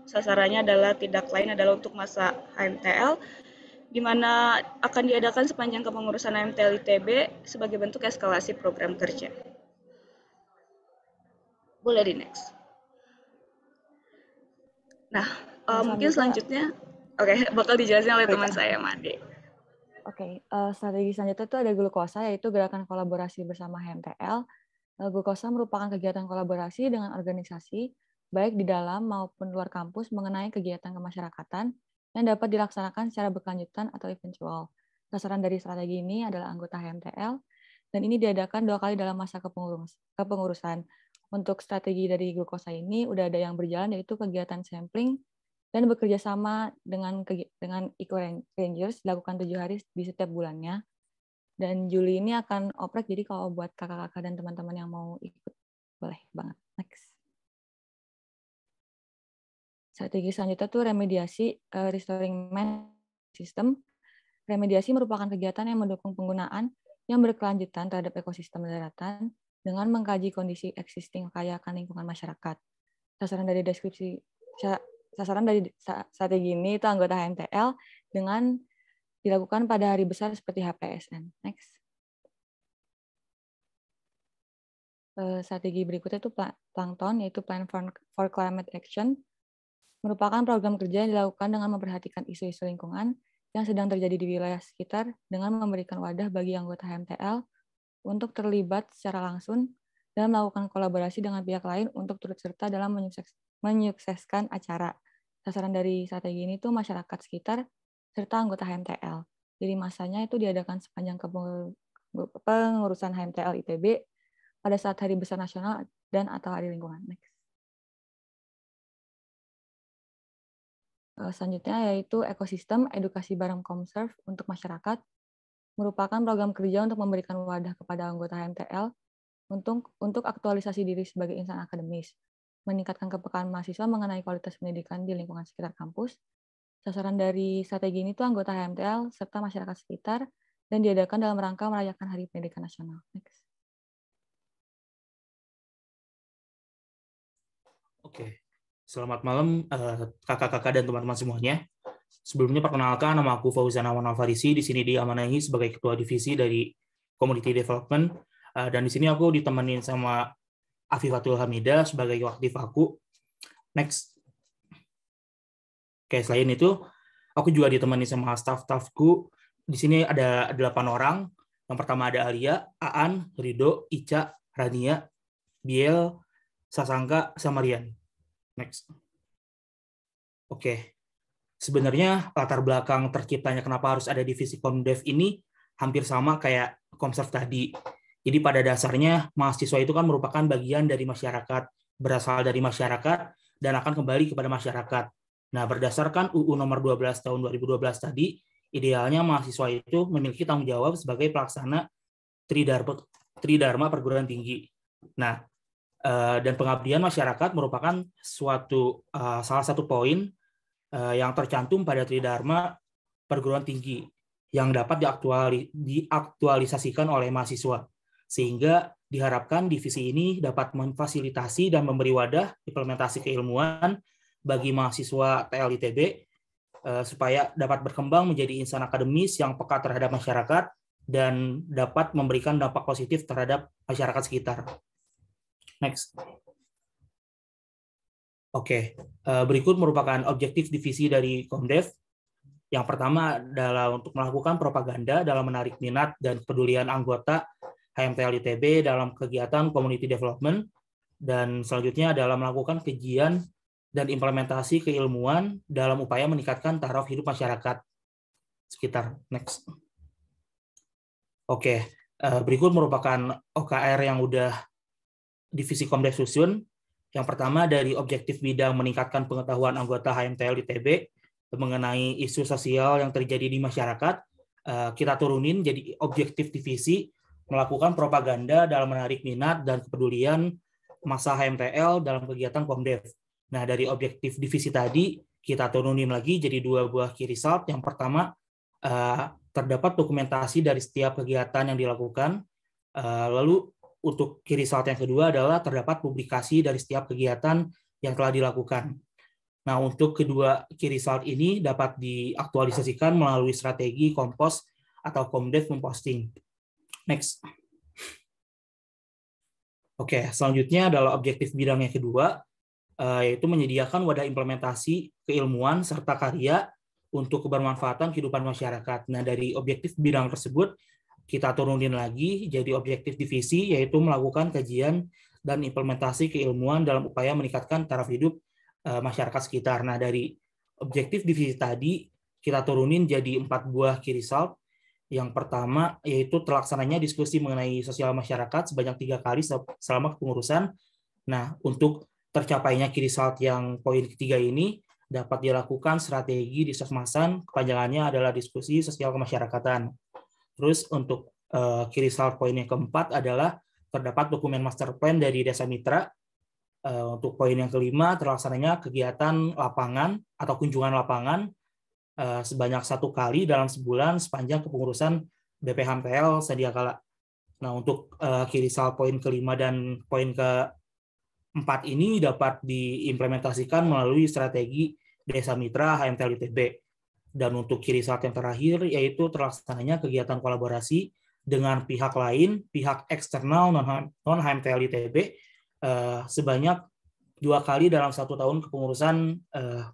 sasarannya adalah tidak lain adalah untuk masa HMTL di mana akan diadakan sepanjang kepengurusan HMTL ITB sebagai bentuk eskalasi program kerja. Boleh di next. Nah, uh, mungkin selanjutnya, oke, okay, bakal dijelasin oleh teman saya, Made. Oke, okay. uh, eh, strategi selanjutnya itu ada glukosa, yaitu gerakan kolaborasi bersama HMTL. Uh, eh, glukosa merupakan kegiatan kolaborasi dengan organisasi, baik di dalam maupun luar kampus, mengenai kegiatan kemasyarakatan yang dapat dilaksanakan secara berkelanjutan atau eventual. Sasaran dari strategi ini adalah anggota HMTL, dan ini diadakan dua kali dalam masa kepengurusan. Untuk strategi dari glukosa ini, udah ada yang berjalan, yaitu kegiatan sampling dan bekerja sama dengan dengan Eco Rangers dilakukan tujuh hari di setiap bulannya. Dan Juli ini akan oprek, jadi kalau buat kakak-kakak dan teman-teman yang mau ikut, boleh banget. Next. Strategi selanjutnya tuh remediasi, uh, restoring man system. Remediasi merupakan kegiatan yang mendukung penggunaan yang berkelanjutan terhadap ekosistem daratan dengan mengkaji kondisi existing akan lingkungan masyarakat. Sasaran dari deskripsi sasaran dari strategi ini itu anggota HMTL dengan dilakukan pada hari besar seperti HPSN. Next. Eh, strategi berikutnya itu plankton, yaitu Plan for Climate Action, merupakan program kerja yang dilakukan dengan memperhatikan isu-isu lingkungan yang sedang terjadi di wilayah sekitar dengan memberikan wadah bagi anggota HMTL untuk terlibat secara langsung dan melakukan kolaborasi dengan pihak lain untuk turut serta dalam menyukseskan acara. Sasaran dari strategi ini itu masyarakat sekitar serta anggota HMTL. Jadi masanya itu diadakan sepanjang pengurusan HMTL ITB pada saat Hari Besar Nasional dan atau Hari Lingkungan. Next. Eh, selanjutnya yaitu ekosistem edukasi barang Comserve untuk masyarakat merupakan program kerja untuk memberikan wadah kepada anggota HMTL untuk untuk aktualisasi diri sebagai insan akademis, meningkatkan kepekaan mahasiswa mengenai kualitas pendidikan di lingkungan sekitar kampus. Sasaran dari strategi ini tuh anggota HMTL serta masyarakat sekitar dan diadakan dalam rangka merayakan Hari Pendidikan Nasional. Oke, selamat malam eh, kakak-kakak dan teman-teman semuanya. Sebelumnya perkenalkan nama aku Fauzan Awan Alfarisi di sini diamanahi sebagai ketua divisi dari Community Development Uh, dan di sini aku ditemenin sama Afifatul Hamida sebagai waktif aku. Next. Oke, selain itu, aku juga ditemani sama staff-staffku. Di sini ada delapan orang. Yang pertama ada Alia, Aan, Rido, Ica, Rania, Biel, Sasangka, sama Rian. Next. Oke. Sebenarnya latar belakang terciptanya kenapa harus ada divisi Comdev ini hampir sama kayak Komserv tadi jadi pada dasarnya mahasiswa itu kan merupakan bagian dari masyarakat, berasal dari masyarakat dan akan kembali kepada masyarakat. Nah, berdasarkan UU nomor 12 tahun 2012 tadi, idealnya mahasiswa itu memiliki tanggung jawab sebagai pelaksana tridharma, tridharma perguruan tinggi. Nah, eh, dan pengabdian masyarakat merupakan suatu eh, salah satu poin eh, yang tercantum pada tridharma perguruan tinggi yang dapat diaktuali, diaktualisasikan oleh mahasiswa sehingga diharapkan divisi ini dapat memfasilitasi dan memberi wadah implementasi keilmuan bagi mahasiswa TLITB eh, supaya dapat berkembang menjadi insan akademis yang peka terhadap masyarakat dan dapat memberikan dampak positif terhadap masyarakat sekitar. Next. Oke, okay. Eh, berikut merupakan objektif divisi dari Komdev. Yang pertama adalah untuk melakukan propaganda dalam menarik minat dan kepedulian anggota HMTL ITB dalam kegiatan community development dan selanjutnya adalah melakukan kejian dan implementasi keilmuan dalam upaya meningkatkan taraf hidup masyarakat sekitar next. Oke, eh, berikut merupakan OKR yang udah divisi komdes susun. Yang pertama dari objektif bidang meningkatkan pengetahuan anggota HMTL ITB mengenai isu sosial yang terjadi di masyarakat. Eh, kita turunin jadi objektif divisi melakukan propaganda dalam menarik minat dan kepedulian masa HMTL dalam kegiatan Komdev. Nah, dari objektif divisi tadi, kita turunin lagi jadi dua buah key result. Yang pertama, eh, terdapat dokumentasi dari setiap kegiatan yang dilakukan. Eh, lalu, untuk key result yang kedua adalah terdapat publikasi dari setiap kegiatan yang telah dilakukan. Nah, untuk kedua key result ini dapat diaktualisasikan melalui strategi kompos atau komdev memposting. Next. Oke, selanjutnya adalah objektif bidang yang kedua, eh, yaitu menyediakan wadah implementasi keilmuan serta karya untuk kebermanfaatan kehidupan masyarakat. Nah, dari objektif bidang tersebut, kita turunin lagi jadi objektif divisi, yaitu melakukan kajian dan implementasi keilmuan dalam upaya meningkatkan taraf hidup eh, masyarakat sekitar. Nah, dari objektif divisi tadi, kita turunin jadi empat buah key result, yang pertama yaitu terlaksananya diskusi mengenai sosial masyarakat sebanyak tiga kali selama kepengurusan. Nah, untuk tercapainya kiri saat yang poin ketiga ini dapat dilakukan strategi di sosmasan, kepanjangannya adalah diskusi sosial kemasyarakatan. Terus untuk uh, eh, saat poin yang keempat adalah terdapat dokumen master plan dari Desa Mitra. Uh, untuk poin yang kelima, terlaksananya kegiatan lapangan atau kunjungan lapangan Eh, sebanyak satu kali dalam sebulan sepanjang kepengurusan BPHMPL sedia kala. Nah, untuk uh, eh, kirisal poin kelima dan poin ke empat ini dapat diimplementasikan melalui strategi Desa Mitra HMTL ITB. Dan untuk kirisal yang terakhir, yaitu terlaksananya kegiatan kolaborasi dengan pihak lain, pihak eksternal non-HMTL ITB, uh, eh, sebanyak dua kali dalam satu tahun kepengurusan uh,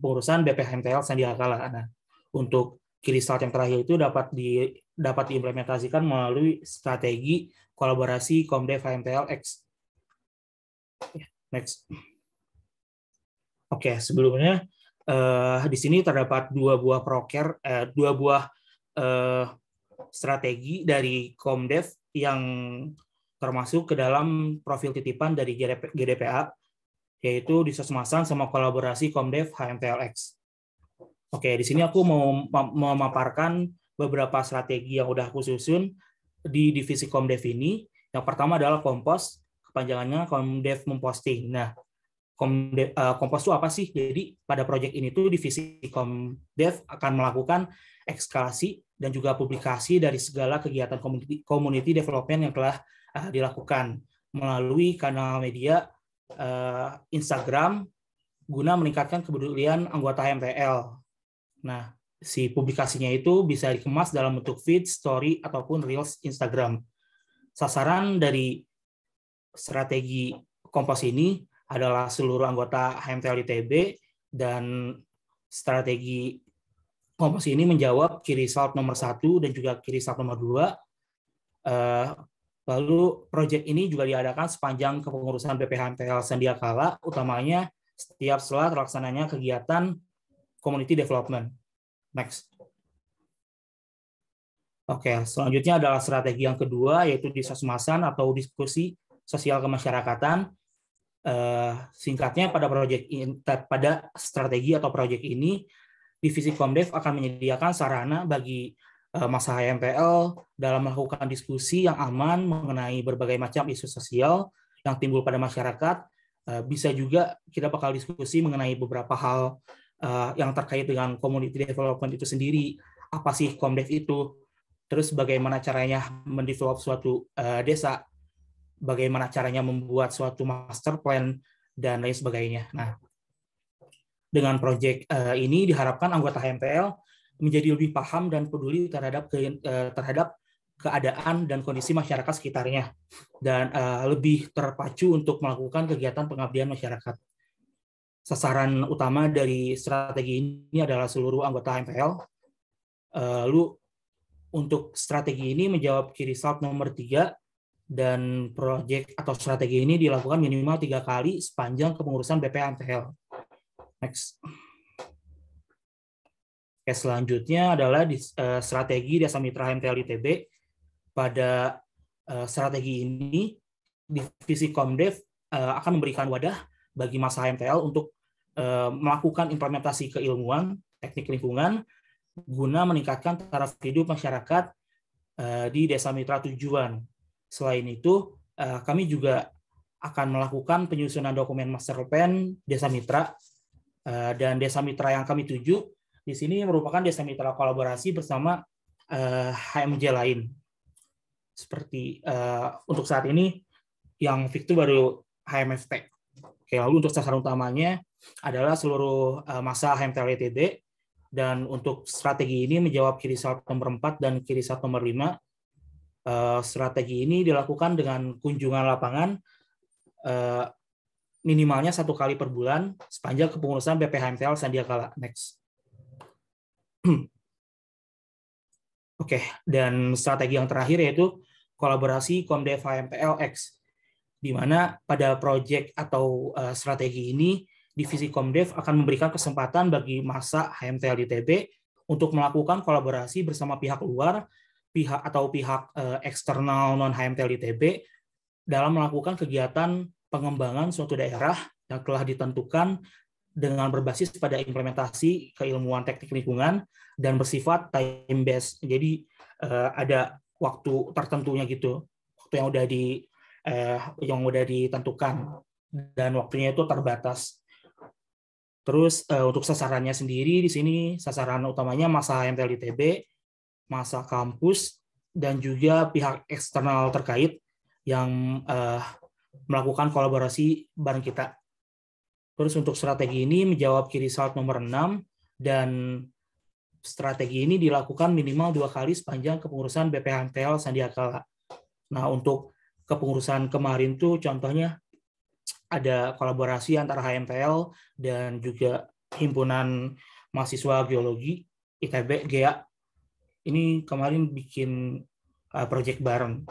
pengurusan BPHMTL Sandiaga Kala. Nah, untuk kiri start yang terakhir itu dapat di dapat diimplementasikan melalui strategi kolaborasi Komdev HMTL X. Next. Oke, okay, sebelumnya eh, di sini terdapat dua buah proker, eh, dua buah eh, strategi dari Komdev yang termasuk ke dalam profil titipan dari GDPA yaitu di Sosmasan sama kolaborasi Komdev HMTLX. Oke, di sini aku mau memaparkan beberapa strategi yang udah aku susun di divisi Komdev ini. Yang pertama adalah kompos, kepanjangannya Komdev memposting. Nah, Komdev, uh, eh, kompos itu apa sih? Jadi pada proyek ini tuh divisi Komdev akan melakukan ekskalasi dan juga publikasi dari segala kegiatan community, community development yang telah uh, dilakukan melalui kanal media uh, Instagram guna meningkatkan kepedulian anggota MPL. Nah, si publikasinya itu bisa dikemas dalam bentuk feed, story, ataupun reels Instagram. Sasaran dari strategi Kompos ini adalah seluruh anggota HMTL ITB dan strategi Kompos ini menjawab kiri salt nomor satu dan juga kiri salt nomor dua. Eh, Lalu proyek ini juga diadakan sepanjang kepengurusan BPH Sandia Sandiakala, utamanya setiap setelah terlaksananya kegiatan community development. Next. Oke, selanjutnya adalah strategi yang kedua, yaitu disosmasan atau diskusi sosial kemasyarakatan. Eh, singkatnya, pada proyek pada strategi atau proyek ini, Divisi Komdev akan menyediakan sarana bagi Eh, masa HMPL dalam melakukan diskusi yang aman mengenai berbagai macam isu sosial yang timbul pada masyarakat. Eh, bisa juga kita bakal diskusi mengenai beberapa hal eh, yang terkait dengan community development itu sendiri. Apa sih Komdev itu? Terus bagaimana caranya mendevelop suatu desa? Bagaimana caranya membuat suatu master plan dan lain sebagainya. Nah, dengan proyek ini diharapkan anggota HMPL menjadi lebih paham dan peduli terhadap ke, eh, terhadap keadaan dan kondisi masyarakat sekitarnya dan uh, lebih terpacu untuk melakukan kegiatan pengabdian masyarakat. Sasaran utama dari strategi ini adalah seluruh anggota MPL. Lalu eh, untuk strategi ini menjawab ciri salt nomor tiga dan proyek atau strategi ini dilakukan minimal tiga kali sepanjang kepengurusan BPMTL. Next. Case selanjutnya adalah di, uh, strategi Desa Mitra MTL ITB. Pada uh, strategi ini, divisi Komdev uh, akan memberikan wadah bagi masa MTL untuk uh, melakukan implementasi keilmuan teknik lingkungan guna meningkatkan taraf hidup masyarakat uh, di desa mitra tujuan. Selain itu, uh, kami juga akan melakukan penyusunan dokumen master plan desa mitra uh, dan desa mitra yang kami tuju di sini merupakan desa mitra kolaborasi bersama uh, eh, HMJ lain. Seperti uh, untuk saat ini yang fiktif baru HMFT. Oke, lalu untuk sasaran utamanya adalah seluruh uh, masa HMT LTD e dan untuk strategi ini menjawab kiri saat nomor 4 dan kiri saat nomor 5. Uh, strategi ini dilakukan dengan kunjungan lapangan uh, minimalnya satu kali per bulan sepanjang kepengurusan BPHMTL Sandiaga Next. Oke, okay. dan strategi yang terakhir yaitu kolaborasi Komdev HMPLX, di mana pada proyek atau eh, strategi ini, Divisi Komdev akan memberikan kesempatan bagi masa HMTL ITB untuk melakukan kolaborasi bersama pihak luar, pihak atau pihak eh, eksternal non-HMTL ITB dalam melakukan kegiatan pengembangan suatu daerah yang telah ditentukan dengan berbasis pada implementasi keilmuan teknik lingkungan dan bersifat time based. Jadi uh, ada waktu tertentunya gitu, waktu yang udah di uh, yang udah ditentukan dan waktunya itu terbatas. Terus uh, untuk sasarannya sendiri di sini sasaran utamanya masa ITB, masa kampus dan juga pihak eksternal terkait yang uh, melakukan kolaborasi bareng kita Terus untuk strategi ini menjawab kiri saat nomor 6 dan strategi ini dilakukan minimal dua kali sepanjang kepengurusan BPH MTL Sandiaga. Nah, untuk kepengurusan kemarin tuh contohnya ada kolaborasi antara HMTL dan juga himpunan mahasiswa geologi ITB GEA. Ini kemarin bikin uh, project bareng.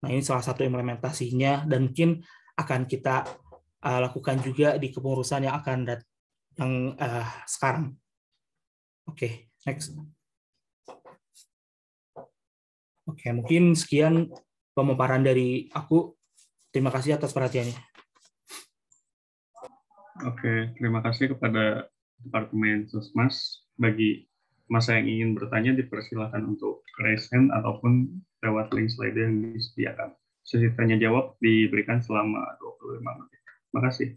Nah, ini salah satu implementasinya dan mungkin akan kita uh, lakukan juga di kepengurusan yang akan dat yang uh, sekarang. Oke, okay, next. Oke, okay, mungkin sekian pemaparan dari aku. Terima kasih atas perhatiannya. Oke, terima kasih kepada Departemen Sosmas. Bagi masa yang ingin bertanya, dipersilakan untuk raise hand ataupun lewat link slide yang disediakan. Sesi tanya jawab diberikan selama 25 menit. Terima kasih.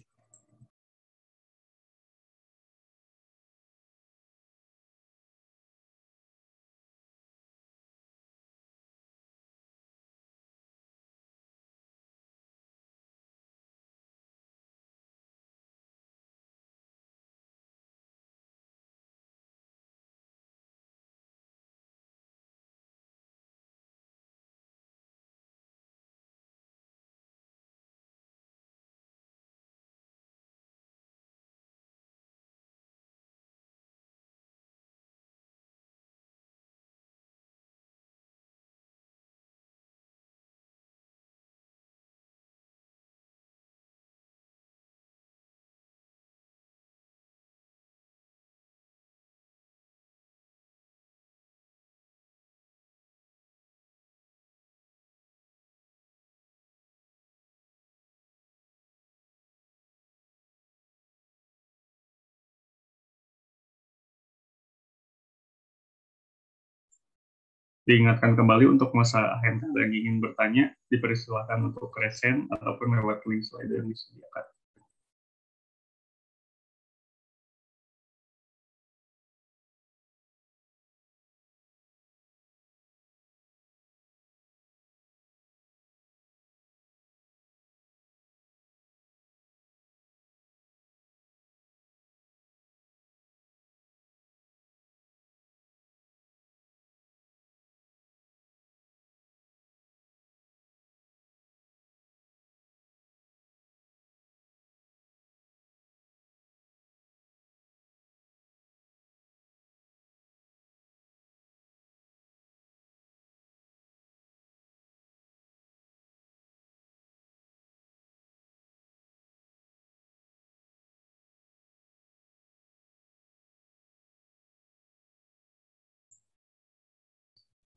diingatkan kembali untuk masa yang ingin bertanya dipersilakan untuk kresen ataupun lewat link slide yang disediakan.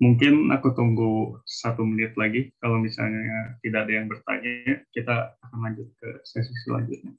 Mungkin aku tunggu satu menit lagi. Kalau misalnya tidak ada yang bertanya, kita akan lanjut ke sesi selanjutnya.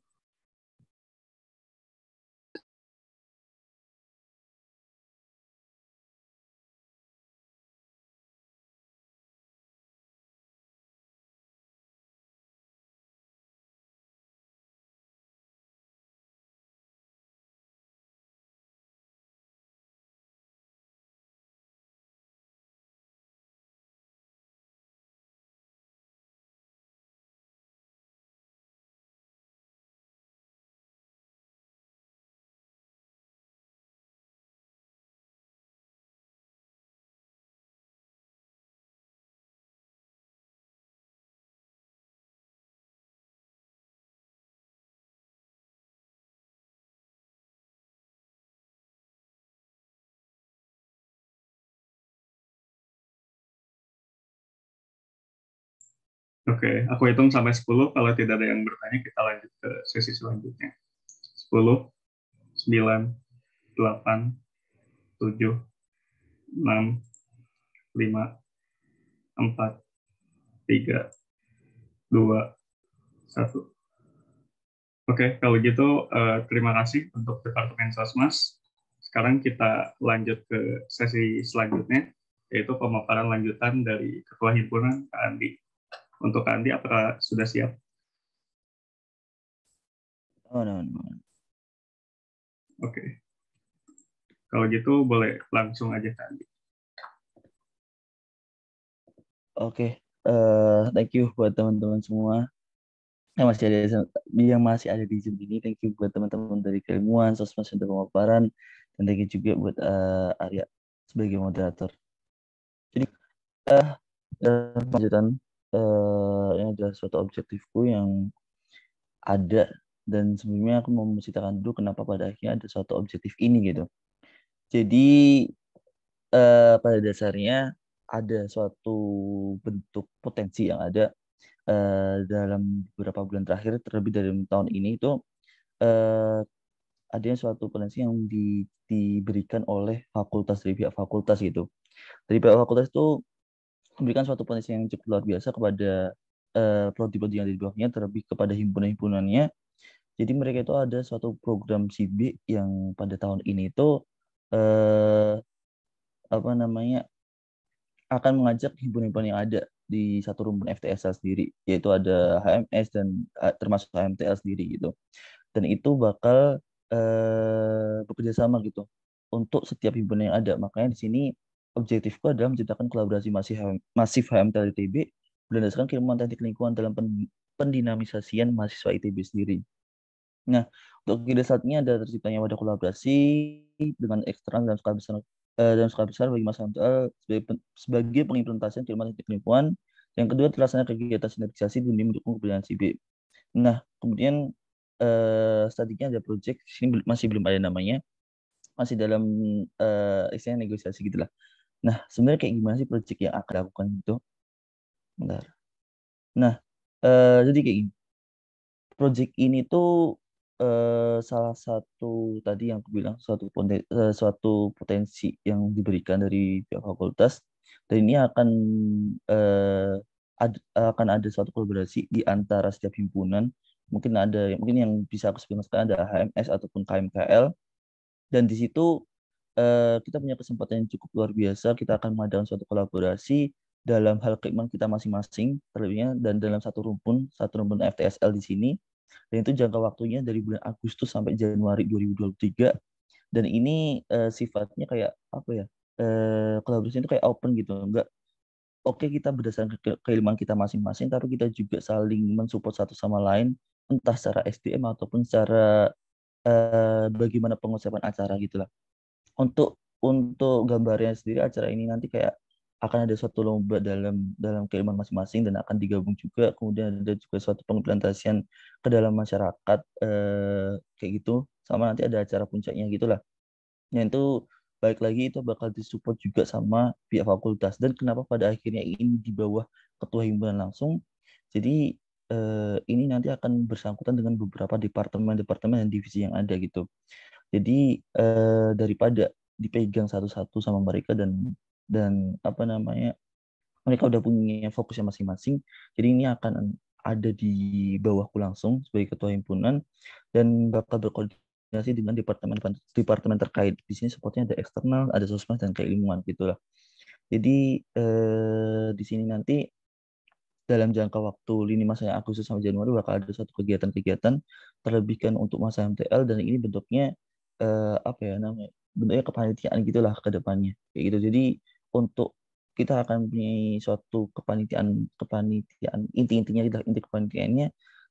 Oke, okay. aku hitung sampai 10. Kalau tidak ada yang bertanya, kita lanjut ke sesi selanjutnya. 10, 9, 8, 7, 6, 5, 4, 3, 2, 1. Oke, okay. kalau gitu eh, terima kasih untuk Departemen Sosmas. Sekarang kita lanjut ke sesi selanjutnya, yaitu pemaparan lanjutan dari Ketua Himpunan, Kak Andi. Untuk Andi, apakah sudah siap? Oh, no, no. Oke. Okay. Kalau gitu boleh langsung aja Kandi. Oke, okay. uh, eh, thank you buat teman-teman semua yang masih ada yang masih ada di Zoom ini. Thank you buat teman-teman dari keilmuan, sosmed untuk pemaparan, dan thank you juga buat uh, Arya sebagai moderator. Jadi, uh, lanjutan uh, ini adalah suatu objektifku yang ada dan sebelumnya aku mau menceritakan dulu kenapa pada akhirnya ada suatu objektif ini gitu. Jadi uh, pada dasarnya ada suatu bentuk potensi yang ada uh, dalam beberapa bulan terakhir terlebih dari tahun ini itu uh, adanya suatu potensi yang di, diberikan oleh fakultas dari pihak fakultas gitu. Dari pihak fakultas itu memberikan suatu potensi yang cukup luar biasa kepada eh, prodi-prodi uh, yang ada di bawahnya, terlebih kepada himpunan-himpunannya. Jadi mereka itu ada suatu program CB yang pada tahun ini itu uh, apa namanya akan mengajak himpunan-himpunan yang ada di satu rumpun FTSA sendiri, yaitu ada HMS dan eh, termasuk HMTL sendiri gitu. Dan itu bakal uh, bekerja sama gitu untuk setiap himpunan yang ada. Makanya di sini objektifku adalah menciptakan kolaborasi masif, masif HMTL ITB berdasarkan keilmuan teknik lingkungan dalam pen, pendinamisasian mahasiswa ITB sendiri. Nah, untuk saat saatnya ada terciptanya wadah kolaborasi dengan eksternal dalam skala besar eh, dalam skala besar bagi masyarakat eh, sebagai, pen, sebagai pengimplementasian keilmuan teknik lingkungan. Yang kedua, terlaksana kegiatan sinergisasi demi mendukung kebudayaan CB. Nah, kemudian eh, statiknya ada proyek sini masih belum ada namanya, masih dalam eh, istilahnya negosiasi gitulah. Nah, sebenarnya kayak gimana sih project yang akan dilakukan itu? Bentar. Nah, eh, jadi kayak gini. Project ini tuh eh, salah satu tadi yang aku bilang suatu potensi, eh, suatu potensi yang diberikan dari pihak fakultas dan ini akan eh, ad, akan ada suatu kolaborasi di antara setiap himpunan mungkin ada mungkin yang bisa aku sebutkan ada HMS ataupun KMKL dan di situ Eh, kita punya kesempatan yang cukup luar biasa. Kita akan mengadakan suatu kolaborasi dalam hal keilmuan kita masing-masing terlebihnya dan dalam satu rumpun satu rumpun FTSL di sini dan itu jangka waktunya dari bulan Agustus sampai Januari 2023 dan ini uh, sifatnya kayak apa ya uh, kolaborasi itu kayak open gitu enggak oke okay, kita berdasarkan ke keilmuan kita masing-masing tapi kita juga saling mensupport satu sama lain entah secara SDM ataupun secara uh, bagaimana pengusapan acara gitulah untuk untuk gambarnya sendiri acara ini nanti kayak akan ada suatu lomba dalam dalam keilmuan masing-masing dan akan digabung juga kemudian ada juga suatu pengimplementasian ke dalam masyarakat eh, kayak gitu sama nanti ada acara puncaknya gitulah yang nah, itu baik lagi itu bakal disupport juga sama pihak fakultas dan kenapa pada akhirnya ini di bawah ketua himpunan langsung jadi eh, ini nanti akan bersangkutan dengan beberapa departemen-departemen dan divisi yang ada gitu jadi eh, daripada dipegang satu-satu sama mereka dan dan apa namanya mereka udah punya fokusnya masing-masing jadi ini akan ada di bawahku langsung sebagai ketua himpunan dan bakal berkoordinasi dengan departemen departemen terkait di sini supportnya ada eksternal ada sosmed dan keilmuan gitulah jadi eh, di sini nanti dalam jangka waktu lini masa yang Agustus sampai Januari bakal ada satu kegiatan-kegiatan terlebihkan untuk masa MTL dan ini bentuknya uh, apa ya namanya bentuknya kepanitiaan gitulah ke depannya kayak gitu jadi untuk kita akan punya suatu kepanitiaan kepanitiaan inti-intinya adalah inti kepanitiaannya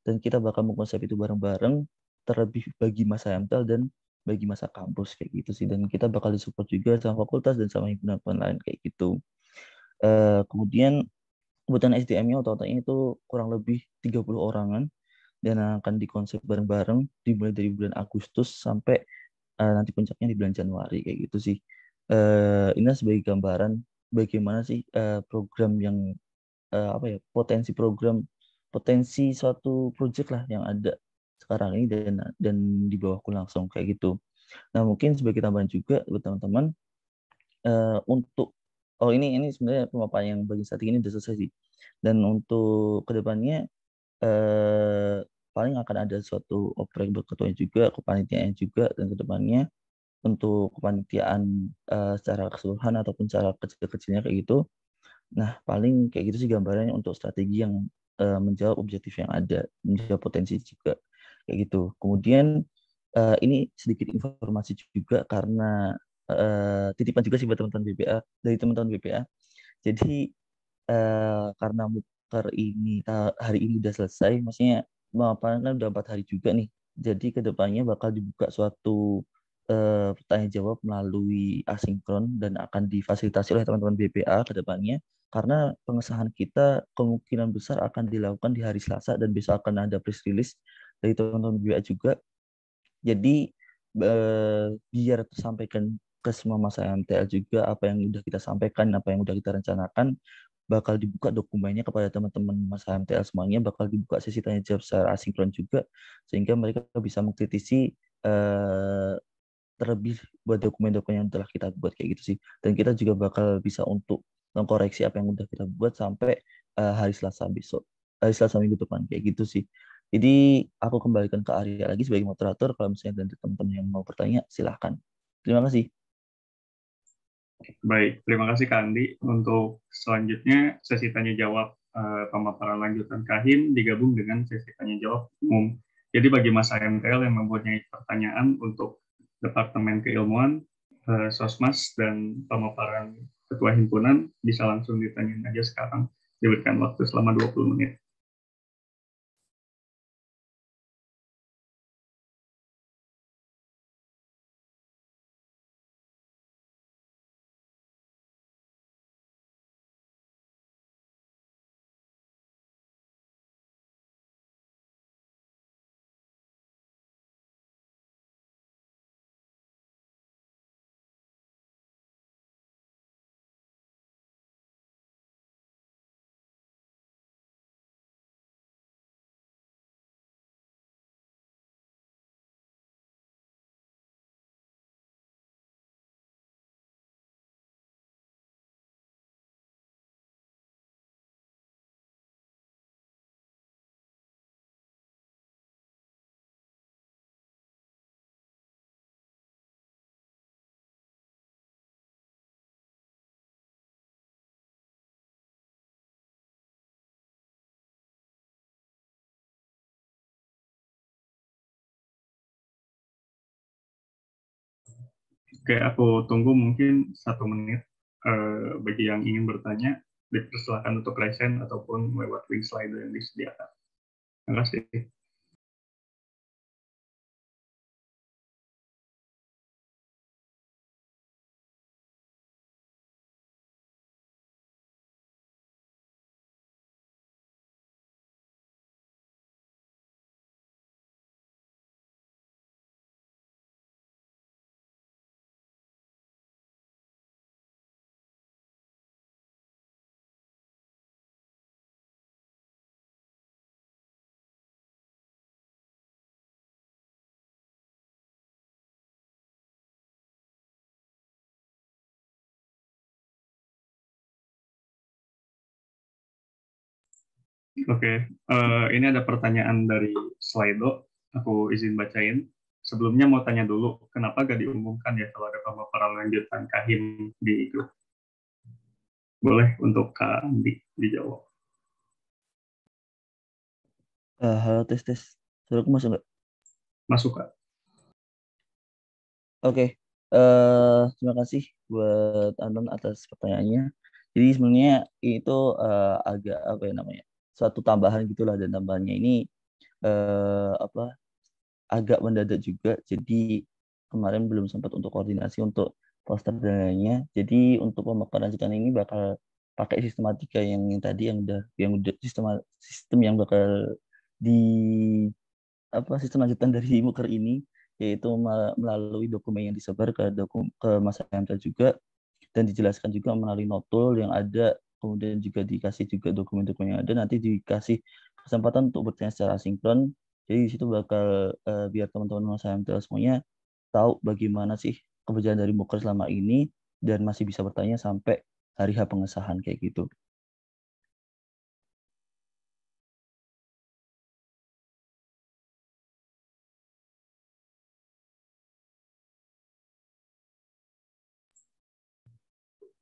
dan kita bakal mengkonsep itu bareng-bareng terlebih bagi masa MTL dan bagi masa kampus kayak gitu sih dan kita bakal disupport juga sama fakultas dan sama himpunan-himpunan lain kayak gitu uh, kemudian kebutuhan SDM-nya otak itu kurang lebih 30 orangan dan akan dikonsep bareng-bareng dimulai dari bulan Agustus sampai uh, nanti puncaknya di bulan Januari kayak gitu sih uh, ini sebagai gambaran bagaimana sih uh, program yang uh, apa ya potensi program potensi suatu proyek lah yang ada sekarang ini dan dan di bawahku langsung kayak gitu nah mungkin sebagai tambahan juga buat teman-teman uh, untuk oh ini ini sebenarnya pemaparan yang bagi saat ini sudah selesai sih dan untuk kedepannya eh, paling akan ada suatu oprek berketuanya juga, kepanitiaan juga, dan kedepannya untuk kepanitiaan uh, secara keseluruhan ataupun secara kecil-kecilnya kayak gitu. Nah, paling kayak gitu sih gambarannya untuk strategi yang uh, menjawab objektif yang ada, menjawab potensi juga kayak gitu. Kemudian uh, ini sedikit informasi juga karena uh, titipan juga sih buat teman-teman BPA dari teman-teman BPA. Jadi uh, karena muker ini hari ini udah selesai, maksudnya apa kan udah empat hari juga nih. Jadi kedepannya bakal dibuka suatu uh, eh, pertanyaan jawab melalui asinkron dan akan difasilitasi oleh teman-teman BPA kedepannya karena pengesahan kita kemungkinan besar akan dilakukan di hari Selasa dan besok akan ada press release dari teman-teman BPA juga. Jadi uh, biar sampaikan ke semua masa MTL juga apa yang sudah kita sampaikan, apa yang sudah kita rencanakan, bakal dibuka dokumennya kepada teman-teman Mas MTL semuanya, bakal dibuka sesi tanya jawab secara asinkron juga, sehingga mereka bisa mengkritisi eh, terlebih buat dokumen-dokumen yang telah kita buat kayak gitu sih. Dan kita juga bakal bisa untuk mengkoreksi apa yang sudah kita buat sampai eh, hari Selasa besok, hari eh, Selasa minggu depan kayak gitu sih. Jadi aku kembalikan ke Arya lagi sebagai moderator. Kalau misalnya ada teman-teman yang mau bertanya, silahkan. Terima kasih. Baik, terima kasih Kak Andi. Untuk selanjutnya sesi tanya jawab eh, pemaparan lanjutan Kahim digabung dengan sesi tanya jawab umum. Jadi bagi Mas AMTL yang mempunyai pertanyaan untuk Departemen Keilmuan, eh, Sosmas, dan pemaparan Ketua Himpunan bisa langsung ditanyain aja sekarang. Diberikan waktu selama 20 menit. Oke, aku tunggu mungkin satu menit uh, bagi yang ingin bertanya. Dipersilakan untuk raise ataupun lewat link slide yang disediakan. Terima kasih. Oke, okay. uh, eh, ini ada pertanyaan dari Slido. Aku izin bacain. Sebelumnya mau tanya dulu, kenapa gak diumumkan ya kalau ada pemaparan lanjutan Kahim di itu? Boleh untuk Kak Andi dijawab. Uh, halo tes tes, suruh masuk nggak? Masuk kak. Oke, okay. uh, eh, terima kasih buat Anton atas pertanyaannya. Jadi sebenarnya itu uh, agak apa ya namanya? suatu tambahan gitulah dan tambahannya ini eh, apa agak mendadak juga jadi kemarin belum sempat untuk koordinasi untuk poster dan lainnya jadi untuk pemaparan lanjutan ini bakal pakai sistematika yang, yang tadi yang udah yang udah sistem sistem yang bakal di apa sistem lanjutan dari muker ini yaitu melalui dokumen yang disebar ke dokum, ke Mas Hamka juga dan dijelaskan juga melalui notul yang ada kemudian juga dikasih juga dokumen-dokumen yang ada nanti dikasih kesempatan untuk bertanya secara sinkron jadi di situ bakal uh, biar teman-teman Mas HMTL semuanya tahu bagaimana sih keberjalanan dari Moker selama ini dan masih bisa bertanya sampai hari H pengesahan kayak gitu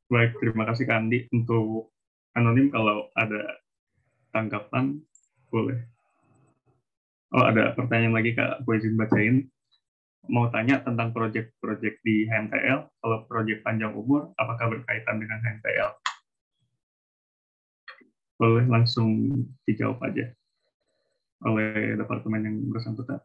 Baik, terima kasih Kak Andi. Untuk anonim kalau ada tanggapan, boleh. Oh, ada pertanyaan lagi Kak, aku izin bacain. Mau tanya tentang proyek-proyek di HMTL, kalau proyek panjang umur, apakah berkaitan dengan HMTL? Boleh langsung dijawab aja oleh departemen yang bersangkutan.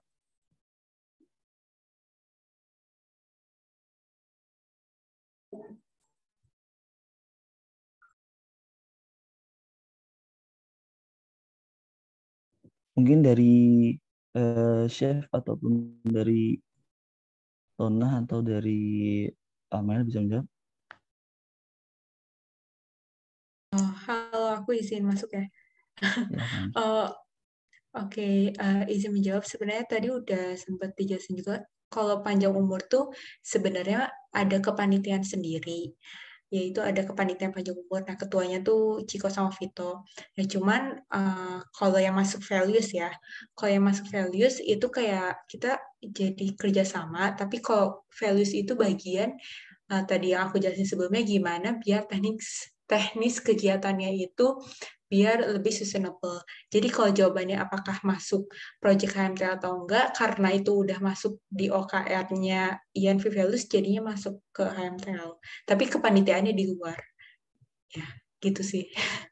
mungkin dari uh, chef ataupun dari Tona atau dari Amel bisa menjawab. Oh, halo, aku izin masuk ya. ya oh, Oke, okay. uh, eh, izin menjawab. Sebenarnya tadi udah sempat dijelasin juga. Kalau panjang umur tuh sebenarnya ada kepanitiaan sendiri yaitu ada kepanitiaan pajak umur. Nah, ketuanya tuh Ciko sama Vito. ya cuman uh, kalau yang masuk values ya, kalau yang masuk values itu kayak kita jadi kerjasama, tapi kalau values itu bagian uh, tadi yang aku jelasin sebelumnya gimana biar teknik teknis kegiatannya itu biar lebih sustainable. Jadi kalau jawabannya apakah masuk project HMT atau enggak, karena itu udah masuk di OKR-nya Ian Vivelus, jadinya masuk ke HMTL. Tapi kepanitiaannya di luar. Ya, gitu sih.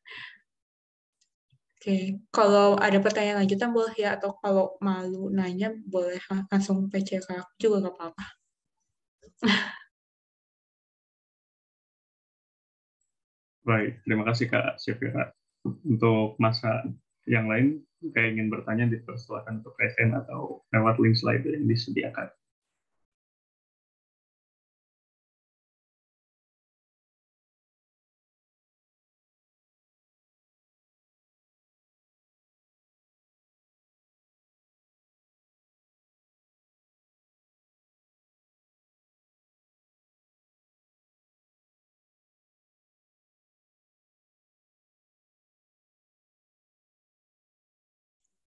Oke, okay. kalau ada pertanyaan lanjutan boleh ya, atau kalau malu nanya boleh langsung PC ke aku juga nggak apa-apa. Baik, terima kasih Kak Syafira untuk masa yang lain kayak ingin bertanya dipersilakan untuk present atau lewat link slide yang disediakan.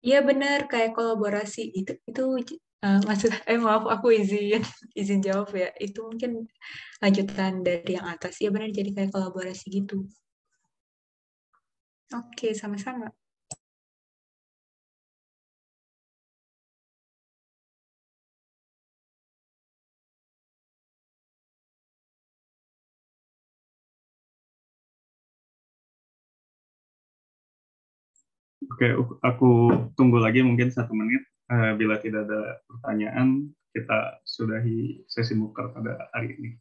Iya benar kayak kolaborasi itu itu uh, maksud eh maaf aku izin izin jawab ya itu mungkin lanjutan dari yang atas. Iya benar jadi kayak kolaborasi gitu. Oke sama-sama. Oke, aku tunggu lagi mungkin satu menit. Eh, bila tidak ada pertanyaan, kita sudahi sesi muker pada hari ini.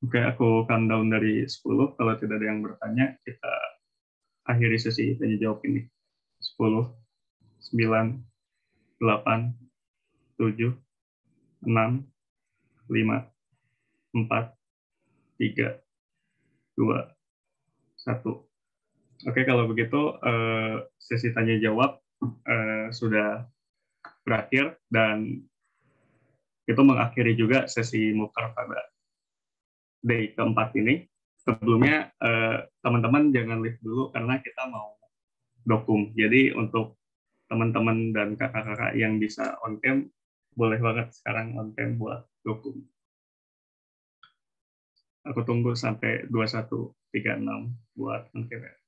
Oke, okay, aku countdown dari 10. Kalau tidak ada yang bertanya, kita akhiri sesi tanya jawab ini. 10, 9, 8, 7, 6, 5, 4, 3, 2, 1. Oke, okay, kalau begitu eh, sesi tanya jawab eh, sudah berakhir dan itu mengakhiri juga sesi mukar pada day keempat ini. Sebelumnya eh, teman-teman eh, jangan lift dulu karena kita mau dokum. Jadi untuk teman-teman dan kakak-kakak yang bisa on cam boleh banget sekarang on cam buat dokum. Aku tunggu sampai 21.36 buat on cam. Ya.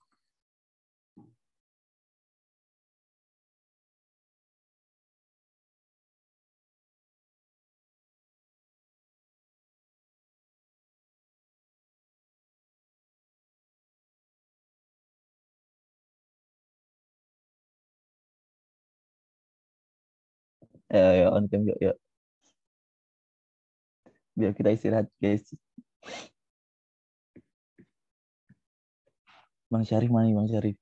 ya ayo ya, ya, on cam yuk, yuk. Biar kita istirahat, guys. Bang Syarif mana Bang Syarif?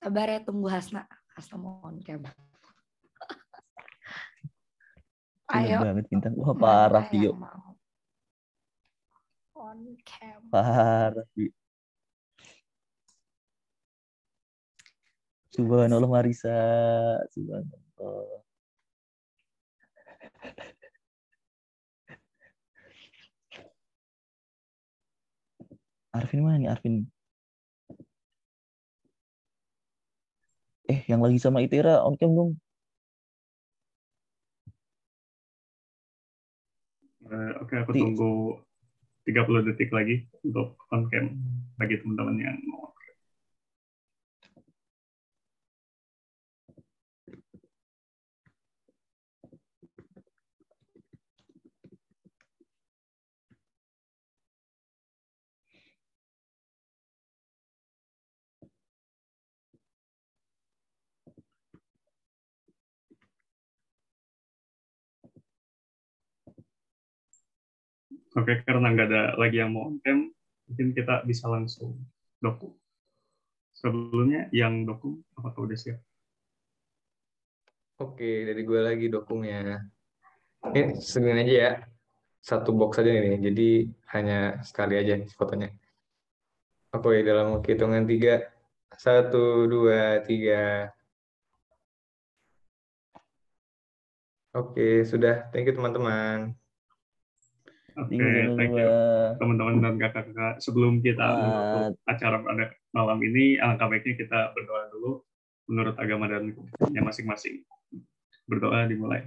Sabar ya tunggu Hasna. Hasna mohon kayak Iya Ayo. banget bintang. Wah nah, parah Vio. On cam. Parah Vio. Subhanallah Marisa. Subhanallah. Arvin mana nih Arvin? Eh, yang lagi sama Itera on cam dong. Uh, Oke, okay, aku tunggu tunggu 30 detik lagi untuk on cam bagi teman-teman yang mau Oke, okay, karena nggak ada lagi yang mau on-cam, mungkin kita bisa langsung dokum. Sebelumnya yang doku, apakah udah siap? Oke, okay, dari gue lagi dokumnya. Ini segini aja ya, satu box aja ini, jadi hanya sekali aja fotonya. Oke, okay, dalam hitungan tiga, satu, dua, tiga. Oke, sudah. Thank you teman-teman. Oke, okay, thank you teman-teman dan kakak-kakak. Sebelum kita menutup acara pada malam ini, alangkah baiknya kita berdoa dulu menurut agama dan yang masing-masing. Berdoa dimulai.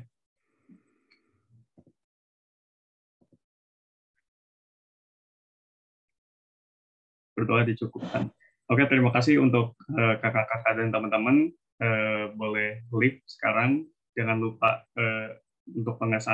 Berdoa dicukupkan. Oke, terima kasih untuk eh, kakak-kakak dan teman-teman. Eh, boleh leave sekarang. Jangan lupa eh, untuk pengesahan.